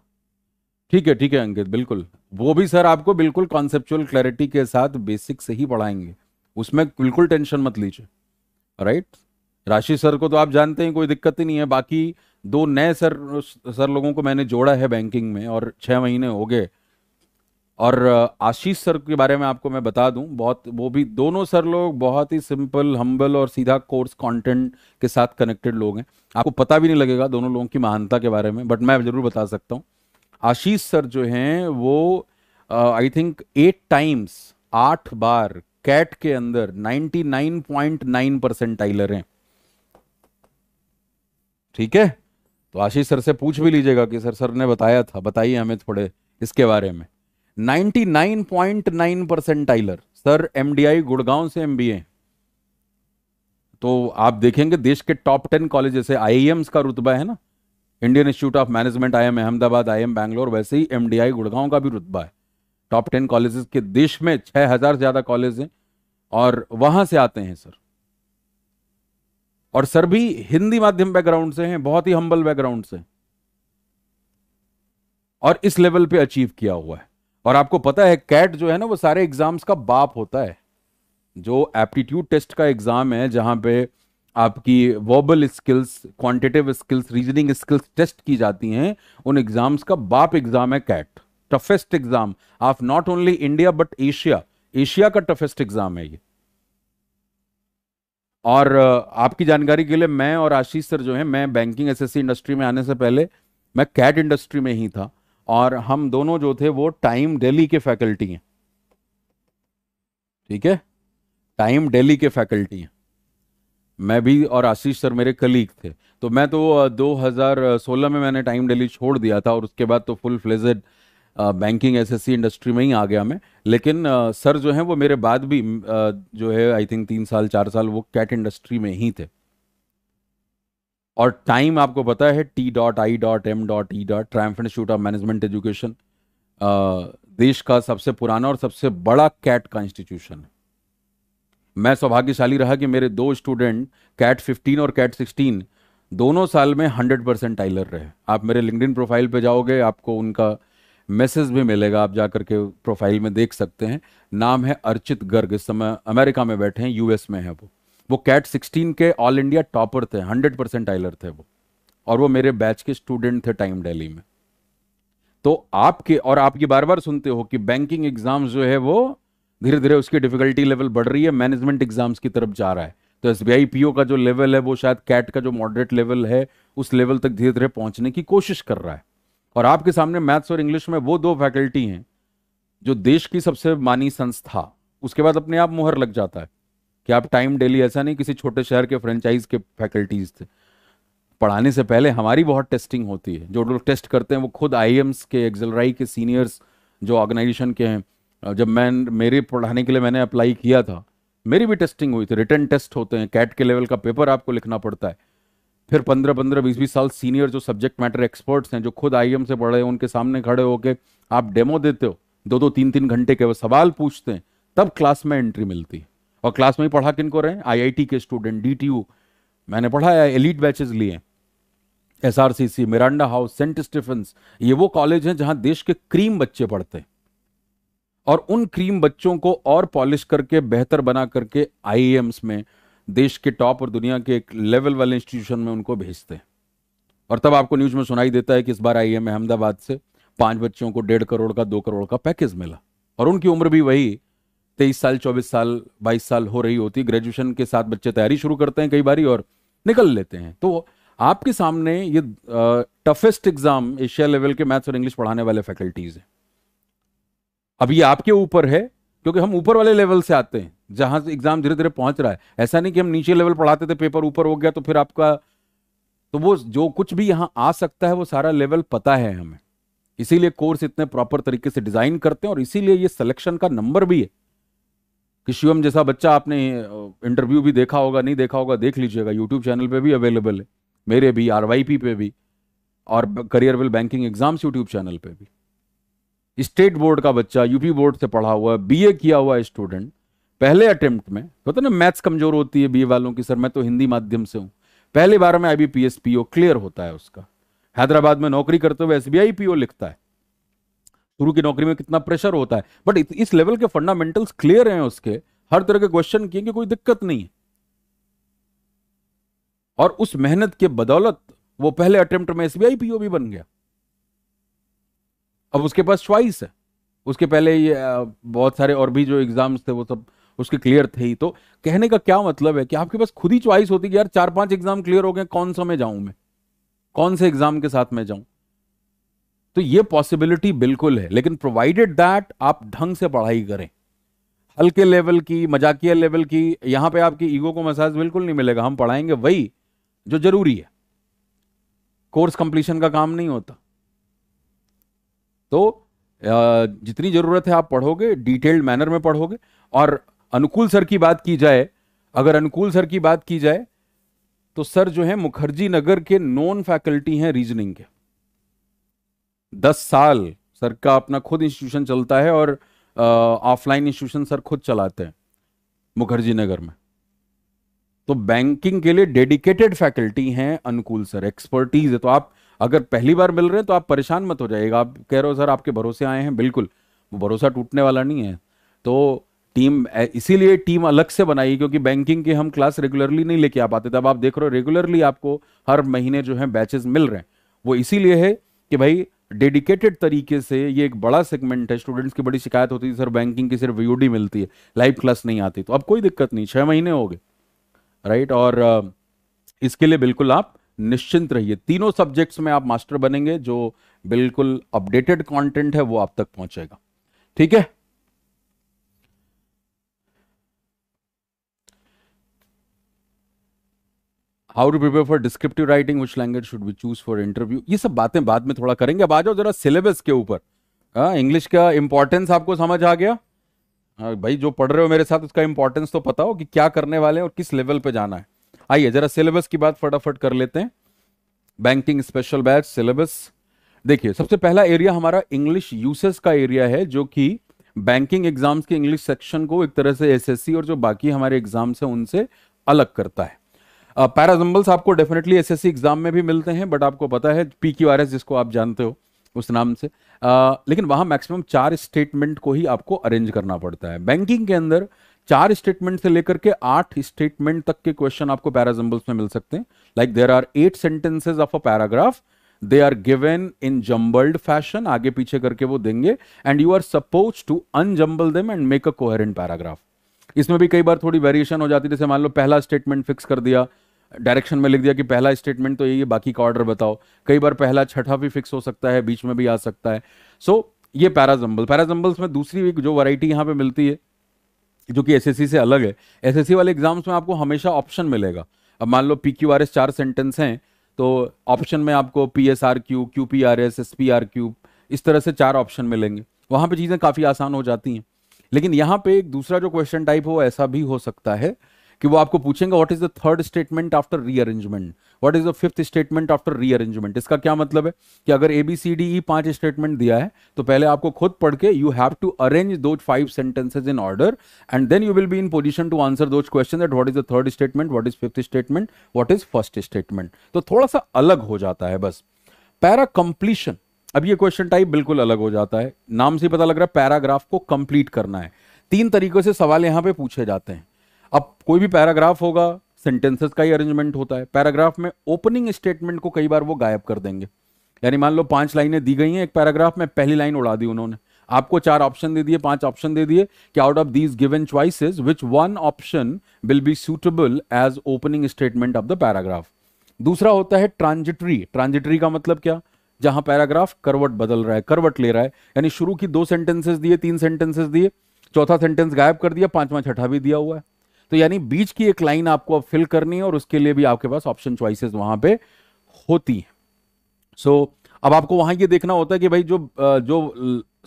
A: ठीक है ठीक है अंकित बिल्कुल वो भी सर आपको बिल्कुल कॉन्सेप्चुअल क्लैरिटी के साथ बेसिक से ही पढ़ाएंगे उसमें बिल्कुल टेंशन मत लीजिए राइट राशि सर को तो आप जानते हैं कोई दिक्कत ही नहीं है बाकी दो नए सर सर लोगों को मैंने जोड़ा है बैंकिंग में और छः महीने हो गए और आशीष सर के बारे में आपको मैं बता दूं बहुत वो भी दोनों सर लोग बहुत ही सिंपल हम्बल और सीधा कोर्स कंटेंट के साथ कनेक्टेड लोग हैं आपको पता भी नहीं लगेगा दोनों लोगों की महानता के बारे में बट मैं ज़रूर बता सकता हूँ आशीष सर जो हैं वो आई थिंक एट टाइम्स आठ बार कैट के अंदर 99.9 परसेंट टाइलर हैं ठीक है तो आशीष सर से पूछ भी लीजिएगा कि सर सर ने बताया था बताइए हमें थोड़े इसके बारे में 99.9 परसेंटाइलर सर एमडीआई गुड़गांव से एमबीए तो आप देखेंगे देश के टॉप टेन कॉलेज जैसे आईएम्स का रुतबा है ना Indian Institute of Management I M Ahmedabad I M Bangalore वैसे ही एम गुड़गांव का भी रुतबा है टॉप टेन कॉलेजेस के देश में छह हज़ार से ज़्यादा कॉलेज हैं और वहां से आते हैं सर और सर भी हिंदी माध्यम बैकग्राउंड से हैं बहुत ही हम्बल बैकग्राउंड से और इस लेवल पे अचीव किया हुआ है और आपको पता है कैट जो है ना वो सारे एग्जाम्स का बाप होता है जो एप्टीट्यूड टेस्ट का एग्जाम है जहां पे आपकी verbal skills quantitative skills reasoning skills test की जाती हैं उन एग्जाम्स का बाप एग्जाम है CAT toughest exam of not only India but Asia Asia का टफेस्ट एग्जाम है ये और uh, आपकी जानकारी के लिए मैं और आशीष सर जो है मैं बैंकिंग एसएससी इंडस्ट्री में आने से पहले मैं कैट इंडस्ट्री में ही था और हम दोनों जो थे वो टाइम दिल्ली के फैकल्टी हैं ठीक है टाइम दिल्ली के फैकल्टी हैं मैं भी और आशीष सर मेरे कलीग थे तो मैं तो 2016 में मैंने टाइम दिल्ली छोड़ दिया था और उसके बाद तो full fledged banking SSC industry में ही आ गया मैं लेकिन सर जो हैं वो मेरे बाद भी जो है आई थिंक तीन साल चार साल वो कैट इंडस्ट्री में ही थे और टाइम आपको पता है T dot I dot M dot E dot ट्राइम इंस्टीट्यूट ऑफ मैनेजमेंट एजुकेशन देश का सबसे पुराना और सबसे बड़ा कैट का इंस्टीट्यूशन है मैं सौभाग्यशाली रहा कि मेरे दो स्टूडेंट कैट 15 और कैट 16 दोनों साल में 100 परसेंट टाइलर रहे आप मेरे लिंकडिन प्रोफाइल पे जाओगे आपको उनका मैसेज भी मिलेगा आप जाकर के प्रोफाइल में देख सकते हैं नाम है अर्चित गर्ग इस समय अमेरिका में बैठे हैं यूएस में है वो वो कैट 16 के ऑल इंडिया टॉपर थे 100 परसेंट टाइलर थे वो और वो मेरे बैच के स्टूडेंट थे टाइम डेली में तो आपके और आप ये बार बार सुनते हो कि बैंकिंग एग्जाम जो है वो धीरे धीरे उसकी डिफिकल्टी लेवल बढ़ रही है मैनेजमेंट एग्जाम्स की तरफ जा रहा है तो एस बी का जो लेवल है वो शायद कैट का जो मॉडरेट लेवल है उस लेवल तक धीरे धीरे पहुंचने की कोशिश कर रहा है और आपके सामने मैथ्स और इंग्लिश में वो दो फैकल्टी हैं जो देश की सबसे मानी संस्था उसके बाद अपने आप मुहर लग जाता है कि आप टाइम डेली ऐसा नहीं किसी छोटे शहर के फ्रेंचाइज के फैकल्टीज थे पढ़ाने से पहले हमारी बहुत टेस्टिंग होती है जो लोग टेस्ट करते हैं वो खुद आई के एक्जलराई के सीनियर्स जो ऑर्गेनाइजेशन के हैं जब मैं मेरे पढ़ाने के लिए मैंने अप्लाई किया था मेरी भी टेस्टिंग हुई थी रिटर्न टेस्ट होते हैं कैट के लेवल का पेपर आपको लिखना पड़ता है फिर पंद्रह पंद्रह बीस बीस साल सीनियर जो सब्जेक्ट मैटर एक्सपर्ट्स हैं जो खुद आई से पढ़े उनके सामने खड़े होकर आप डेमो देते हो दो दो तीन तीन घंटे के वो सवाल पूछते हैं तब क्लास में एंट्री मिलती है और क्लास में ही पढ़ा किन को रहे आई आईआईटी के स्टूडेंट डीटीयू मैंने पढ़ा एलिट बैचेज लिए S R C C Miranda House Saint Stephen's ये वो कॉलेज हैं जहां देश के क्रीम बच्चे पढ़ते हैं और उन क्रीम बच्चों को और पॉलिश करके बेहतर बना करके एम्स में देश के टॉप और दुनिया के एक लेवल वाले इंस्टीट्यूशन में उनको भेजते हैं और तब आपको न्यूज में सुनाई देता है कि इस बार आई एम अहमदाबाद से पांच बच्चों को डेढ़ करोड़ का दो करोड़ का पैकेज मिला और उनकी उम्र भी वही तेईस साल चौबीस साल बाईस साल हो रही होती ग्रेजुएशन के साथ बच्चे तैयारी शुरू करते हैं कई बार और निकल लेते हैं तो आपके सामने ये टफेस्ट एग्जाम एशिया लेवल के मैथ्स और इंग्लिश पढ़ाने वाले फैकल्टीज हैं अब ये आपके ऊपर है क्योंकि हम ऊपर वाले लेवल से आते हैं जहां से एग्जाम धीरे धीरे पहुंच रहा है ऐसा नहीं कि हम नीचे लेवल पढ़ाते थे पेपर ऊपर हो गया तो फिर आपका तो वो जो कुछ भी यहाँ आ सकता है वो सारा लेवल पता है हमें इसीलिए कोर्स इतने प्रॉपर तरीके से डिजाइन करते हैं और इसीलिए ये सिलेक्शन का नंबर भी है कि शिवम जैसा बच्चा आपने इंटरव्यू भी देखा होगा नहीं देखा होगा देख लीजिएगा यूट्यूब चैनल पे भी अवेलेबल है मेरे भी आर पे भी और Careerwill banking exams YouTube channel पे भी स्टेट बोर्ड का बच्चा यूपी बोर्ड से पढ़ा हुआ है बीए किया हुआ स्टूडेंट पहले अटेम्प्ट में पता तो तो ना मैथ्स कमजोर होती है बीए वालों की सर मैं तो हिंदी माध्यम से हूँ पहली बार में आई बी पी क्लियर होता है उसका हैदराबाद में नौकरी करते हुए एस बी लिखता है शुरू की नौकरी में कितना प्रेशर होता है बट इस लेवल के फंडामेंटल्स क्लियर हैं उसके हर तरह के क्वेश्चन किए कि कोई दिक्कत नहीं है और उस मेहनत के बदौलत वो पहले अटेम्प्ट में एसबीआई पीओ भी बन गया अब उसके पास च्वाइस है उसके पहले ये बहुत सारे और भी जो एग्जाम्स थे वो सब उसके क्लियर थे ही तो कहने का क्या मतलब है कि आपके पास खुद ही च्वाइस होती कि यार चार पांच एग्जाम क्लियर हो गए कौन सा मैं जाऊं मैं कौन से एग्जाम के साथ मैं जाऊं तो ये पॉसिबिलिटी बिल्कुल है लेकिन प्रोवाइडेड दैट आप ढंग से पढ़ाई करें हल्के लेवल की मजाकिया लेवल की यहां पे आपकी ईगो को मसाज बिल्कुल नहीं मिलेगा हम पढ़ाएंगे वही जो जरूरी है कोर्स कंप्लीशन का काम नहीं होता तो जितनी ज़रूरत है आप पढ़ोगे डिटेल्ड मैनर में पढ़ोगे और अनुकूल सर की बात की जाए अगर अनुकूल सर की बात की जाए तो सर जो है मुखर्जी नगर के नॉन फैकल्टी हैं रीजनिंग के दस साल सर का अपना खुद इंस्टीट्यूशन चलता है और ऑफलाइन इंस्टीट्यूशन सर खुद चलाते हैं मुखर्जी नगर में तो बैंकिंग के लिए डेडिकेटेड फैकल्टी हैं अनुकूल सर एक्सपर्टीज है तो आप अगर पहली बार मिल रहे हैं तो आप परेशान मत हो जाएगा आप कह रहे हो सर आपके भरोसे आए हैं बिल्कुल वो भरोसा टूटने वाला नहीं है तो टीम इसीलिए टीम अलग से बनाई क्योंकि बैंकिंग की हम क्लास रेगुलरली नहीं लेके आ पाते थे अब आप देख रहे हो रेगुलरली आपको हर महीने जो है बैचेस मिल रहे हैं वो इसीलिए है कि भाई डेडिकेटेड तरीके से ये एक बड़ा सेगमेंट है स्टूडेंट्स की बड़ी शिकायत होती है सर बैंकिंग की सिर्फ यूडी मिलती है लाइव क्लास नहीं आती तो अब कोई दिक्कत नहीं छह महीने हो गए राइट और इसके लिए बिल्कुल आप निश्चिंत रहिए तीनों सब्जेक्ट्स में आप मास्टर बनेंगे जो बिल्कुल अपडेटेड कंटेंट है वो आप तक पहुंचेगा ठीक है how to prepare for descriptive writing which language should be choose for interview ये सब बातें बाद में थोड़ा करेंगे अब आ जाओ जरा सिलेबस के ऊपर इंग्लिश हाँ, का इंपॉर्टेंस आपको समझ आ गया आ, हाँ, भाई जो पढ़ रहे हो मेरे साथ उसका इंपॉर्टेंस तो पता हो कि क्या करने वाले हैं और किस लेवल पे जाना है आइए जरा सिलेबस की बात फटाफट कर लेते हैं बैंकिंग स्पेशल बैच सिलेबस देखिए सबसे पहला एरिया हमारा इंग्लिश यूसेस का एरिया है जो कि बैंकिंग एग्जाम्स के इंग्लिश सेक्शन को एक तरह से एसएससी और जो बाकी हमारे एग्जाम्स हैं उनसे अलग करता है पैराजम्बल्स uh, आपको डेफिनेटली एसएससी एग्जाम में भी मिलते हैं बट आपको पता है पी क्यू आर एस जिसको आप जानते हो उस नाम से uh, लेकिन वहां मैक्सिमम चार स्टेटमेंट को ही आपको अरेंज करना पड़ता है बैंकिंग के अंदर चार स्टेटमेंट से लेकर के आठ स्टेटमेंट तक के क्वेश्चन आपको पैराजम्बल्स में मिल सकते हैं like there are eight sentences of a paragraph they are given in jumbled fashion आगे पीछे करके वो देंगे and you are suppose to unjumble them and make a coherent paragraph इसमें भी कई बार थोड़ी वेरिएशन हो जाती है जैसे मान लो पहला स्टेटमेंट फिक्स कर दिया डायरेक्शन में लिख दिया कि पहला स्टेटमेंट तो यही है बाकी का ऑर्डर बताओ कई बार पहला छठा भी फिक्स हो सकता है बीच में भी आ सकता है सो so, ये पैराजम्बल पैराजम्बल्स में दूसरी एक जो वैरायटी यहाँ पे मिलती है जो कि एसएससी से अलग है एसएससी वाले एग्जाम्स में आपको हमेशा ऑप्शन मिलेगा अब मान लो पी क्यू आर एस चार सेंटेंस हैं तो ऑप्शन में आपको P S R Q Q P R S S P R Q इस तरह से चार ऑप्शन मिलेंगे वहाँ पर चीज़ें काफ़ी आसान हो जाती हैं लेकिन यहां पे एक दूसरा जो क्वेश्चन टाइप हो ऐसा भी हो सकता है कि वो आपको पूछेंगे what is the third statement after rearrangement what is the fifth statement after rearrangement इसका क्या मतलब है कि अगर ए बी सी डी ई पांच स्टेटमेंट दिया है तो पहले आपको खुद पढ़ के you have to arrange the five sentences in order and then you will be in position to answer the question that what is the third statement what is fifth statement what is first statement तो थोड़ा सा अलग हो जाता है बस para completion अब ये क्वेश्चन टाइप बिल्कुल अलग हो जाता है नाम से पता लग रहा है पैराग्राफ को कंप्लीट करना है तीन तरीकों से सवाल यहां पे पूछे जाते हैं अब कोई भी पैराग्राफ होगा सेंटेंसेस का ही अरेंजमेंट होता है पैराग्राफ में ओपनिंग स्टेटमेंट को कई बार वो गायब कर देंगे यानी मान लो पांच लाइनें दी गई हैं एक पैराग्राफ में पहली लाइन उड़ा दी उन्होंने आपको चार ऑप्शन दे दिए पांच ऑप्शन दे दिए कि out of these given choices which one option will be suitable as opening statement of the paragraph दूसरा होता है ट्रांजिटरी ट्रांजिटरी का मतलब क्या जहां पैराग्राफ करवट बदल रहा है करवट ले रहा है यानी शुरू की दो सेंटेंसेस दिए तीन सेंटेंसेस दिए चौथा सेंटेंस गायब कर दिया पांचवा छठा भी दिया हुआ है तो यानी बीच की एक लाइन आपको अब फिल करनी है और उसके लिए भी आपके पास ऑप्शन च्वाइसेज वहां पे होती हैं सो so, अब आपको वहां ये देखना होता है कि भाई जो जो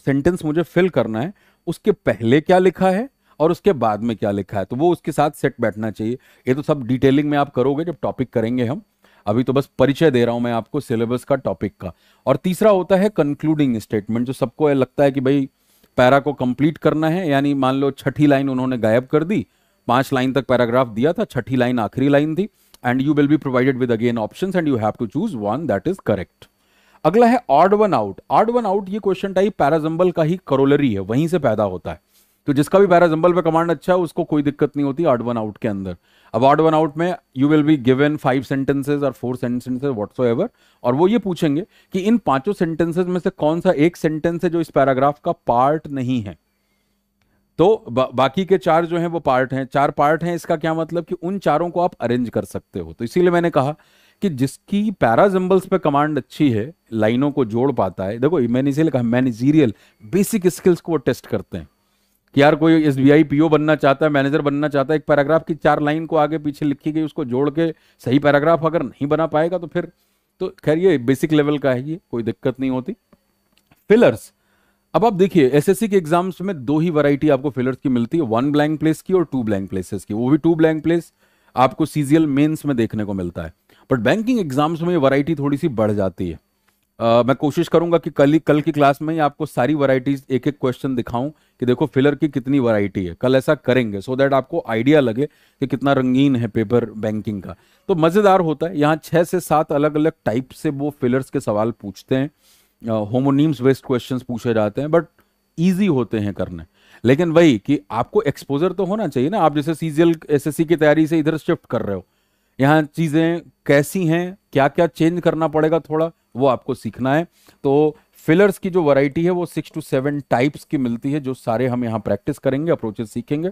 A: सेंटेंस मुझे फिल करना है उसके पहले क्या लिखा है और उसके बाद में क्या लिखा है तो वो उसके साथ सेट बैठना चाहिए ये तो सब डिटेलिंग में आप करोगे जब टॉपिक करेंगे हम अभी तो बस परिचय दे रहा हूं मैं आपको सिलेबस का टॉपिक का और तीसरा होता है कंक्लूडिंग स्टेटमेंट जो सबको लगता है कि भाई पैरा को कंप्लीट करना है यानी मान लो छठी लाइन उन्होंने गायब कर दी पांच लाइन तक पैराग्राफ दिया था छठी लाइन आखिरी लाइन थी and you will be provided with again option and you have to choose one that is correct अगला है odd one out odd one out ये क्वेश्चन टाइप पैराजम्बल का ही करोलरी है वहीं से पैदा होता है तो जिसका भी पैरा जंबल पे कमांड अच्छा है उसको कोई दिक्कत नहीं होती आर्ड वन आउट के अंदर अब आर्ड वन आउट में you will be given five sentences और फोर सेंटेंसेज वॉट एवर और वो ये पूछेंगे कि इन पांचों सेंटेंसेज में से कौन सा एक सेंटेंस है जो इस पैराग्राफ का पार्ट नहीं है तो बा, बाकी के चार जो हैं वो पार्ट हैं चार पार्ट हैं इसका क्या मतलब कि उन चारों को आप अरेंज कर सकते हो तो इसीलिए मैंने कहा कि जिसकी पैराजिम्बल्स पे कमांड अच्छी है लाइनों को जोड़ पाता है देखो मैंने इसीलिए कहा मैनेजीरियल बेसिक स्किल्स को वो टेस्ट करते हैं कि यार कोई एस बी बनना चाहता है मैनेजर बनना चाहता है एक पैराग्राफ की चार लाइन को आगे पीछे लिखी गई उसको जोड़ के सही पैराग्राफ अगर नहीं बना पाएगा तो फिर तो खैर ये बेसिक लेवल का है ये कोई दिक्कत नहीं होती फिलर्स अब आप देखिए एसएससी के एग्जाम्स में दो ही वैरायटी आपको फिलर्स की मिलती है वन ब्लैंक प्लेस की और टू ब्लैंक प्लेसेस की वो भी टू ब्लैंक प्लेस आपको सीजीएल मेंस में देखने को मिलता है बट बैंकिंग एग्जाम्स में ये वैरायटी थोड़ी सी बढ़ जाती है Uh, मैं कोशिश करूंगा कि कल ही कल की क्लास में ही आपको सारी वैरायटीज एक एक क्वेश्चन दिखाऊं कि देखो फिलर की कितनी वैरायटी है कल ऐसा करेंगे सो so दैट आपको आइडिया लगे कि कितना रंगीन है पेपर बैंकिंग का तो मज़ेदार होता है यहाँ छः से सात अलग अलग टाइप से वो फिलर्स के सवाल पूछते हैं होमोनीम्स वेस्ट क्वेश्चन पूछे जाते हैं बट ईजी होते हैं करने लेकिन वही कि आपको एक्सपोजर तो होना चाहिए ना आप जैसे सी जी की तैयारी से इधर शिफ्ट कर रहे हो यहाँ चीज़ें कैसी हैं क्या क्या चेंज करना पड़ेगा थोड़ा वो आपको सीखना है तो फिलर्स की जो वैरायटी है वो सिक्स टू सेवन टाइप्स की मिलती है जो सारे हम यहाँ प्रैक्टिस करेंगे अप्रोचेस सीखेंगे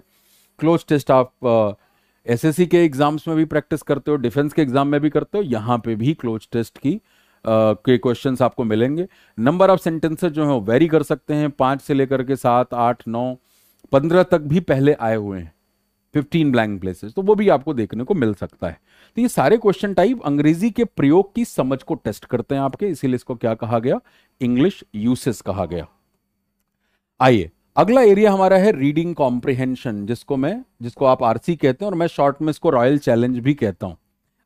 A: क्लोज टेस्ट आप एस uh, एस के एग्जाम्स में भी प्रैक्टिस करते हो डिफेंस के एग्जाम में भी करते हो यहाँ पे भी क्लोज टेस्ट की Uh, के क्वेश्चन आपको मिलेंगे नंबर ऑफ सेंटेंसेज जो है वेरी कर सकते हैं पाँच से लेकर के सात आठ नौ पंद्रह तक भी पहले आए हुए हैं फिफ्टीन ब्लैंक प्लेसेस तो वो भी आपको देखने को मिल सकता है तो ये सारे क्वेश्चन टाइप अंग्रेजी के प्रयोग की समझ को टेस्ट करते हैं आपके इसीलिए इसको क्या कहा गया इंग्लिश यूसेस कहा गया आइए अगला एरिया हमारा है रीडिंग कॉम्प्रिहेंशन जिसको मैं जिसको आप आरसी कहते हैं और मैं शॉर्ट में इसको रॉयल चैलेंज भी कहता हूं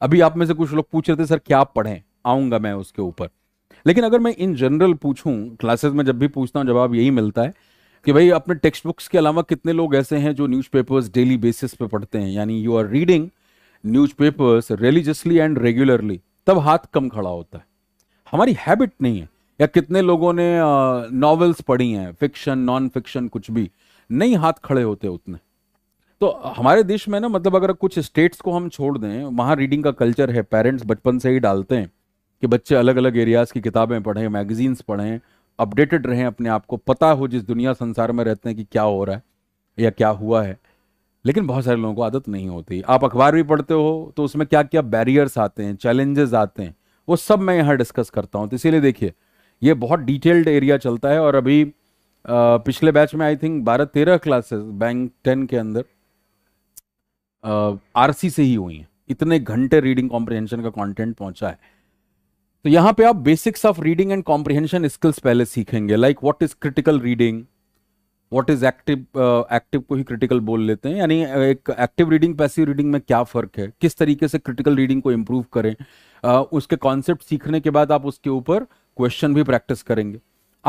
A: अभी आप में से कुछ लोग पूछ रहे थे सर क्या पढ़ें आऊंगा मैं उसके ऊपर लेकिन अगर मैं इन जनरल पूछूं क्लासेस में जब भी पूछता हूं जवाब यही मिलता है कि भाई अपने टेक्स्ट बुक्स के अलावा कितने लोग ऐसे हैं जो न्यूज़पेपर्स डेली बेसिस पे पढ़ते हैं यानी you are reading newspapers religiously and regularly तब हाथ कम खड़ा होता है हमारी हैबिट नहीं है या कितने लोगों ने नॉवेल्स पढ़ी हैं फिक्शन नॉन फिक्शन कुछ भी नहीं हाथ खड़े होते उतने तो हमारे देश में ना मतलब अगर कुछ स्टेट्स को हम छोड़ दें वहाँ रीडिंग का कल्चर है पेरेंट्स बचपन से ही डालते हैं कि बच्चे अलग अलग एरियाज़ की किताबें पढ़ें मैगजीन्स पढ़ें अपडेटेड रहें अपने आप को पता हो जिस दुनिया संसार में रहते हैं कि क्या हो रहा है या क्या हुआ है लेकिन बहुत सारे लोगों को आदत नहीं होती आप अखबार भी पढ़ते हो तो उसमें क्या क्या बैरियर्स आते हैं चैलेंजेस आते हैं वो सब मैं यहाँ डिस्कस करता हूँ तो इसीलिए देखिए ये बहुत डिटेल्ड एरिया चलता है और अभी पिछले बैच में आई थिंक बारह तेरह क्लासेस बैंक टेन के अंदर आरसी से ही हुई हैं इतने घंटे रीडिंग कॉम्प्रिहेंशन का कंटेंट पहुंचा है तो यहां पे आप basics of reading and comprehension skills पहले सीखेंगे like what is critical reading what is active active को ही क्रिटिकल बोल लेते हैं यानी uh, एक एक्टिव रीडिंग पैसिव रीडिंग में क्या फ़र्क है किस तरीके से क्रिटिकल रीडिंग को इम्प्रूव करें uh, उसके कॉन्सेप्ट सीखने के बाद आप उसके ऊपर क्वेश्चन भी प्रैक्टिस करेंगे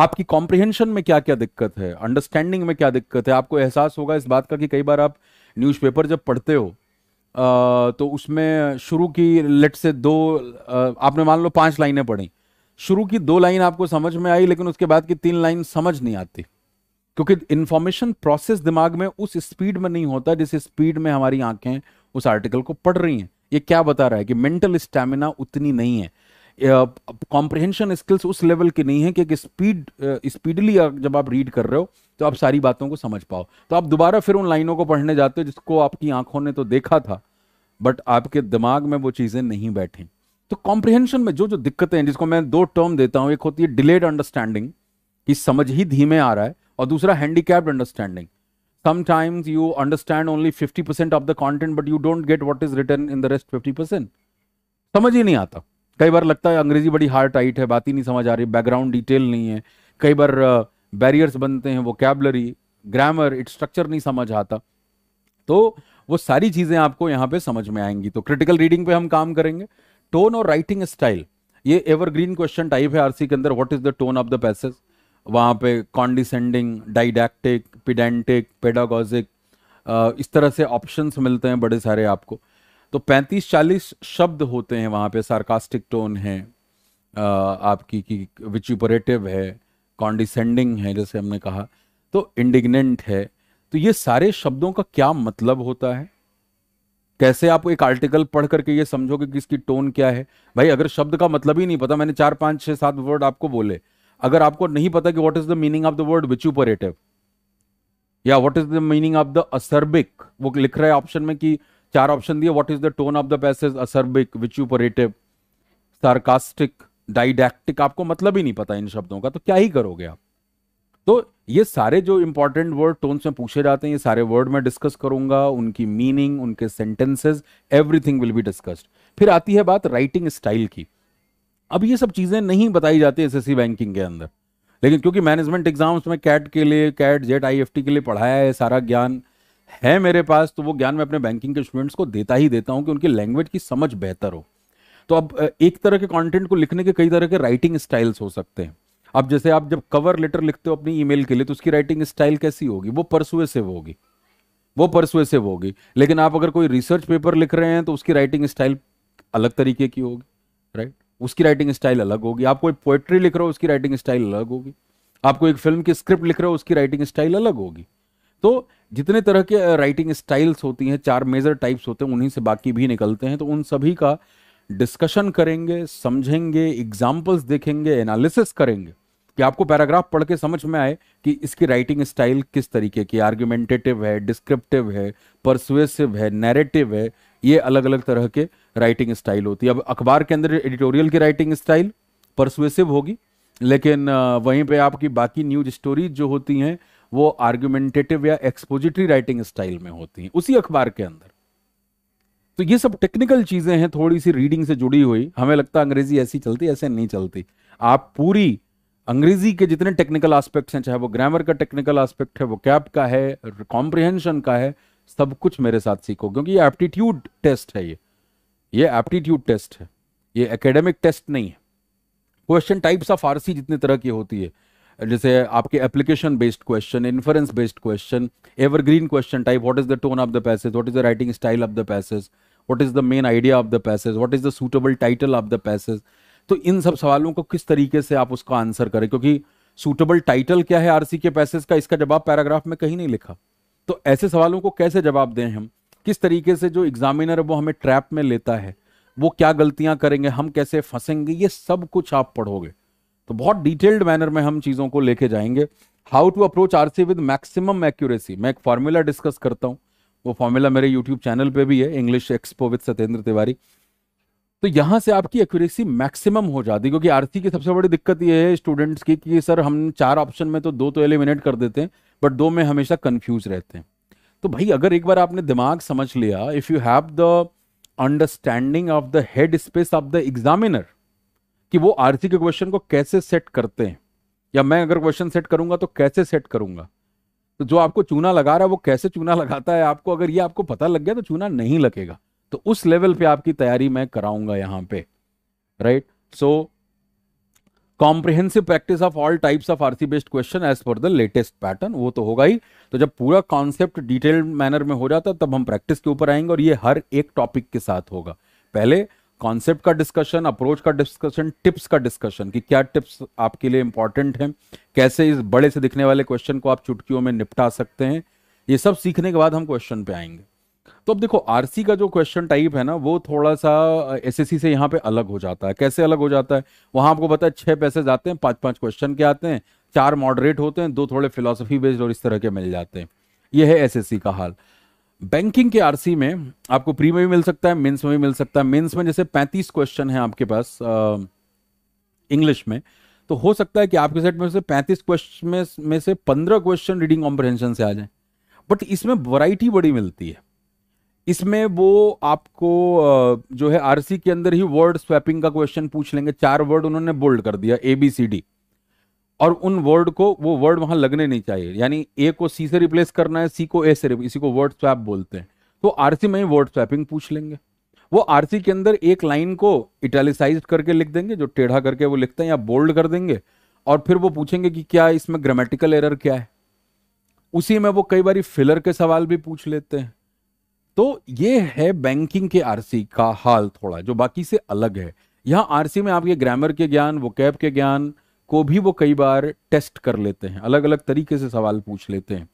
A: आपकी कॉम्प्रिहेंशन में क्या क्या दिक्कत है अंडरस्टैंडिंग में क्या दिक्कत है आपको एहसास होगा इस बात का कि कई बार आप न्यूज़पेपर जब पढ़ते हो तो उसमें शुरू की लेट से दो आपने मान लो पांच लाइनें पढ़ी शुरू की दो लाइन आपको समझ में आई लेकिन उसके बाद की तीन लाइन समझ नहीं आती क्योंकि इंफॉर्मेशन प्रोसेस दिमाग में उस स्पीड में नहीं होता जिस स्पीड में हमारी आंखें उस आर्टिकल को पढ़ रही हैं ये क्या बता रहा है कि मेंटल स्टेमिना उतनी नहीं है कॉम्प्रिहेंशन स्किल्स उस लेवल की नहीं है कि एक स्पीड स्पीडली जब आप रीड कर रहे हो तो आप सारी बातों को समझ पाओ तो आप दोबारा फिर उन लाइनों को पढ़ने जाते हो जिसको आपकी आंखों ने तो देखा था बट आपके दिमाग में वो चीज़ें नहीं बैठी तो कॉम्प्रिहेंशन में जो जो दिक्कतें हैं जिसको मैं दो टर्म देता हूं एक होती है डिलेड अंडरस्टैंडिंग कि समझ ही धीमे आ रहा है और दूसरा handicap understanding understand only fifty percent of the content but you don't get what is written in the rest fifty percent समझ ही नहीं आता कई बार लगता है अंग्रेजी बड़ी हार्ड टाइट है बात ही नहीं समझ आ रही बैकग्राउंड डिटेल नहीं है कई बार बैरियर्स बनते हैं वो कैबलरी ग्रामर इट स्ट्रक्चर नहीं समझ आता तो वो सारी चीज़ें आपको यहाँ पे समझ में आएंगी तो क्रिटिकल रीडिंग पे हम काम करेंगे टोन और राइटिंग स्टाइल ये एवरग्रीन क्वेश्चन टाइप है आरसी के अंदर what is the tone of the passage वहाँ पे कॉन्डिसेंडिंग डाइडैक्टिक पिडेंटिक पेडागोजिक इस तरह से ऑप्शंस मिलते हैं बड़े सारे आपको तो 35-40 शब्द होते हैं वहां पे सार्कास्टिक टोन है आपकी की विचुपरेटिव है कॉन्डिसेंडिंग है जैसे हमने कहा तो इंडिग्नेंट है तो ये सारे शब्दों का क्या मतलब होता है कैसे आप एक आर्टिकल पढ़ करके ये समझोगे कि इसकी टोन क्या है भाई अगर शब्द का मतलब ही नहीं पता मैंने चार पांच छह सात वर्ड आपको बोले अगर आपको नहीं पता कि what is the meaning of the word vituperative या what is the meaning of the acerbic वो लिख रहा है ऑप्शन में कि चार ऑप्शन दिए what is the tone of the passage acerbic vituperative sarcastic didactic आपको मतलब ही नहीं पता इन शब्दों का तो क्या ही करोगे आप तो ये सारे जो इंपॉर्टेंट वर्ड टोन्स में पूछे जाते हैं ये सारे वर्ड मैं डिस्कस करूंगा उनकी मीनिंग उनके sentences everything will be discussed फिर आती है बात राइटिंग स्टाइल की अब ये सब चीजें नहीं बताई जाती एस एस बैंकिंग के अंदर लेकिन क्योंकि मैनेजमेंट एग्जाम्स में कैट के लिए कैट जेट आई के लिए पढ़ाया है सारा ज्ञान है मेरे पास तो वो ज्ञान मैं अपने बैंकिंग के स्टूडेंट्स को देता ही देता हूँ कि उनकी लैंग्वेज की समझ बेहतर हो तो अब एक तरह के कंटेंट को लिखने के कई तरह के राइटिंग स्टाइल्स हो सकते हैं अब जैसे आप जब कवर लेटर लिखते हो अपनी ईमेल के लिए तो उसकी राइटिंग स्टाइल कैसी होगी वो परसुएसिव होगी वो परसुएसिव होगी लेकिन आप अगर कोई रिसर्च पेपर लिख रहे हैं तो उसकी राइटिंग स्टाइल अलग तरीके की होगी राइट उसकी राइटिंग स्टाइल अलग होगी आप कोई पोएट्री लिख रहे हो उसकी राइटिंग स्टाइल अलग होगी आप कोई एक फिल्म की स्क्रिप्ट लिख रहे हो उसकी राइटिंग स्टाइल अलग होगी तो जितने तरह के राइटिंग स्टाइल्स होती हैं चार मेजर टाइप्स होते हैं उन्हीं से बाकी भी निकलते हैं तो उन सभी का डिस्कशन करेंगे समझेंगे एग्जाम्पल्स देखेंगे एनालिसिस करेंगे कि आपको पैराग्राफ पढ़ के समझ में आए कि इसकी राइटिंग स्टाइल किस तरीके की आर्ग्यूमेंटेटिव है डिस्क्रिप्टिव है परसुएसिव है नैरेटिव है ये अलग अलग तरह के राइटिंग स्टाइल होती है अब अखबार के अंदर एडिटोरियल की राइटिंग स्टाइल परसुएसिव होगी लेकिन वहीं पे आपकी बाकी न्यूज स्टोरीज जो होती हैं वो आर्ग्यूमेंटेटिव या एक्सपोजिटरी राइटिंग स्टाइल में होती हैं उसी अखबार के अंदर तो ये सब टेक्निकल चीज़ें हैं थोड़ी सी रीडिंग से जुड़ी हुई हमें लगता है अंग्रेजी ऐसी चलती ऐसे नहीं चलती आप पूरी अंग्रेजी के जितने टेक्निकल आस्पेक्ट्स हैं चाहे वो ग्रामर का टेक्निकल आस्पेक्ट है वो कैप का है कॉम्प्रिहेंशन का है सब कुछ मेरे साथ सीखो क्योंकि ये एप्टीट्यूड टेस्ट है ये ये एप्टीट्यूड टेस्ट है ये एकेडमिक टेस्ट नहीं है क्वेश्चन टाइप्स ऑफ फारसी जितने तरह की होती है जैसे आपके application based question inference based question evergreen question type what is the tone of the passage what is the writing style of the passage what is the main idea of the passage what is the suitable title of the passage तो इन सब सवालों को किस तरीके से आप उसका आंसर करें क्योंकि सूटेबल टाइटल क्या है आरसी के पैसेज का इसका जवाब पैराग्राफ में कहीं नहीं लिखा तो ऐसे सवालों को कैसे जवाब दें हम किस तरीके से जो एग्जामिनर वो हमें ट्रैप में लेता है वो क्या गलतियां करेंगे हम कैसे फंसेंगे ये सब कुछ आप पढ़ोगे तो बहुत डिटेल्ड मैनर में हम चीज़ों को लेके जाएंगे how to approach RC with maximum accuracy मैं एक फॉर्मूला डिस्कस करता हूँ वो फॉर्मूला मेरे यूट्यूब चैनल पे भी है English expo with Satyendra Tiwari तो यहाँ से आपकी एक्यूरेसी मैक्सिमम हो जाती है क्योंकि आरसी की सबसे बड़ी दिक्कत ये है स्टूडेंट्स की कि सर हम चार ऑप्शन में तो दो तो एलिमिनेट कर देते हैं बट दो में हमेशा कन्फ्यूज रहते हैं तो भाई अगर एक बार आपने दिमाग समझ लिया if you have the understanding of the head space of the examiner कि वो आरसी के क्वेश्चन को कैसे सेट करते हैं या मैं अगर क्वेश्चन सेट करूंगा तो कैसे सेट करूंगा तो जो आपको चूना लगा रहा है वो कैसे चूना <laughs> लगाता है आपको अगर ये आपको पता लग गया तो चूना नहीं लगेगा तो उस लेवल पे आपकी तैयारी मैं कराऊंगा यहां पे right so comprehensive practice of all types of RC based question as per the latest pattern वो तो होगा ही तो जब पूरा कॉन्सेप्ट डिटेल्ड मैनर में हो जाता है तब हम प्रैक्टिस के ऊपर आएंगे और ये हर एक टॉपिक के साथ होगा पहले कॉन्सेप्ट का डिस्कशन अप्रोच का डिस्कशन टिप्स का डिस्कशन कि क्या टिप्स आपके लिए इंपॉर्टेंट हैं कैसे इस बड़े से दिखने वाले क्वेश्चन को आप चुटकियों में निपटा सकते हैं ये सब सीखने के बाद हम क्वेश्चन पे आएंगे तो अब देखो आरसी का जो क्वेश्चन टाइप है ना वो थोड़ा सा एसएससी से यहाँ पे अलग हो जाता है कैसे अलग हो जाता है वहां आपको पता है छह पैसे जाते हैं पांच पांच क्वेश्चन के आते हैं चार मॉडरेट होते हैं दो थोड़े फिलोसफी बेस्ड और इस तरह के मिल जाते हैं यह है एसएससी का हाल बैंकिंग के आरसी में आपको प्री में भी मिल सकता है मेंस में भी मिल सकता है मेंस में जैसे 35 क्वेश्चन है आपके पास इंग्लिश में तो हो सकता है कि आपके सेट में से 35 क्वेश्चन में, में से 15 क्वेश्चन रीडिंग कॉम्प्रहेंशन से आ जाए बट इसमें वैरायटी बड़ी मिलती है इसमें वो आपको जो है आरसी के अंदर ही वर्ड स्वैपिंग का क्वेश्चन पूछ लेंगे चार वर्ड उन्होंने बोल्ड कर दिया ए बी सी डी और उन वर्ड को वो वर्ड वहां लगने नहीं चाहिए यानी ए को सी से रिप्लेस करना है सी को ए से इसी को वर्ड स्वैप बोलते हैं तो आरसी में ही वर्ड स्वैपिंग पूछ लेंगे वो आरसी के अंदर एक लाइन को इटालिसाइज करके लिख देंगे जो टेढ़ा करके वो लिखते हैं या बोल्ड कर देंगे और फिर वो पूछेंगे कि क्या इसमें ग्रामेटिकल एरर क्या है उसी में वो कई बार फिलर के सवाल भी पूछ लेते हैं तो ये है बैंकिंग के आरसी का हाल थोड़ा जो बाकी से अलग है यहाँ आरसी में आपके ग्रामर के ज्ञान वो के ज्ञान को भी वो कई बार टेस्ट कर लेते हैं अलग अलग तरीके से सवाल पूछ लेते हैं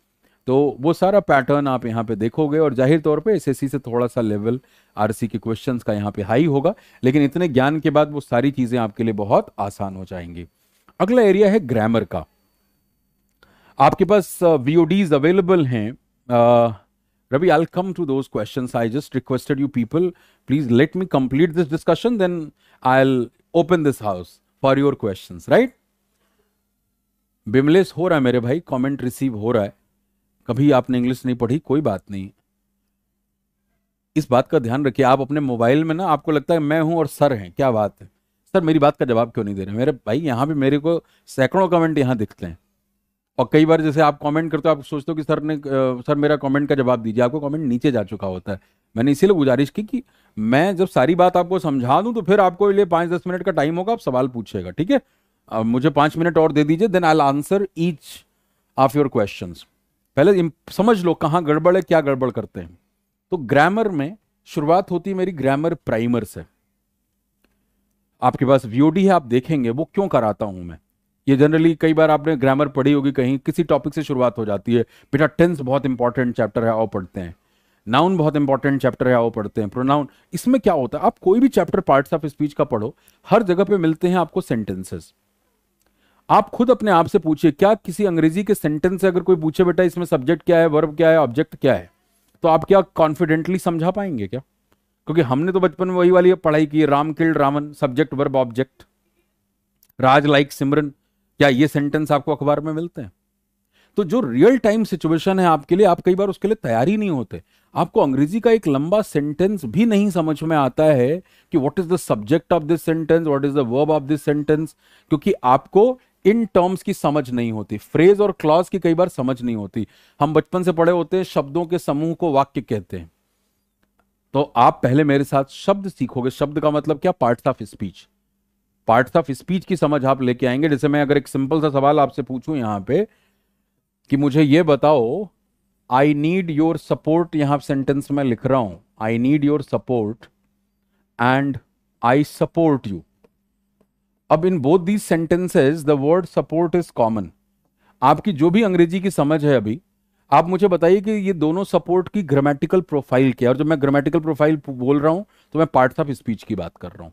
A: तो वो सारा पैटर्न आप यहाँ पे देखोगे और जाहिर तौर पे एस से थोड़ा सा लेवल आरसी के क्वेश्चंस का यहाँ पे हाई होगा लेकिन इतने ज्ञान के बाद वो सारी चीज़ें आपके लिए बहुत आसान हो जाएंगी अगला एरिया है ग्रामर का आपके पास वीओडीज अवेलेबल हैं Ravi I come to those question I just requested you people please let me complete this discussion then I'll open this house for your question right Bimlesh हो रहा है मेरे भाई कमेंट रिसीव हो रहा है कभी आपने इंग्लिश नहीं पढ़ी कोई बात नहीं इस बात का ध्यान रखिए आप अपने मोबाइल में ना आपको लगता है मैं हूं और सर हैं क्या बात है सर मेरी बात का जवाब क्यों नहीं दे रहे मेरे भाई यहाँ भी मेरे को सैकड़ों कमेंट यहाँ दिखते हैं और कई बार जैसे आप कमेंट करते हो आप सोचते हो कि सर ने सर मेरा कमेंट का जवाब दीजिए आपको कमेंट नीचे जा चुका होता है मैंने इसीलिए गुजारिश की कि मैं जब सारी बात आपको समझा दूं तो फिर आपको लिए पाँच दस मिनट का टाइम होगा आप सवाल पूछेगा ठीक है uh, मुझे पांच मिनट और दे दीजिए then I answer each of your question पहले समझ लो कहाँ गड़बड़ है क्या गड़बड़ करते हैं तो ग्रामर में शुरुआत होती है मेरी ग्रामर प्राइमर से आपके पास वीओडी है आप देखेंगे वो क्यों कराता हूं मैं ये जनरली कई बार आपने ग्रामर पढ़ी होगी कहीं किसी टॉपिक से शुरुआत हो जाती है बेटा टेंस बहुत इंपॉर्टेंट चैप्टर है आओ पढ़ते हैं नाउन बहुत इंपॉर्टेंट चैप्टर है आओ पढ़ते हैं प्रोनाउन इसमें क्या होता है आप कोई भी चैप्टर पार्ट्स ऑफ स्पीच का पढ़ो हर जगह पे मिलते हैं आपको सेंटेंसेस आप खुद अपने आप से पूछिए क्या किसी अंग्रेजी के सेंटेंस से अगर कोई पूछे बेटा इसमें सब्जेक्ट क्या है वर्ब क्या है ऑब्जेक्ट क्या है तो आप क्या कॉन्फिडेंटली समझा पाएंगे क्या क्योंकि हमने तो बचपन में वही वाली पढ़ाई की Ram killed Ravan subject verb object Raj like Simran क्या ये सेंटेंस आपको अखबार में मिलते हैं तो जो रियल टाइम सिचुएशन है आपके लिए आप कई बार उसके लिए तैयारी नहीं होते आपको अंग्रेजी का एक लंबा सेंटेंस भी नहीं समझ में आता है कि what is the subject of this sentence what is the verb of this sentence क्योंकि आपको इन टर्म्स की समझ नहीं होती फ्रेज और क्लॉज की कई बार समझ नहीं होती हम बचपन से पढ़े होते हैं शब्दों के समूह को वाक्य कहते हैं तो आप पहले मेरे साथ शब्द सीखोगे शब्द का मतलब क्या parts of speech parts of speech की समझ आप लेके आएंगे जैसे मैं अगर एक सिंपल सा सवाल आपसे पूछूं यहां पे कि मुझे यह बताओ आई नीड योर सपोर्ट यहां सेंटेंस में लिख रहा हूं I need your support and I support you अब in both these sentences the word support is common आपकी जो भी अंग्रेजी की समझ है अभी आप मुझे बताइए कि ये दोनों सपोर्ट की ग्रामेटिकल प्रोफाइल क्या और जब मैं ग्रामेटिकल प्रोफाइल बोल रहा हूं तो मैं पार्ट्स ऑफ स्पीच की बात कर रहा हूं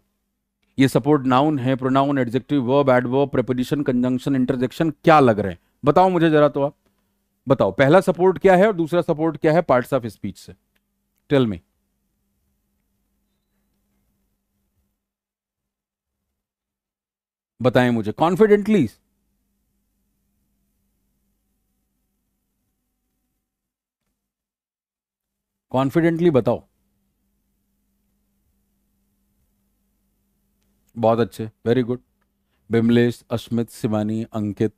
A: ये सपोर्ट नाउन है pronoun adjective verb adverb preposition conjunction interjection क्या लग रहे हैं बताओ मुझे जरा तो आप बताओ पहला सपोर्ट क्या है और दूसरा सपोर्ट क्या है पार्ट्स ऑफ स्पीच से टेल मी बताएं मुझे कॉन्फिडेंटली कॉन्फिडेंटली बताओ बहुत अच्छे वेरी गुड बिमलेश अस्मित शिवानी अंकित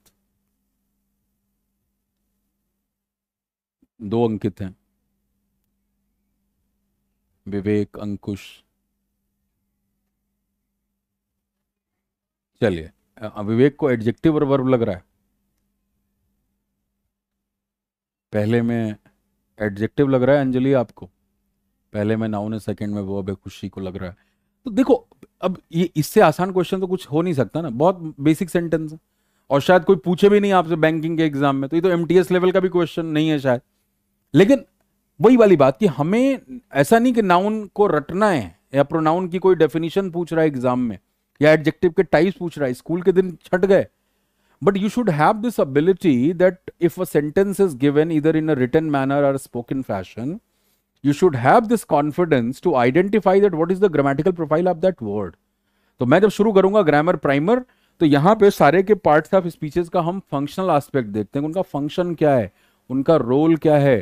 A: दो अंकित हैं विवेक अंकुश चलिए विवेक को एडजेक्टिव और वर्ब लग रहा है पहले में एडजेक्टिव लग रहा है अंजलि आपको पहले में नाउन है सेकंड में वर्ब है खुशी को लग रहा है तो देखो अब ये इससे आसान क्वेश्चन तो कुछ हो नहीं सकता ना बहुत बेसिक सेंटेंस है और शायद कोई पूछे भी नहीं आपसे बैंकिंग के एग्जाम में तो ये तो एम लेवल का भी क्वेश्चन नहीं है शायद लेकिन वही वाली बात कि हमें ऐसा नहीं कि नाउन को रटना है या प्रोनाउन की कोई डेफिनेशन पूछ रहा है एग्जाम में या एडजेक्टिव के टाइप्स पूछ रहा है स्कूल के दिन छट गए but you should have this ability that if a sentence is given इधर इन अ रिटर्न मैनर और spoken fashion you should have this confidence to identify that what is the grammatical profile of that word तो मैं जब शुरू करूंगा grammar primer तो यहां पे सारे के पार्ट ऑफ स्पीचेस का हम फंक्शनल एस्पेक्ट देखते हैं उनका फंक्शन क्या है उनका रोल क्या है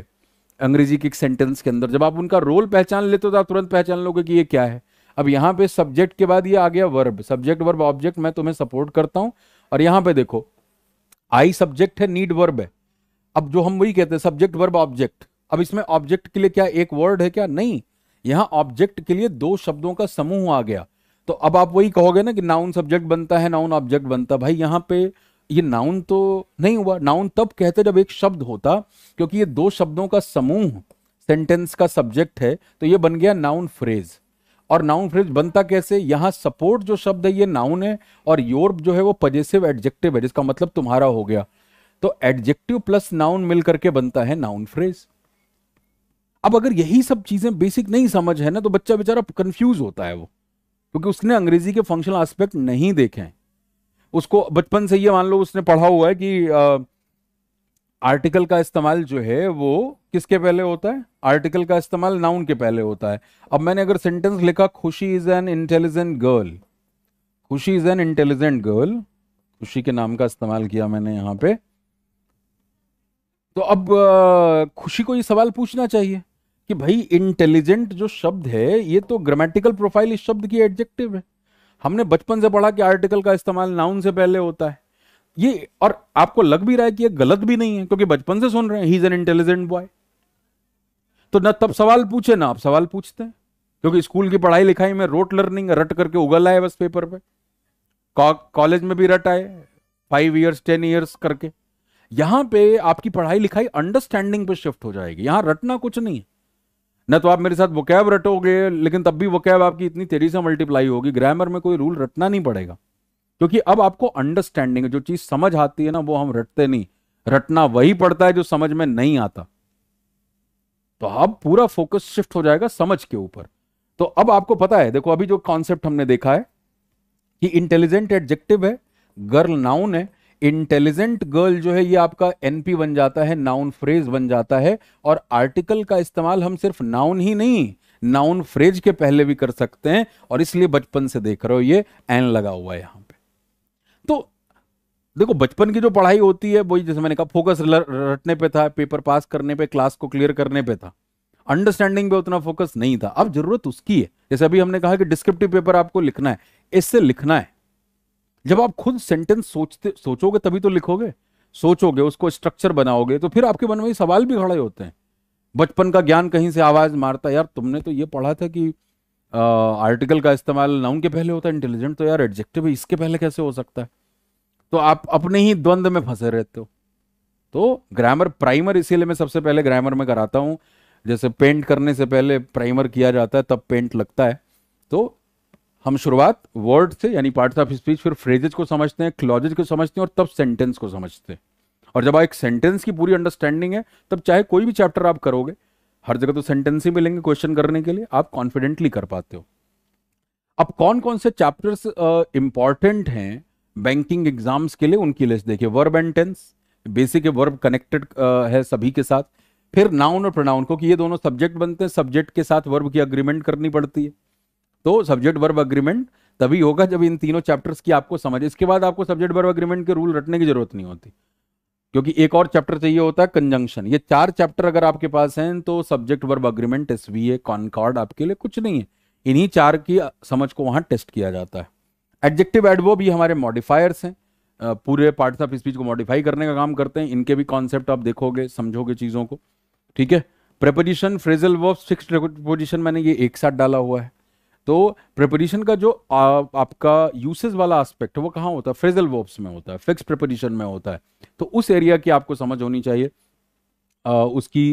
A: अंग्रेजी के एक सेंटेंस के अंदर जब आप उनका रोल पहचान लेते हो तो आप तुरंत पहचान लोगे कि ये क्या है अब यहाँ पे सब्जेक्ट के बाद ये आ गया वर्ब सब्जेक्ट वर्ब ऑब्जेक्ट मैं तुम्हें सपोर्ट करता हूं और यहां पे देखो आई सब्जेक्ट है नीड वर्ब है अब जो हम वही कहते हैं सब्जेक्ट वर्ब ऑब्जेक्ट अब इसमें ऑब्जेक्ट के लिए क्या एक वर्ड है क्या नहीं यहां ऑब्जेक्ट के लिए दो शब्दों का समूह आ गया तो अब आप वही कहोगे ना कि नाउन सब्जेक्ट बनता है नाउन ऑब्जेक्ट बनता भाई यहाँ पे ये नाउन तो नहीं हुआ नाउन तब कहते जब एक शब्द होता क्योंकि ये दो शब्दों का समूह सेंटेंस का सब्जेक्ट है तो ये बन गया नाउन फ्रेज और नाउन फ्रेज बनता कैसे यहाँ सपोर्ट जो शब्द है ये नाउन है और योर जो है वो पजेसिव एडजेक्टिव है जिसका मतलब तुम्हारा हो गया तो एडजेक्टिव प्लस नाउन मिल करके बनता है नाउन फ्रेज अब अगर यही सब चीजें बेसिक नहीं समझ है ना तो बच्चा बेचारा कंफ्यूज होता है वो क्योंकि उसने अंग्रेजी के फंक्शनल एस्पेक्ट नहीं देखे हैं उसको बचपन से ये मान लो उसने पढ़ा हुआ है कि आ, आर्टिकल का इस्तेमाल जो है वो किसके पहले होता है आर्टिकल का इस्तेमाल नाउन के पहले होता है अब मैंने अगर सेंटेंस लिखा Khushi is an intelligent girl Khushi is an intelligent girl Khushi के नाम का इस्तेमाल किया मैंने यहां पे तो अब खुशी को ये सवाल पूछना चाहिए कि भाई इंटेलिजेंट जो शब्द है ये तो ग्रामेटिकल प्रोफाइल इस शब्द की एडजेक्टिव है हमने बचपन से पढ़ा कि आर्टिकल का इस्तेमाल नाउन से पहले होता है ये और आपको लग भी रहा है कि ये गलत भी नहीं है क्योंकि बचपन से सुन रहे हैं he is an intelligent boy तो ना तब सवाल पूछे ना आप सवाल पूछते हैं क्योंकि स्कूल की पढ़ाई लिखाई में रोट लर्निंग रट करके उगल आए बस पेपर पे कॉलेज में भी रट आए फाइव ईयर्स टेन ईयर्स करके यहां पे आपकी पढ़ाई लिखाई अंडरस्टैंडिंग पे शिफ्ट हो जाएगी यहां रटना कुछ नहीं है न तो आप मेरे साथ वोकैब रटोगे लेकिन तब भी वोकैब आपकी इतनी तेजी से मल्टीप्लाई होगी ग्रामर में कोई रूल रटना नहीं पड़ेगा क्योंकि अब आपको अंडरस्टैंडिंग जो चीज समझ आती है ना वो हम रटते नहीं रटना वही पड़ता है जो समझ में नहीं आता तो अब पूरा फोकस शिफ्ट हो जाएगा समझ के ऊपर तो अब आपको पता है देखो अभी जो कॉन्सेप्ट हमने देखा है कि इंटेलिजेंट एडजेक्टिव है गर्ल नाउन है इंटेलिजेंट गर्ल जो है ये आपका एनपी बन जाता है नाउन फ्रेज बन जाता है और आर्टिकल का इस्तेमाल हम सिर्फ नाउन ही नहीं नाउन फ्रेज के पहले भी कर सकते हैं और इसलिए बचपन से देख रहे हो ये एन लगा हुआ है यहां देखो बचपन की जो पढ़ाई होती है वही जैसे मैंने कहा फोकस रटने पे था पेपर पास करने पे क्लास को क्लियर करने पे था अंडरस्टैंडिंग पे उतना फोकस नहीं था अब जरूरत उसकी है जैसे अभी हमने कहा कि डिस्क्रिप्टिव पेपर आपको लिखना है इससे लिखना है जब आप खुद सेंटेंस सोचते सोचोगे तभी तो लिखोगे सोचोगे उसको स्ट्रक्चर बनाओगे तो फिर आपके मन में सवाल भी खड़े होते हैं बचपन का ज्ञान कहीं से आवाज मारता यार तुमने तो ये पढ़ा था कि आर्टिकल का इस्तेमाल नाउन के पहले होता है इंटेलिजेंट तो यार एडजेक्टिव इसके पहले कैसे हो सकता है तो आप अपने ही द्वंद में फंसे रहते हो तो ग्रामर प्राइमर इसीलिए मैं सबसे पहले ग्रामर में कराता हूं जैसे पेंट करने से पहले प्राइमर किया जाता है तब पेंट लगता है तो हम शुरुआत वर्ड से यानी पार्ट ऑफ स्पीच फिर फ्रेजेज को समझते हैं क्लॉजेज को समझते हैं और तब सेंटेंस को समझते हैं और जब आप एक सेंटेंस की पूरी अंडरस्टैंडिंग है तब चाहे कोई भी चैप्टर आप करोगे हर जगह तो सेंटेंस ही मिलेंगे क्वेश्चन करने के लिए आप कॉन्फिडेंटली कर पाते हो अब कौन कौन से चैप्टर्स इंपॉर्टेंट हैं बैंकिंग एग्जाम्स के लिए उनकी लिस्ट देखिए verb and tense basic verb connected है सभी के साथ फिर नाउन और प्रोनाउन क्योंकि ये दोनों सब्जेक्ट बनते हैं सब्जेक्ट के साथ वर्ब की अग्रीमेंट करनी पड़ती है तो सब्जेक्ट वर्ब अग्रीमेंट तभी होगा जब इन तीनों चैप्टर्स की आपको समझ इसके बाद आपको सब्जेक्ट वर्ब अग्रीमेंट के रूल रटने की जरूरत नहीं होती क्योंकि एक और चैप्टर चाहिए होता है कंजंक्शन ये चार चैप्टर अगर आपके पास हैं तो subject verb agreement S V A concord आपके लिए कुछ नहीं है इन्हीं चार की समझ को वहां टेस्ट किया जाता है एडजेक्टिव एडवर्ब ये हमारे मॉडिफायर्स हैं पूरे पार्ट्स ऑफ स्पीच को मॉडिफाई करने का काम करते हैं इनके भी कॉन्सेप्ट आप देखोगे समझोगे चीज़ों को ठीक है preposition phrasal verbs fixed preposition मैंने ये एक साथ डाला हुआ है तो प्रेपोजिशन का जो आ, आपका यूसेज वाला एस्पेक्ट है वो कहाँ होता है फ्रेजल वर्ब्स में होता है फिक्स प्रेपोजिशन में होता है तो उस एरिया की आपको समझ होनी चाहिए आ, उसकी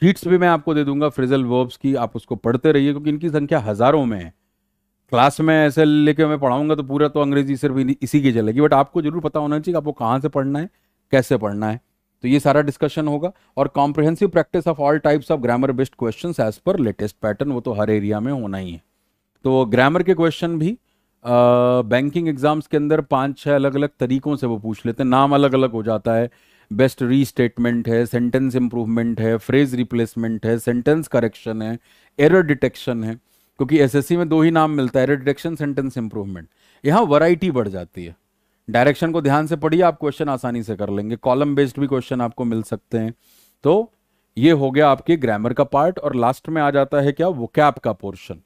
A: शीट्स भी मैं आपको दे दूंगा फ्रेजल वर्ब्स की आप उसको पढ़ते रहिए क्योंकि इनकी संख्या हज़ारों में है क्लास में ऐसे लेके मैं पढ़ाऊंगा तो पूरा तो अंग्रेजी सिर्फ इसी की चलेगी बट आपको जरूर पता होना चाहिए आपको कहाँ से पढ़ना है कैसे पढ़ना है तो ये सारा डिस्कशन होगा और comprehensive practice of all types of grammar based question as per latest pattern वो तो हर एरिया में होना ही है तो ग्रामर के क्वेश्चन भी बैंकिंग एग्जाम्स के अंदर पांच छह अलग अलग तरीकों से वो पूछ लेते हैं नाम अलग अलग हो जाता है बेस्ट री स्टेटमेंट है सेंटेंस इंप्रूवमेंट है फ्रेज रिप्लेसमेंट है सेंटेंस करेक्शन है एरर डिटेक्शन है क्योंकि एसएससी में दो ही नाम मिलता है रिडक्शन सेंटेंस इंप्रूवमेंट यहाँ वराइटी बढ़ जाती है डायरेक्शन को ध्यान से पढ़िए आप क्वेश्चन आसानी से कर लेंगे कॉलम बेस्ड भी क्वेश्चन आपको मिल सकते हैं तो ये हो गया आपके ग्रामर का पार्ट और लास्ट में आ जाता है क्या वोकैब का पोर्शन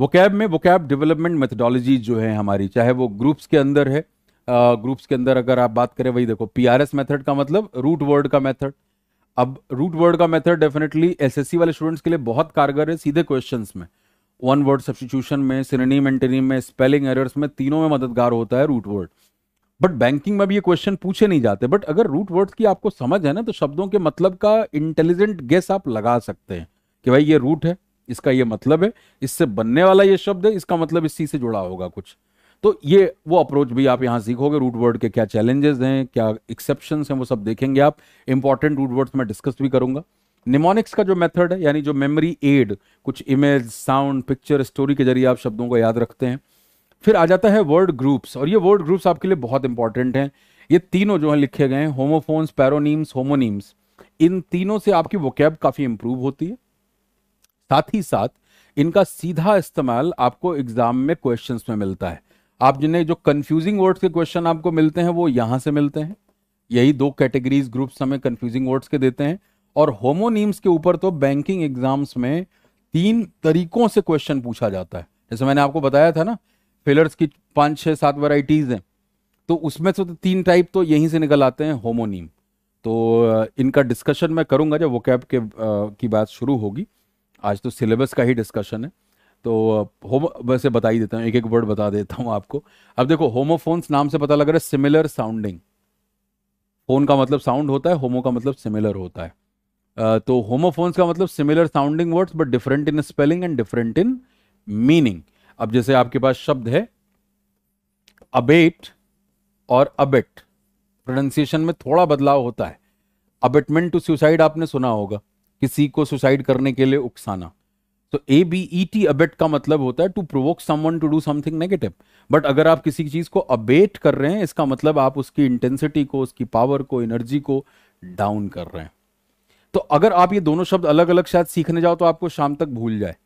A: वोकैब में वोकैब डेवलपमेंट मेथडोलॉजी जो है हमारी चाहे वो ग्रुप्स के अंदर है ग्रुप्स के अंदर अगर आप बात करें वही देखो पीआरएस मेथड का मतलब रूट वर्ड का मेथड अब रूट वर्ड का मेथड डेफिनेटली एसएससी वाले स्टूडेंट्स के लिए बहुत कारगर है सीधे क्वेश्चन में वन वर्ड सब्सटीट्यूशन में सिनेम एंटेनिम में स्पेलिंग एरर्स में तीनों में मददगार होता है रूट वर्ड बट बैंकिंग में भी ये क्वेश्चन पूछे नहीं जाते बट अगर रूट वर्ड्स की आपको समझ है ना तो शब्दों के मतलब का इंटेलिजेंट गेस आप लगा सकते हैं कि भाई ये रूट है इसका ये मतलब है इससे बनने वाला ये शब्द है इसका मतलब इस चीज से जुड़ा होगा कुछ तो ये वो अप्रोच भी आप यहाँ सीखोगे रूट वर्ड के क्या चैलेंजेस हैं क्या एक्सेप्शन हैं वो सब देखेंगे आप इंपॉर्टेंट रूट वर्ड्स मैं डिस्कस भी करूंगा निमोनिक्स का जो मेथड है यानी जो मेमोरी एड कुछ इमेज साउंड पिक्चर स्टोरी के जरिए आप शब्दों को याद रखते हैं फिर आ जाता है वर्ड ग्रुप्स और ये वर्ड ग्रुप्स आपके लिए बहुत इंपॉर्टेंट हैं ये तीनों जो हैं लिखे गए हैं होमोफोन्स पैरोनीम्स होमोनीम्स इन तीनों से आपकी वोकैब काफ़ी इंप्रूव होती है साथ ही साथ इनका सीधा इस्तेमाल आपको एग्जाम में क्वेश्चंस में मिलता है आप जिन्हें जो कंफ्यूजिंग वर्ड्स के क्वेश्चन आपको मिलते हैं वो यहां से मिलते हैं यही दो कैटेगरीज ग्रुप्स हमें कंफ्यूजिंग वर्ड्स के देते हैं और होमोनीम्स के ऊपर तो बैंकिंग एग्जाम्स में तीन तरीकों से क्वेश्चन पूछा जाता है जैसे मैंने आपको बताया था ना फिलर्स की पांच छह सात वेराइटीज हैं तो उसमें से तो तीन टाइप तो यहीं से निकल आते हैं होमोनीम तो इनका डिस्कशन मैं करूंगा जब वो के आ, की बात शुरू होगी आज तो सिलेबस का ही डिस्कशन है तो होमो वैसे बता ही देता हूँ एक एक वर्ड बता देता हूँ आपको अब देखो होमोफोन्स नाम से पता लग रहा है सिमिलर साउंडिंग फोन का मतलब साउंड होता है होमो का मतलब सिमिलर होता है uh, तो होमोफोन्स का मतलब similar sounding words but different in spelling and different in meaning अब जैसे आपके पास शब्द है अबेट और अबेट प्रोनाउंसिएशन में थोड़ा बदलाव होता है अबेटमेंट टू सुसाइड आपने सुना होगा किसी को सुसाइड करने के लिए उकसाना तो A B E T abet का मतलब होता है to provoke someone to do something negative but अगर आप किसी चीज को अबेट कर रहे हैं इसका मतलब आप उसकी इंटेंसिटी को उसकी पावर को एनर्जी को डाउन कर रहे हैं तो अगर आप ये दोनों शब्द अलग अलग शायद सीखने जाओ तो आपको शाम तक भूल जाए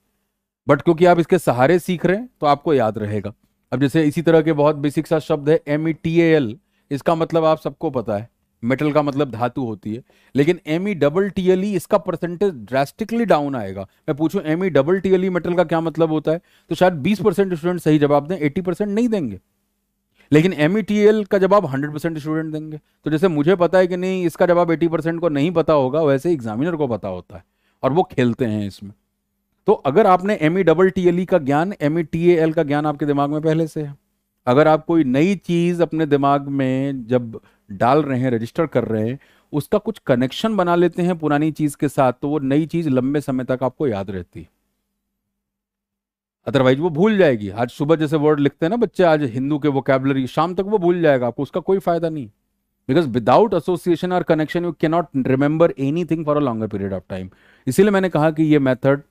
A: बट क्योंकि आप इसके सहारे सीख रहे हैं तो आपको याद रहेगा अब जैसे इसी तरह के बहुत बेसिक सा शब्द है एम ई टी एल इसका मतलब आप सबको पता है मेटल का मतलब धातु होती है लेकिन M E double T L E इसका परसेंटेज ड्रास्टिकली डाउन आएगा मैं पूछूं M E double T L E mettle का क्या मतलब होता है तो शायद 20 परसेंट स्टूडेंट सही जवाब दें 80 परसेंट नहीं देंगे लेकिन एम ई टी एल का जवाब 100 परसेंट स्टूडेंट देंगे तो जैसे मुझे पता है कि नहीं इसका जवाब 80 परसेंट को नहीं पता होगा वैसे एग्जामिनर को पता होता है और वो खेलते हैं इसमें तो अगर आपने M E double T L E का ज्ञान एम ई टी एल का ज्ञान आपके दिमाग में पहले से है अगर आप कोई नई चीज़ अपने दिमाग में जब डाल रहे हैं रजिस्टर कर रहे हैं उसका कुछ कनेक्शन बना लेते हैं पुरानी चीज़ के साथ तो वो नई चीज़ लंबे समय तक आपको याद रहती है अदरवाइज वो भूल जाएगी आज सुबह जैसे वर्ड लिखते हैं ना बच्चे आज हिंदू के वोकेबलरी शाम तक वो भूल जाएगा आपको उसका कोई फायदा नहीं बिकॉज विदाउट एसोसिएशन और connection you cannot remember anything for a longer period of time इसीलिए मैंने कहा कि ये मेथड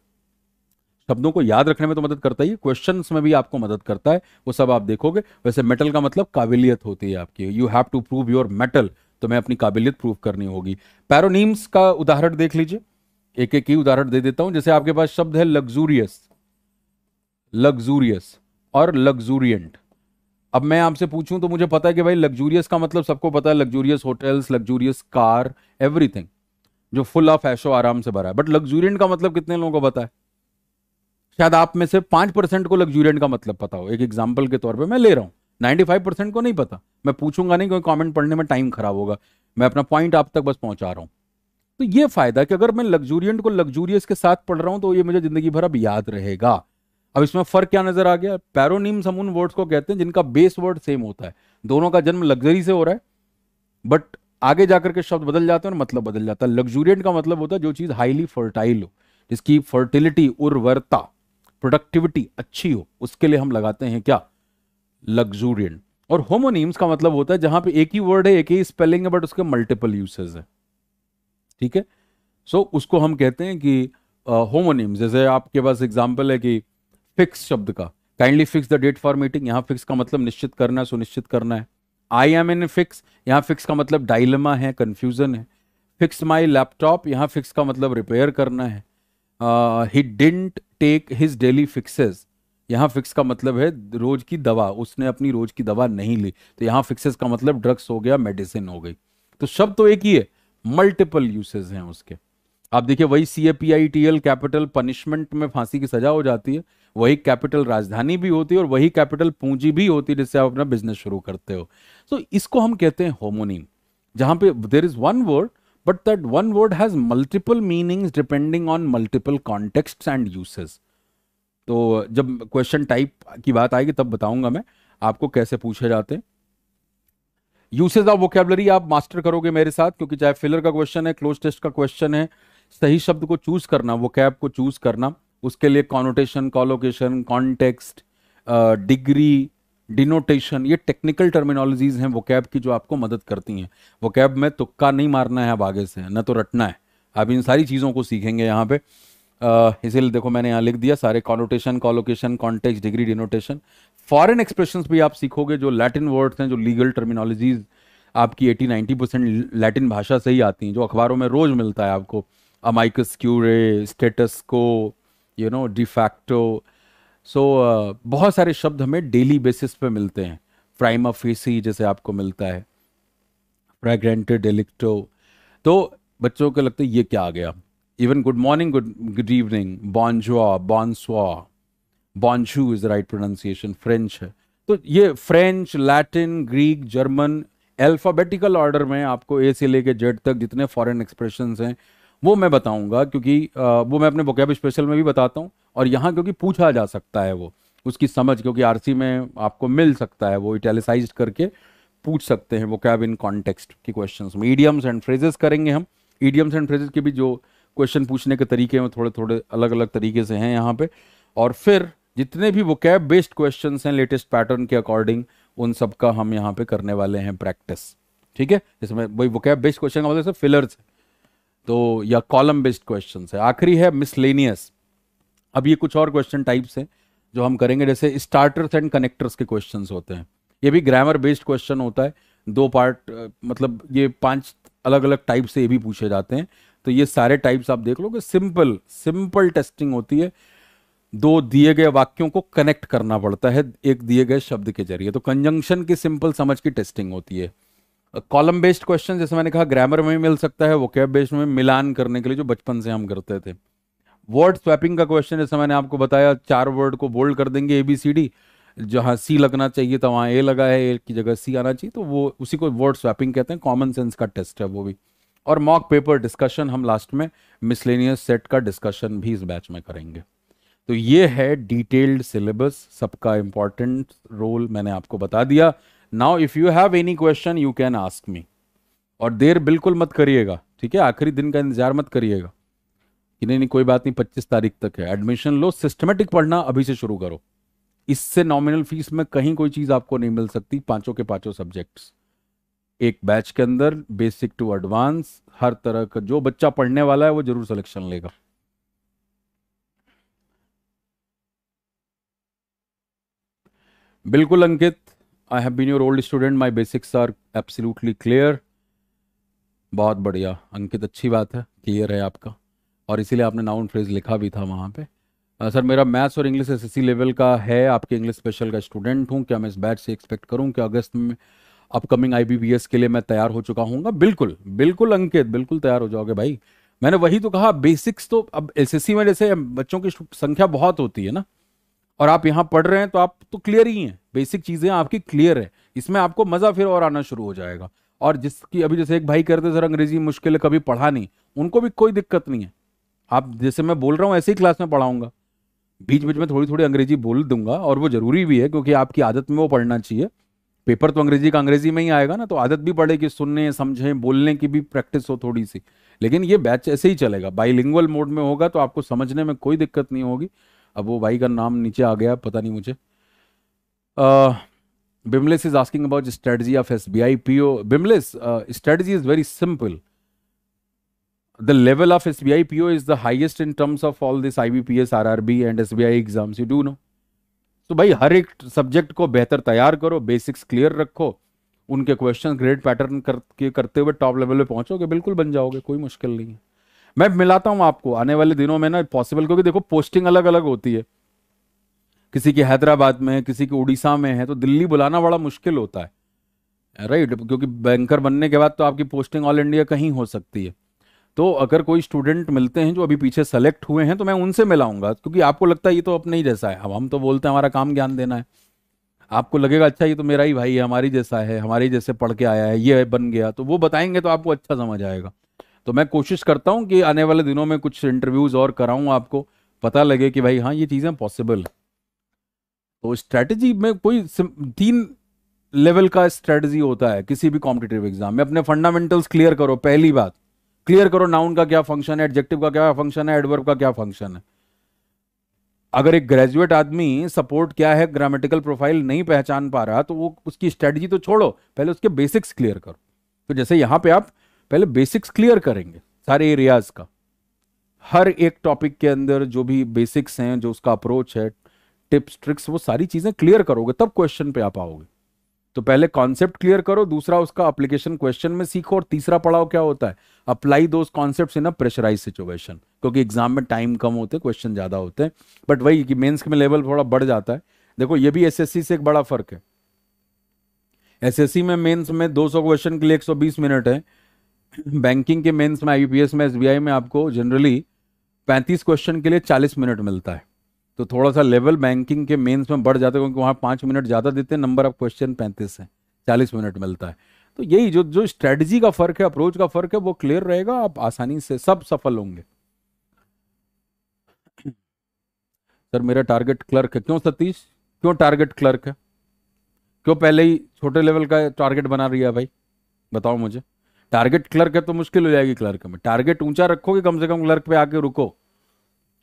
A: शब्दों को याद रखने में तो मदद करता ही क्वेश्चन में भी आपको मदद करता है वो सब आप देखोगे वैसे मेटल का मतलब काबिलियत होती है आपकी you have to prove your mettle तो मैं अपनी काबिलियत प्रूव करनी होगी पैरोनीम्स का उदाहरण देख लीजिए एक एक ही उदाहरण दे देता हूं जैसे आपके पास शब्द है लग्जूरियस लग्जूरियस और लग्जूरियंट अब मैं आपसे पूछूं तो मुझे पता है कि भाई लग्जूरियस का मतलब सबको पता है luxurious hotels luxurious car everything जो फुल ऑफ ऐशो आराम से भरा है बट लग्जूरियंट का मतलब कितने लोगों को पता है शायद आप में से पांच परसेंट को लग्जूरियंट का मतलब पता हो एक एग्जाम्पल के तौर पर मैं ले रहा हूँ नाइन्टी फाइव परसेंट को नहीं पता मैं पूछूंगा नहीं क्योंकि कॉमेंट पढ़ने में टाइम खराब होगा मैं अपना पॉइंट आप तक बस पहुंचा रहा हूँ तो ये फायदा कि अगर मैं लग्जूरियंट को लग्जूरियस के साथ पढ़ रहा हूँ तो ये मुझे जिंदगी भर अब याद रहेगा अब इसमें फर्क क्या नजर आ गया पैरोनिम समून वर्ड्स को कहते हैं जिनका बेस वर्ड सेम होता है दोनों का जन्म लग्जरी से हो रहा है बट आगे जाकर के शब्द बदल जाते हैं और मतलब बदल जाता है लग्जूरियंट का मतलब होता है जो चीज़ हाईली फर्टाइल हो जिसकी फर्टिलिटी उर्वरता प्रोडक्टिविटी अच्छी हो उसके लिए हम लगाते हैं क्या लग्जूरियंट और होमोनीम्स का मतलब होता है जहां पे एक ही वर्ड है एक ही स्पेलिंग है बट उसके मल्टीपल यूसेज है ठीक है सो so, उसको हम कहते हैं कि होमोनीम्स uh, जैसे आपके पास एग्जाम्पल है कि फिक्स शब्द का kindly fix the date for meeting यहां फिक्स का मतलब निश्चित करना है सुनिश्चित करना है आई एम इन फिक्स यहां फिक्स का मतलब डायलमा है कंफ्यूजन है फिक्स माई लैपटॉप यहां फिक्स का मतलब रिपेयर करना है he didn't take his daily fixes यहाँ फिक्स का मतलब है रोज की दवा उसने अपनी रोज की दवा नहीं ली तो यहाँ फिक्सेस का मतलब ड्रग्स हो गया मेडिसिन हो गई तो शब्द तो एक ही है मल्टीपल यूसेज हैं उसके आप देखिए वही C A P I T L capital punishment में फांसी की सजा हो जाती है वही कैपिटल राजधानी भी होती है और वही कैपिटल पूंजी भी होती है जिससे आप अपना बिजनेस शुरू करते हो सो so, इसको हम कहते हैं होमोनिम जहां पे there is one word but that one word has multiple meanings depending on multiple contexts and uses तो जब क्वेश्चन टाइप की बात आएगी तब बताऊंगा मैं आपको कैसे पूछे जाते हैं यूसेज ऑफ वोकेबलरी आप मास्टर करोगे मेरे साथ क्योंकि चाहे फिलर का क्वेश्चन है क्लोज टेस्ट का क्वेश्चन है सही शब्द को चूज करना वो कैब को चूज करना उसके लिए connotation collocation context degree denotation ये टेक्निकल टर्मिनोलॉजीज हैं वोकैब की जो आपको मदद करती हैं वोकैब में तुक्का नहीं मारना है अब आगे से न तो रटना है आप इन सारी चीज़ों को सीखेंगे यहाँ पे इसीलिए देखो मैंने यहाँ लिख दिया सारे connotation collocation context degree denotation foreign expression भी आप सीखोगे जो लैटिन वर्ड्स हैं जो लीगल टर्मिनोलॉजीज आपकी एटी नाइन्टी परसेंट लैटिन भाषा से ही आती हैं जो अखबारों में रोज़ मिलता है आपको amicus curiae status quo you know de facto so so, uh, बहुत सारे शब्द हमें डेली बेसिस पे मिलते हैं ऑफ फेसी जैसे आपको मिलता है फ्रेग्रेंटेड एलिक्टो तो बच्चों को लगता है ये क्या आ गया even good morning good good evening bonjour bonsoir bonjour is right pronunciation French है तो ये French Latin Greek German alphabetical order में आपको ए से लेके जेड तक जितने फॉरेन एक्सप्रेशन हैं वो मैं बताऊंगा क्योंकि uh, वो मैं अपने वोकेब स्पेशल में भी बताता हूँ और यहाँ क्योंकि पूछा जा सकता है वो उसकी समझ क्योंकि आरसी में आपको मिल सकता है वो इटेलिसाइज करके पूछ सकते हैं वो कैब इन कॉन्टेक्स्ट की क्वेश्चन में ईडियम्स एंड फ्रेजेस करेंगे हम ईडियम्स एंड फ्रेजेस के भी जो क्वेश्चन पूछने के तरीके में थोड़े थोड़े अलग अलग तरीके से हैं यहाँ पे और फिर जितने भी वो कैब बेस्ड क्वेश्चन हैं लेटेस्ट पैटर्न के अकॉर्डिंग उन सब का हम यहाँ पे करने वाले हैं प्रैक्टिस ठीक है इसमें वही वो कैब बेस्ड क्वेश्चन का मतलब फिलर्स तो या कॉलम बेस्ड क्वेश्चन है आखिरी है मिसलेनियस अब ये कुछ और क्वेश्चन टाइप्स हैं जो हम करेंगे जैसे स्टार्टर्स एंड कनेक्टर्स के क्वेश्चन होते हैं ये भी ग्रामर बेस्ड क्वेश्चन होता है दो पार्ट मतलब ये पांच अलग अलग टाइप से ये भी पूछे जाते हैं तो ये सारे टाइप्स आप देख लो कि सिंपल सिंपल टेस्टिंग होती है दो दिए गए वाक्यों को कनेक्ट करना पड़ता है एक दिए गए शब्द के जरिए तो कंजंक्शन की सिंपल समझ की टेस्टिंग होती है कॉलम बेस्ड क्वेश्चन जैसे मैंने कहा ग्रामर में मिल सकता है वो कैब बेस्ड में मिलान करने के लिए जो बचपन से हम करते थे वर्ड स्वैपिंग का क्वेश्चन जैसे मैंने आपको बताया चार वर्ड को बोल्ड कर देंगे ए बी सी डी जहाँ सी लगना चाहिए था वहाँ ए लगा है ए की जगह सी आना चाहिए तो वो उसी को वर्ड स्वैपिंग कहते हैं कॉमन सेंस का टेस्ट है वो भी और मॉक पेपर डिस्कशन हम लास्ट में मिसलेनियस सेट का डिस्कशन भी इस बैच में करेंगे तो ये है डिटेल्ड सिलेबस सबका इम्पॉर्टेंट रोल मैंने आपको बता दिया now if you have any question you can ask me और देर बिल्कुल मत करिएगा ठीक है आखिरी दिन का इंतजार मत करिएगा कि नहीं नहीं कोई बात नहीं पच्चीस तारीख तक है एडमिशन लो सिस्टमेटिक पढ़ना अभी से शुरू करो इससे नॉमिनल फीस में कहीं कोई चीज़ आपको नहीं मिल सकती पांचों के पांचों सब्जेक्ट्स एक बैच के अंदर बेसिक टू एडवांस हर तरह का जो बच्चा पढ़ने वाला है वो जरूर सिलेक्शन लेगा बिल्कुल Ankit I have been your old student my basics are absolutely clear बहुत बढ़िया अंकित अच्छी बात है क्लियर है आपका और इसीलिए आपने नाउन फ्रेज लिखा भी था वहाँ पे आ, सर मेरा मैथ्स और इंग्लिश एस लेवल का है आपके इंग्लिश स्पेशल का स्टूडेंट हूँ क्या मैं इस बैच से एक्सपेक्ट करूँ कि अगस्त में अपकमिंग आई के लिए मैं तैयार हो चुका हूँ बिल्कुल बिल्कुल अंकित बिल्कुल तैयार हो जाओगे भाई मैंने वही तो कहा बेसिक्स तो अब एस में जैसे बच्चों की संख्या बहुत होती है ना और आप यहाँ पढ़ रहे हैं तो आप तो क्लियर ही हैं बेसिक चीज़ें आपकी क्लियर है इसमें आपको मज़ा फिर और आना शुरू हो जाएगा और जिसकी अभी जैसे एक भाई करते सर अंग्रेजी मुश्किल है कभी पढ़ा नहीं उनको भी कोई दिक्कत नहीं है आप जैसे मैं बोल रहा हूँ ऐसे ही क्लास में पढ़ाऊंगा बीच बीच में थोड़ी थोड़ी अंग्रेजी बोल दूंगा और वो जरूरी भी है क्योंकि आपकी आदत में वो पढ़ना चाहिए पेपर तो अंग्रेजी का अंग्रेजी में ही आएगा ना तो आदत भी पड़ेगी सुनने समझें बोलने की भी प्रैक्टिस हो थोड़ी सी लेकिन ये बैच ऐसे ही चलेगा बाईलिंगुअल मोड में होगा तो आपको समझने में कोई दिक्कत नहीं होगी अब वो भाई का नाम नीचे आ गया पता नहीं मुझे Bimlesh is asking about strategy of S B I P O Bimlesh strategy is very simple the level of SBI PO is the highest in terms of all this IBPS, RRB and SBI exams. You do know. तो भाई हर एक subject को बेहतर तैयार करो basics clear रखो उनके question grade pattern करके करते हुए टॉप लेवल पे पहुंचोगे बिल्कुल बन जाओगे कोई मुश्किल नहीं है मैं मिलाता हूं आपको आने वाले दिनों में ना पॉसिबल क्योंकि देखो पोस्टिंग अलग अलग होती है किसी की हैदराबाद में है किसी की उड़ीसा में है तो दिल्ली बुलाना बड़ा मुश्किल होता है राइट क्योंकि बैंकर बनने के बाद तो आपकी पोस्टिंग ऑल इंडिया कहीं हो सकती है तो अगर कोई स्टूडेंट मिलते हैं जो अभी पीछे सेलेक्ट हुए हैं तो मैं उनसे मिलाऊंगा क्योंकि आपको लगता है ये तो अपने ही जैसा है अब हम तो बोलते हैं हमारा काम ज्ञान देना है आपको लगेगा अच्छा ये तो मेरा ही भाई है हमारी जैसा है हमारे जैसे पढ़ के आया है ये बन गया तो वो बताएंगे तो आपको अच्छा समझ आएगा तो मैं कोशिश करता हूँ कि आने वाले दिनों में कुछ इंटरव्यूज़ और कराऊँ आपको पता लगे कि भाई हाँ ये चीज़ें पॉसिबल तो स्ट्रैटेजी में कोई तीन लेवल का स्ट्रैटेजी होता है किसी भी कॉम्पिटेटिव एग्जाम में अपने फंडामेंटल्स क्लियर करो पहली बात क्लियर करो नाउन का क्या फंक्शन है एडजेक्टिव का क्या फंक्शन है एडवर्ब का क्या फंक्शन है अगर एक ग्रेजुएट आदमी सपोर्ट क्या है ग्रामेटिकल प्रोफाइल नहीं पहचान पा रहा तो वो उसकी स्ट्रेटजी तो छोड़ो पहले उसके बेसिक्स क्लियर करो तो जैसे यहां पे आप पहले बेसिक्स क्लियर करेंगे सारे एरियाज का हर एक टॉपिक के अंदर जो भी बेसिक्स हैं जो उसका अप्रोच है टिप्स ट्रिक्स वो सारी चीजें क्लियर करोगे तब क्वेश्चन पे आप आओगे तो पहले कॉन्सेप्ट क्लियर करो दूसरा उसका अप्लीकेशन क्वेश्चन में सीखो और तीसरा पढ़ाओ क्या होता है अप्लाई दो concept in a pressurise situation क्योंकि एग्जाम में टाइम कम होते हैं क्वेश्चन ज़्यादा होते हैं बट वही कि मेन्स में लेवल थोड़ा बढ़ जाता है देखो ये भी एसएससी से एक बड़ा फर्क है एसएससी में मेंस में 200 क्वेश्चन के लिए 120 मिनट है बैंकिंग के मेंस में आईपीएस में एसबीआई में आपको जनरली 35 क्वेश्चन के लिए 40 मिनट मिलता है तो थोड़ा सा लेवल बैंकिंग के मेंस में बढ़ जाते हैं क्योंकि वहाँ पाँच मिनट ज़्यादा देते हैं नंबर ऑफ क्वेश्चन पैंतीस है चालीस मिनट मिलता है तो यही जो जो स्ट्रेटजी का फ़र्क है अप्रोच का फ़र्क है वो क्लियर रहेगा आप आसानी से सब सफल होंगे सर मेरा टारगेट क्लर्क है क्यों सतीश क्यों टारगेट क्लर्क है क्यों पहले ही छोटे लेवल का टारगेट बना रही है भाई बताओ मुझे टारगेट क्लर्क है तो मुश्किल हो जाएगी क्लर्क में टारगेट ऊंचा रखोगे कम से कम क्लर्क पे आके रुको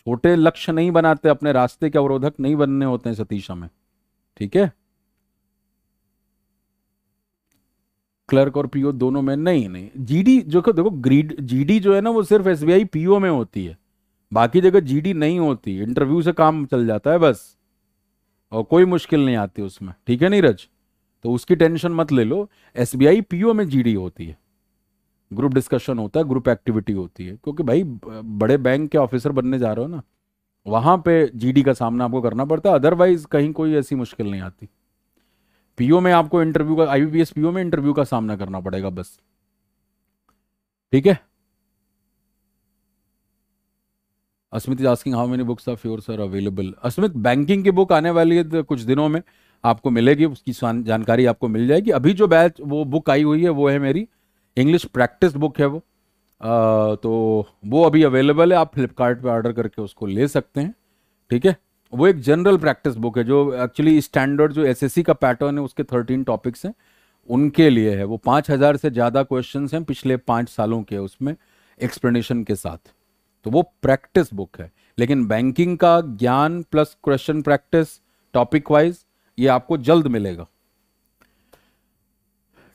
A: छोटे लक्ष्य नहीं बनाते अपने रास्ते के अवरोधक नहीं बनने होते हैं सतीश हमें ठीक है क्लर्क और पीओ दोनों में नहीं नहीं जीडी जो देखो ग्रीड जीडी जो है ना वो सिर्फ एसबीआई पीओ में होती है बाकी जगह जीडी नहीं होती इंटरव्यू से काम चल जाता है बस और कोई मुश्किल नहीं आती उसमें ठीक है नीरज तो उसकी टेंशन मत ले लो एसबीआई पीओ में जीडी होती है ग्रुप डिस्कशन होता है ग्रुप एक्टिविटी होती है क्योंकि भाई बड़े बैंक के ऑफिसर बनने जा रहे हो ना वहाँ पे जीडी का सामना आपको करना पड़ता है अदरवाइज कहीं कोई ऐसी मुश्किल नहीं आती पीओ में आपको इंटरव्यू का आईबीपीएस पीओ में इंटरव्यू का सामना करना पड़ेगा बस ठीक है Asmit asking how many books of your sir available Asmit banking की बुक आने वाली है तो कुछ दिनों में आपको मिलेगी उसकी जानकारी आपको मिल जाएगी अभी जो बैच वो बुक आई हुई है वो है मेरी इंग्लिश प्रैक्टिस बुक है वो आ, तो वो अभी अवेलेबल है आप फ्लिपकार्ट ऑर्डर करके उसको ले सकते हैं ठीक है वो एक जनरल प्रैक्टिस बुक है जो एक्चुअली स्टैंडर्ड जो एस का पैटर्न है उसके थर्टीन टॉपिक्स हैं उनके लिए है वो पाँच हज़ार से ज़्यादा क्वेश्चन हैं पिछले पाँच सालों के उसमें एक्सप्लेनेशन के साथ तो वो प्रैक्टिस बुक है लेकिन बैंकिंग का ज्ञान plus question practice topic wise ये आपको जल्द मिलेगा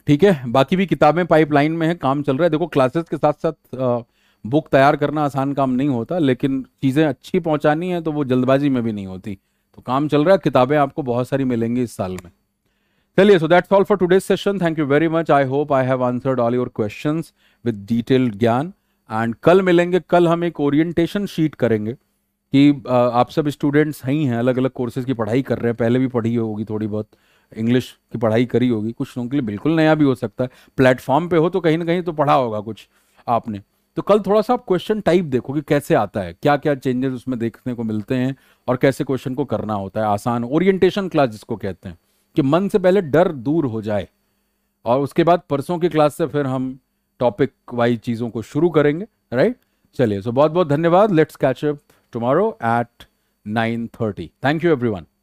A: ठीक है बाकी भी किताबें पाइपलाइन में है काम चल रहा है देखो क्लासेस के साथ साथ बुक तैयार करना आसान काम नहीं होता लेकिन चीज़ें अच्छी पहुंचानी है तो वो जल्दबाजी में भी नहीं होती तो काम चल रहा है किताबें आपको बहुत सारी मिलेंगी इस साल में चलिए so that's all for today's session thank you very much I hope I have answered all your question with detailed ज्ञान एंड कल मिलेंगे कल हम एक ओरिएंटेशन शीट करेंगे कि आप सब स्टूडेंट्स हैं ही हैं अलग अलग कोर्सेज की पढ़ाई कर रहे हैं पहले भी पढ़ी होगी थोड़ी बहुत इंग्लिश की पढ़ाई करी होगी कुछ लोगों के लिए बिल्कुल नया भी हो सकता है प्लेटफॉर्म पे हो तो कहीं ना कहीं तो पढ़ा होगा कुछ आपने तो कल थोड़ा सा आप क्वेश्चन टाइप देखो कि कैसे आता है क्या क्या चेंजेस उसमें देखने को मिलते हैं और कैसे क्वेश्चन को करना होता है आसान ओरिएंटेशन क्लास जिसको कहते हैं कि मन से पहले डर दूर हो जाए और उसके बाद परसों की क्लास से फिर हम टॉपिक वाइज चीज़ों को शुरू करेंगे राइट चलिए सो बहुत बहुत धन्यवाद let's catch up tomorrow at nine thirty thank you every one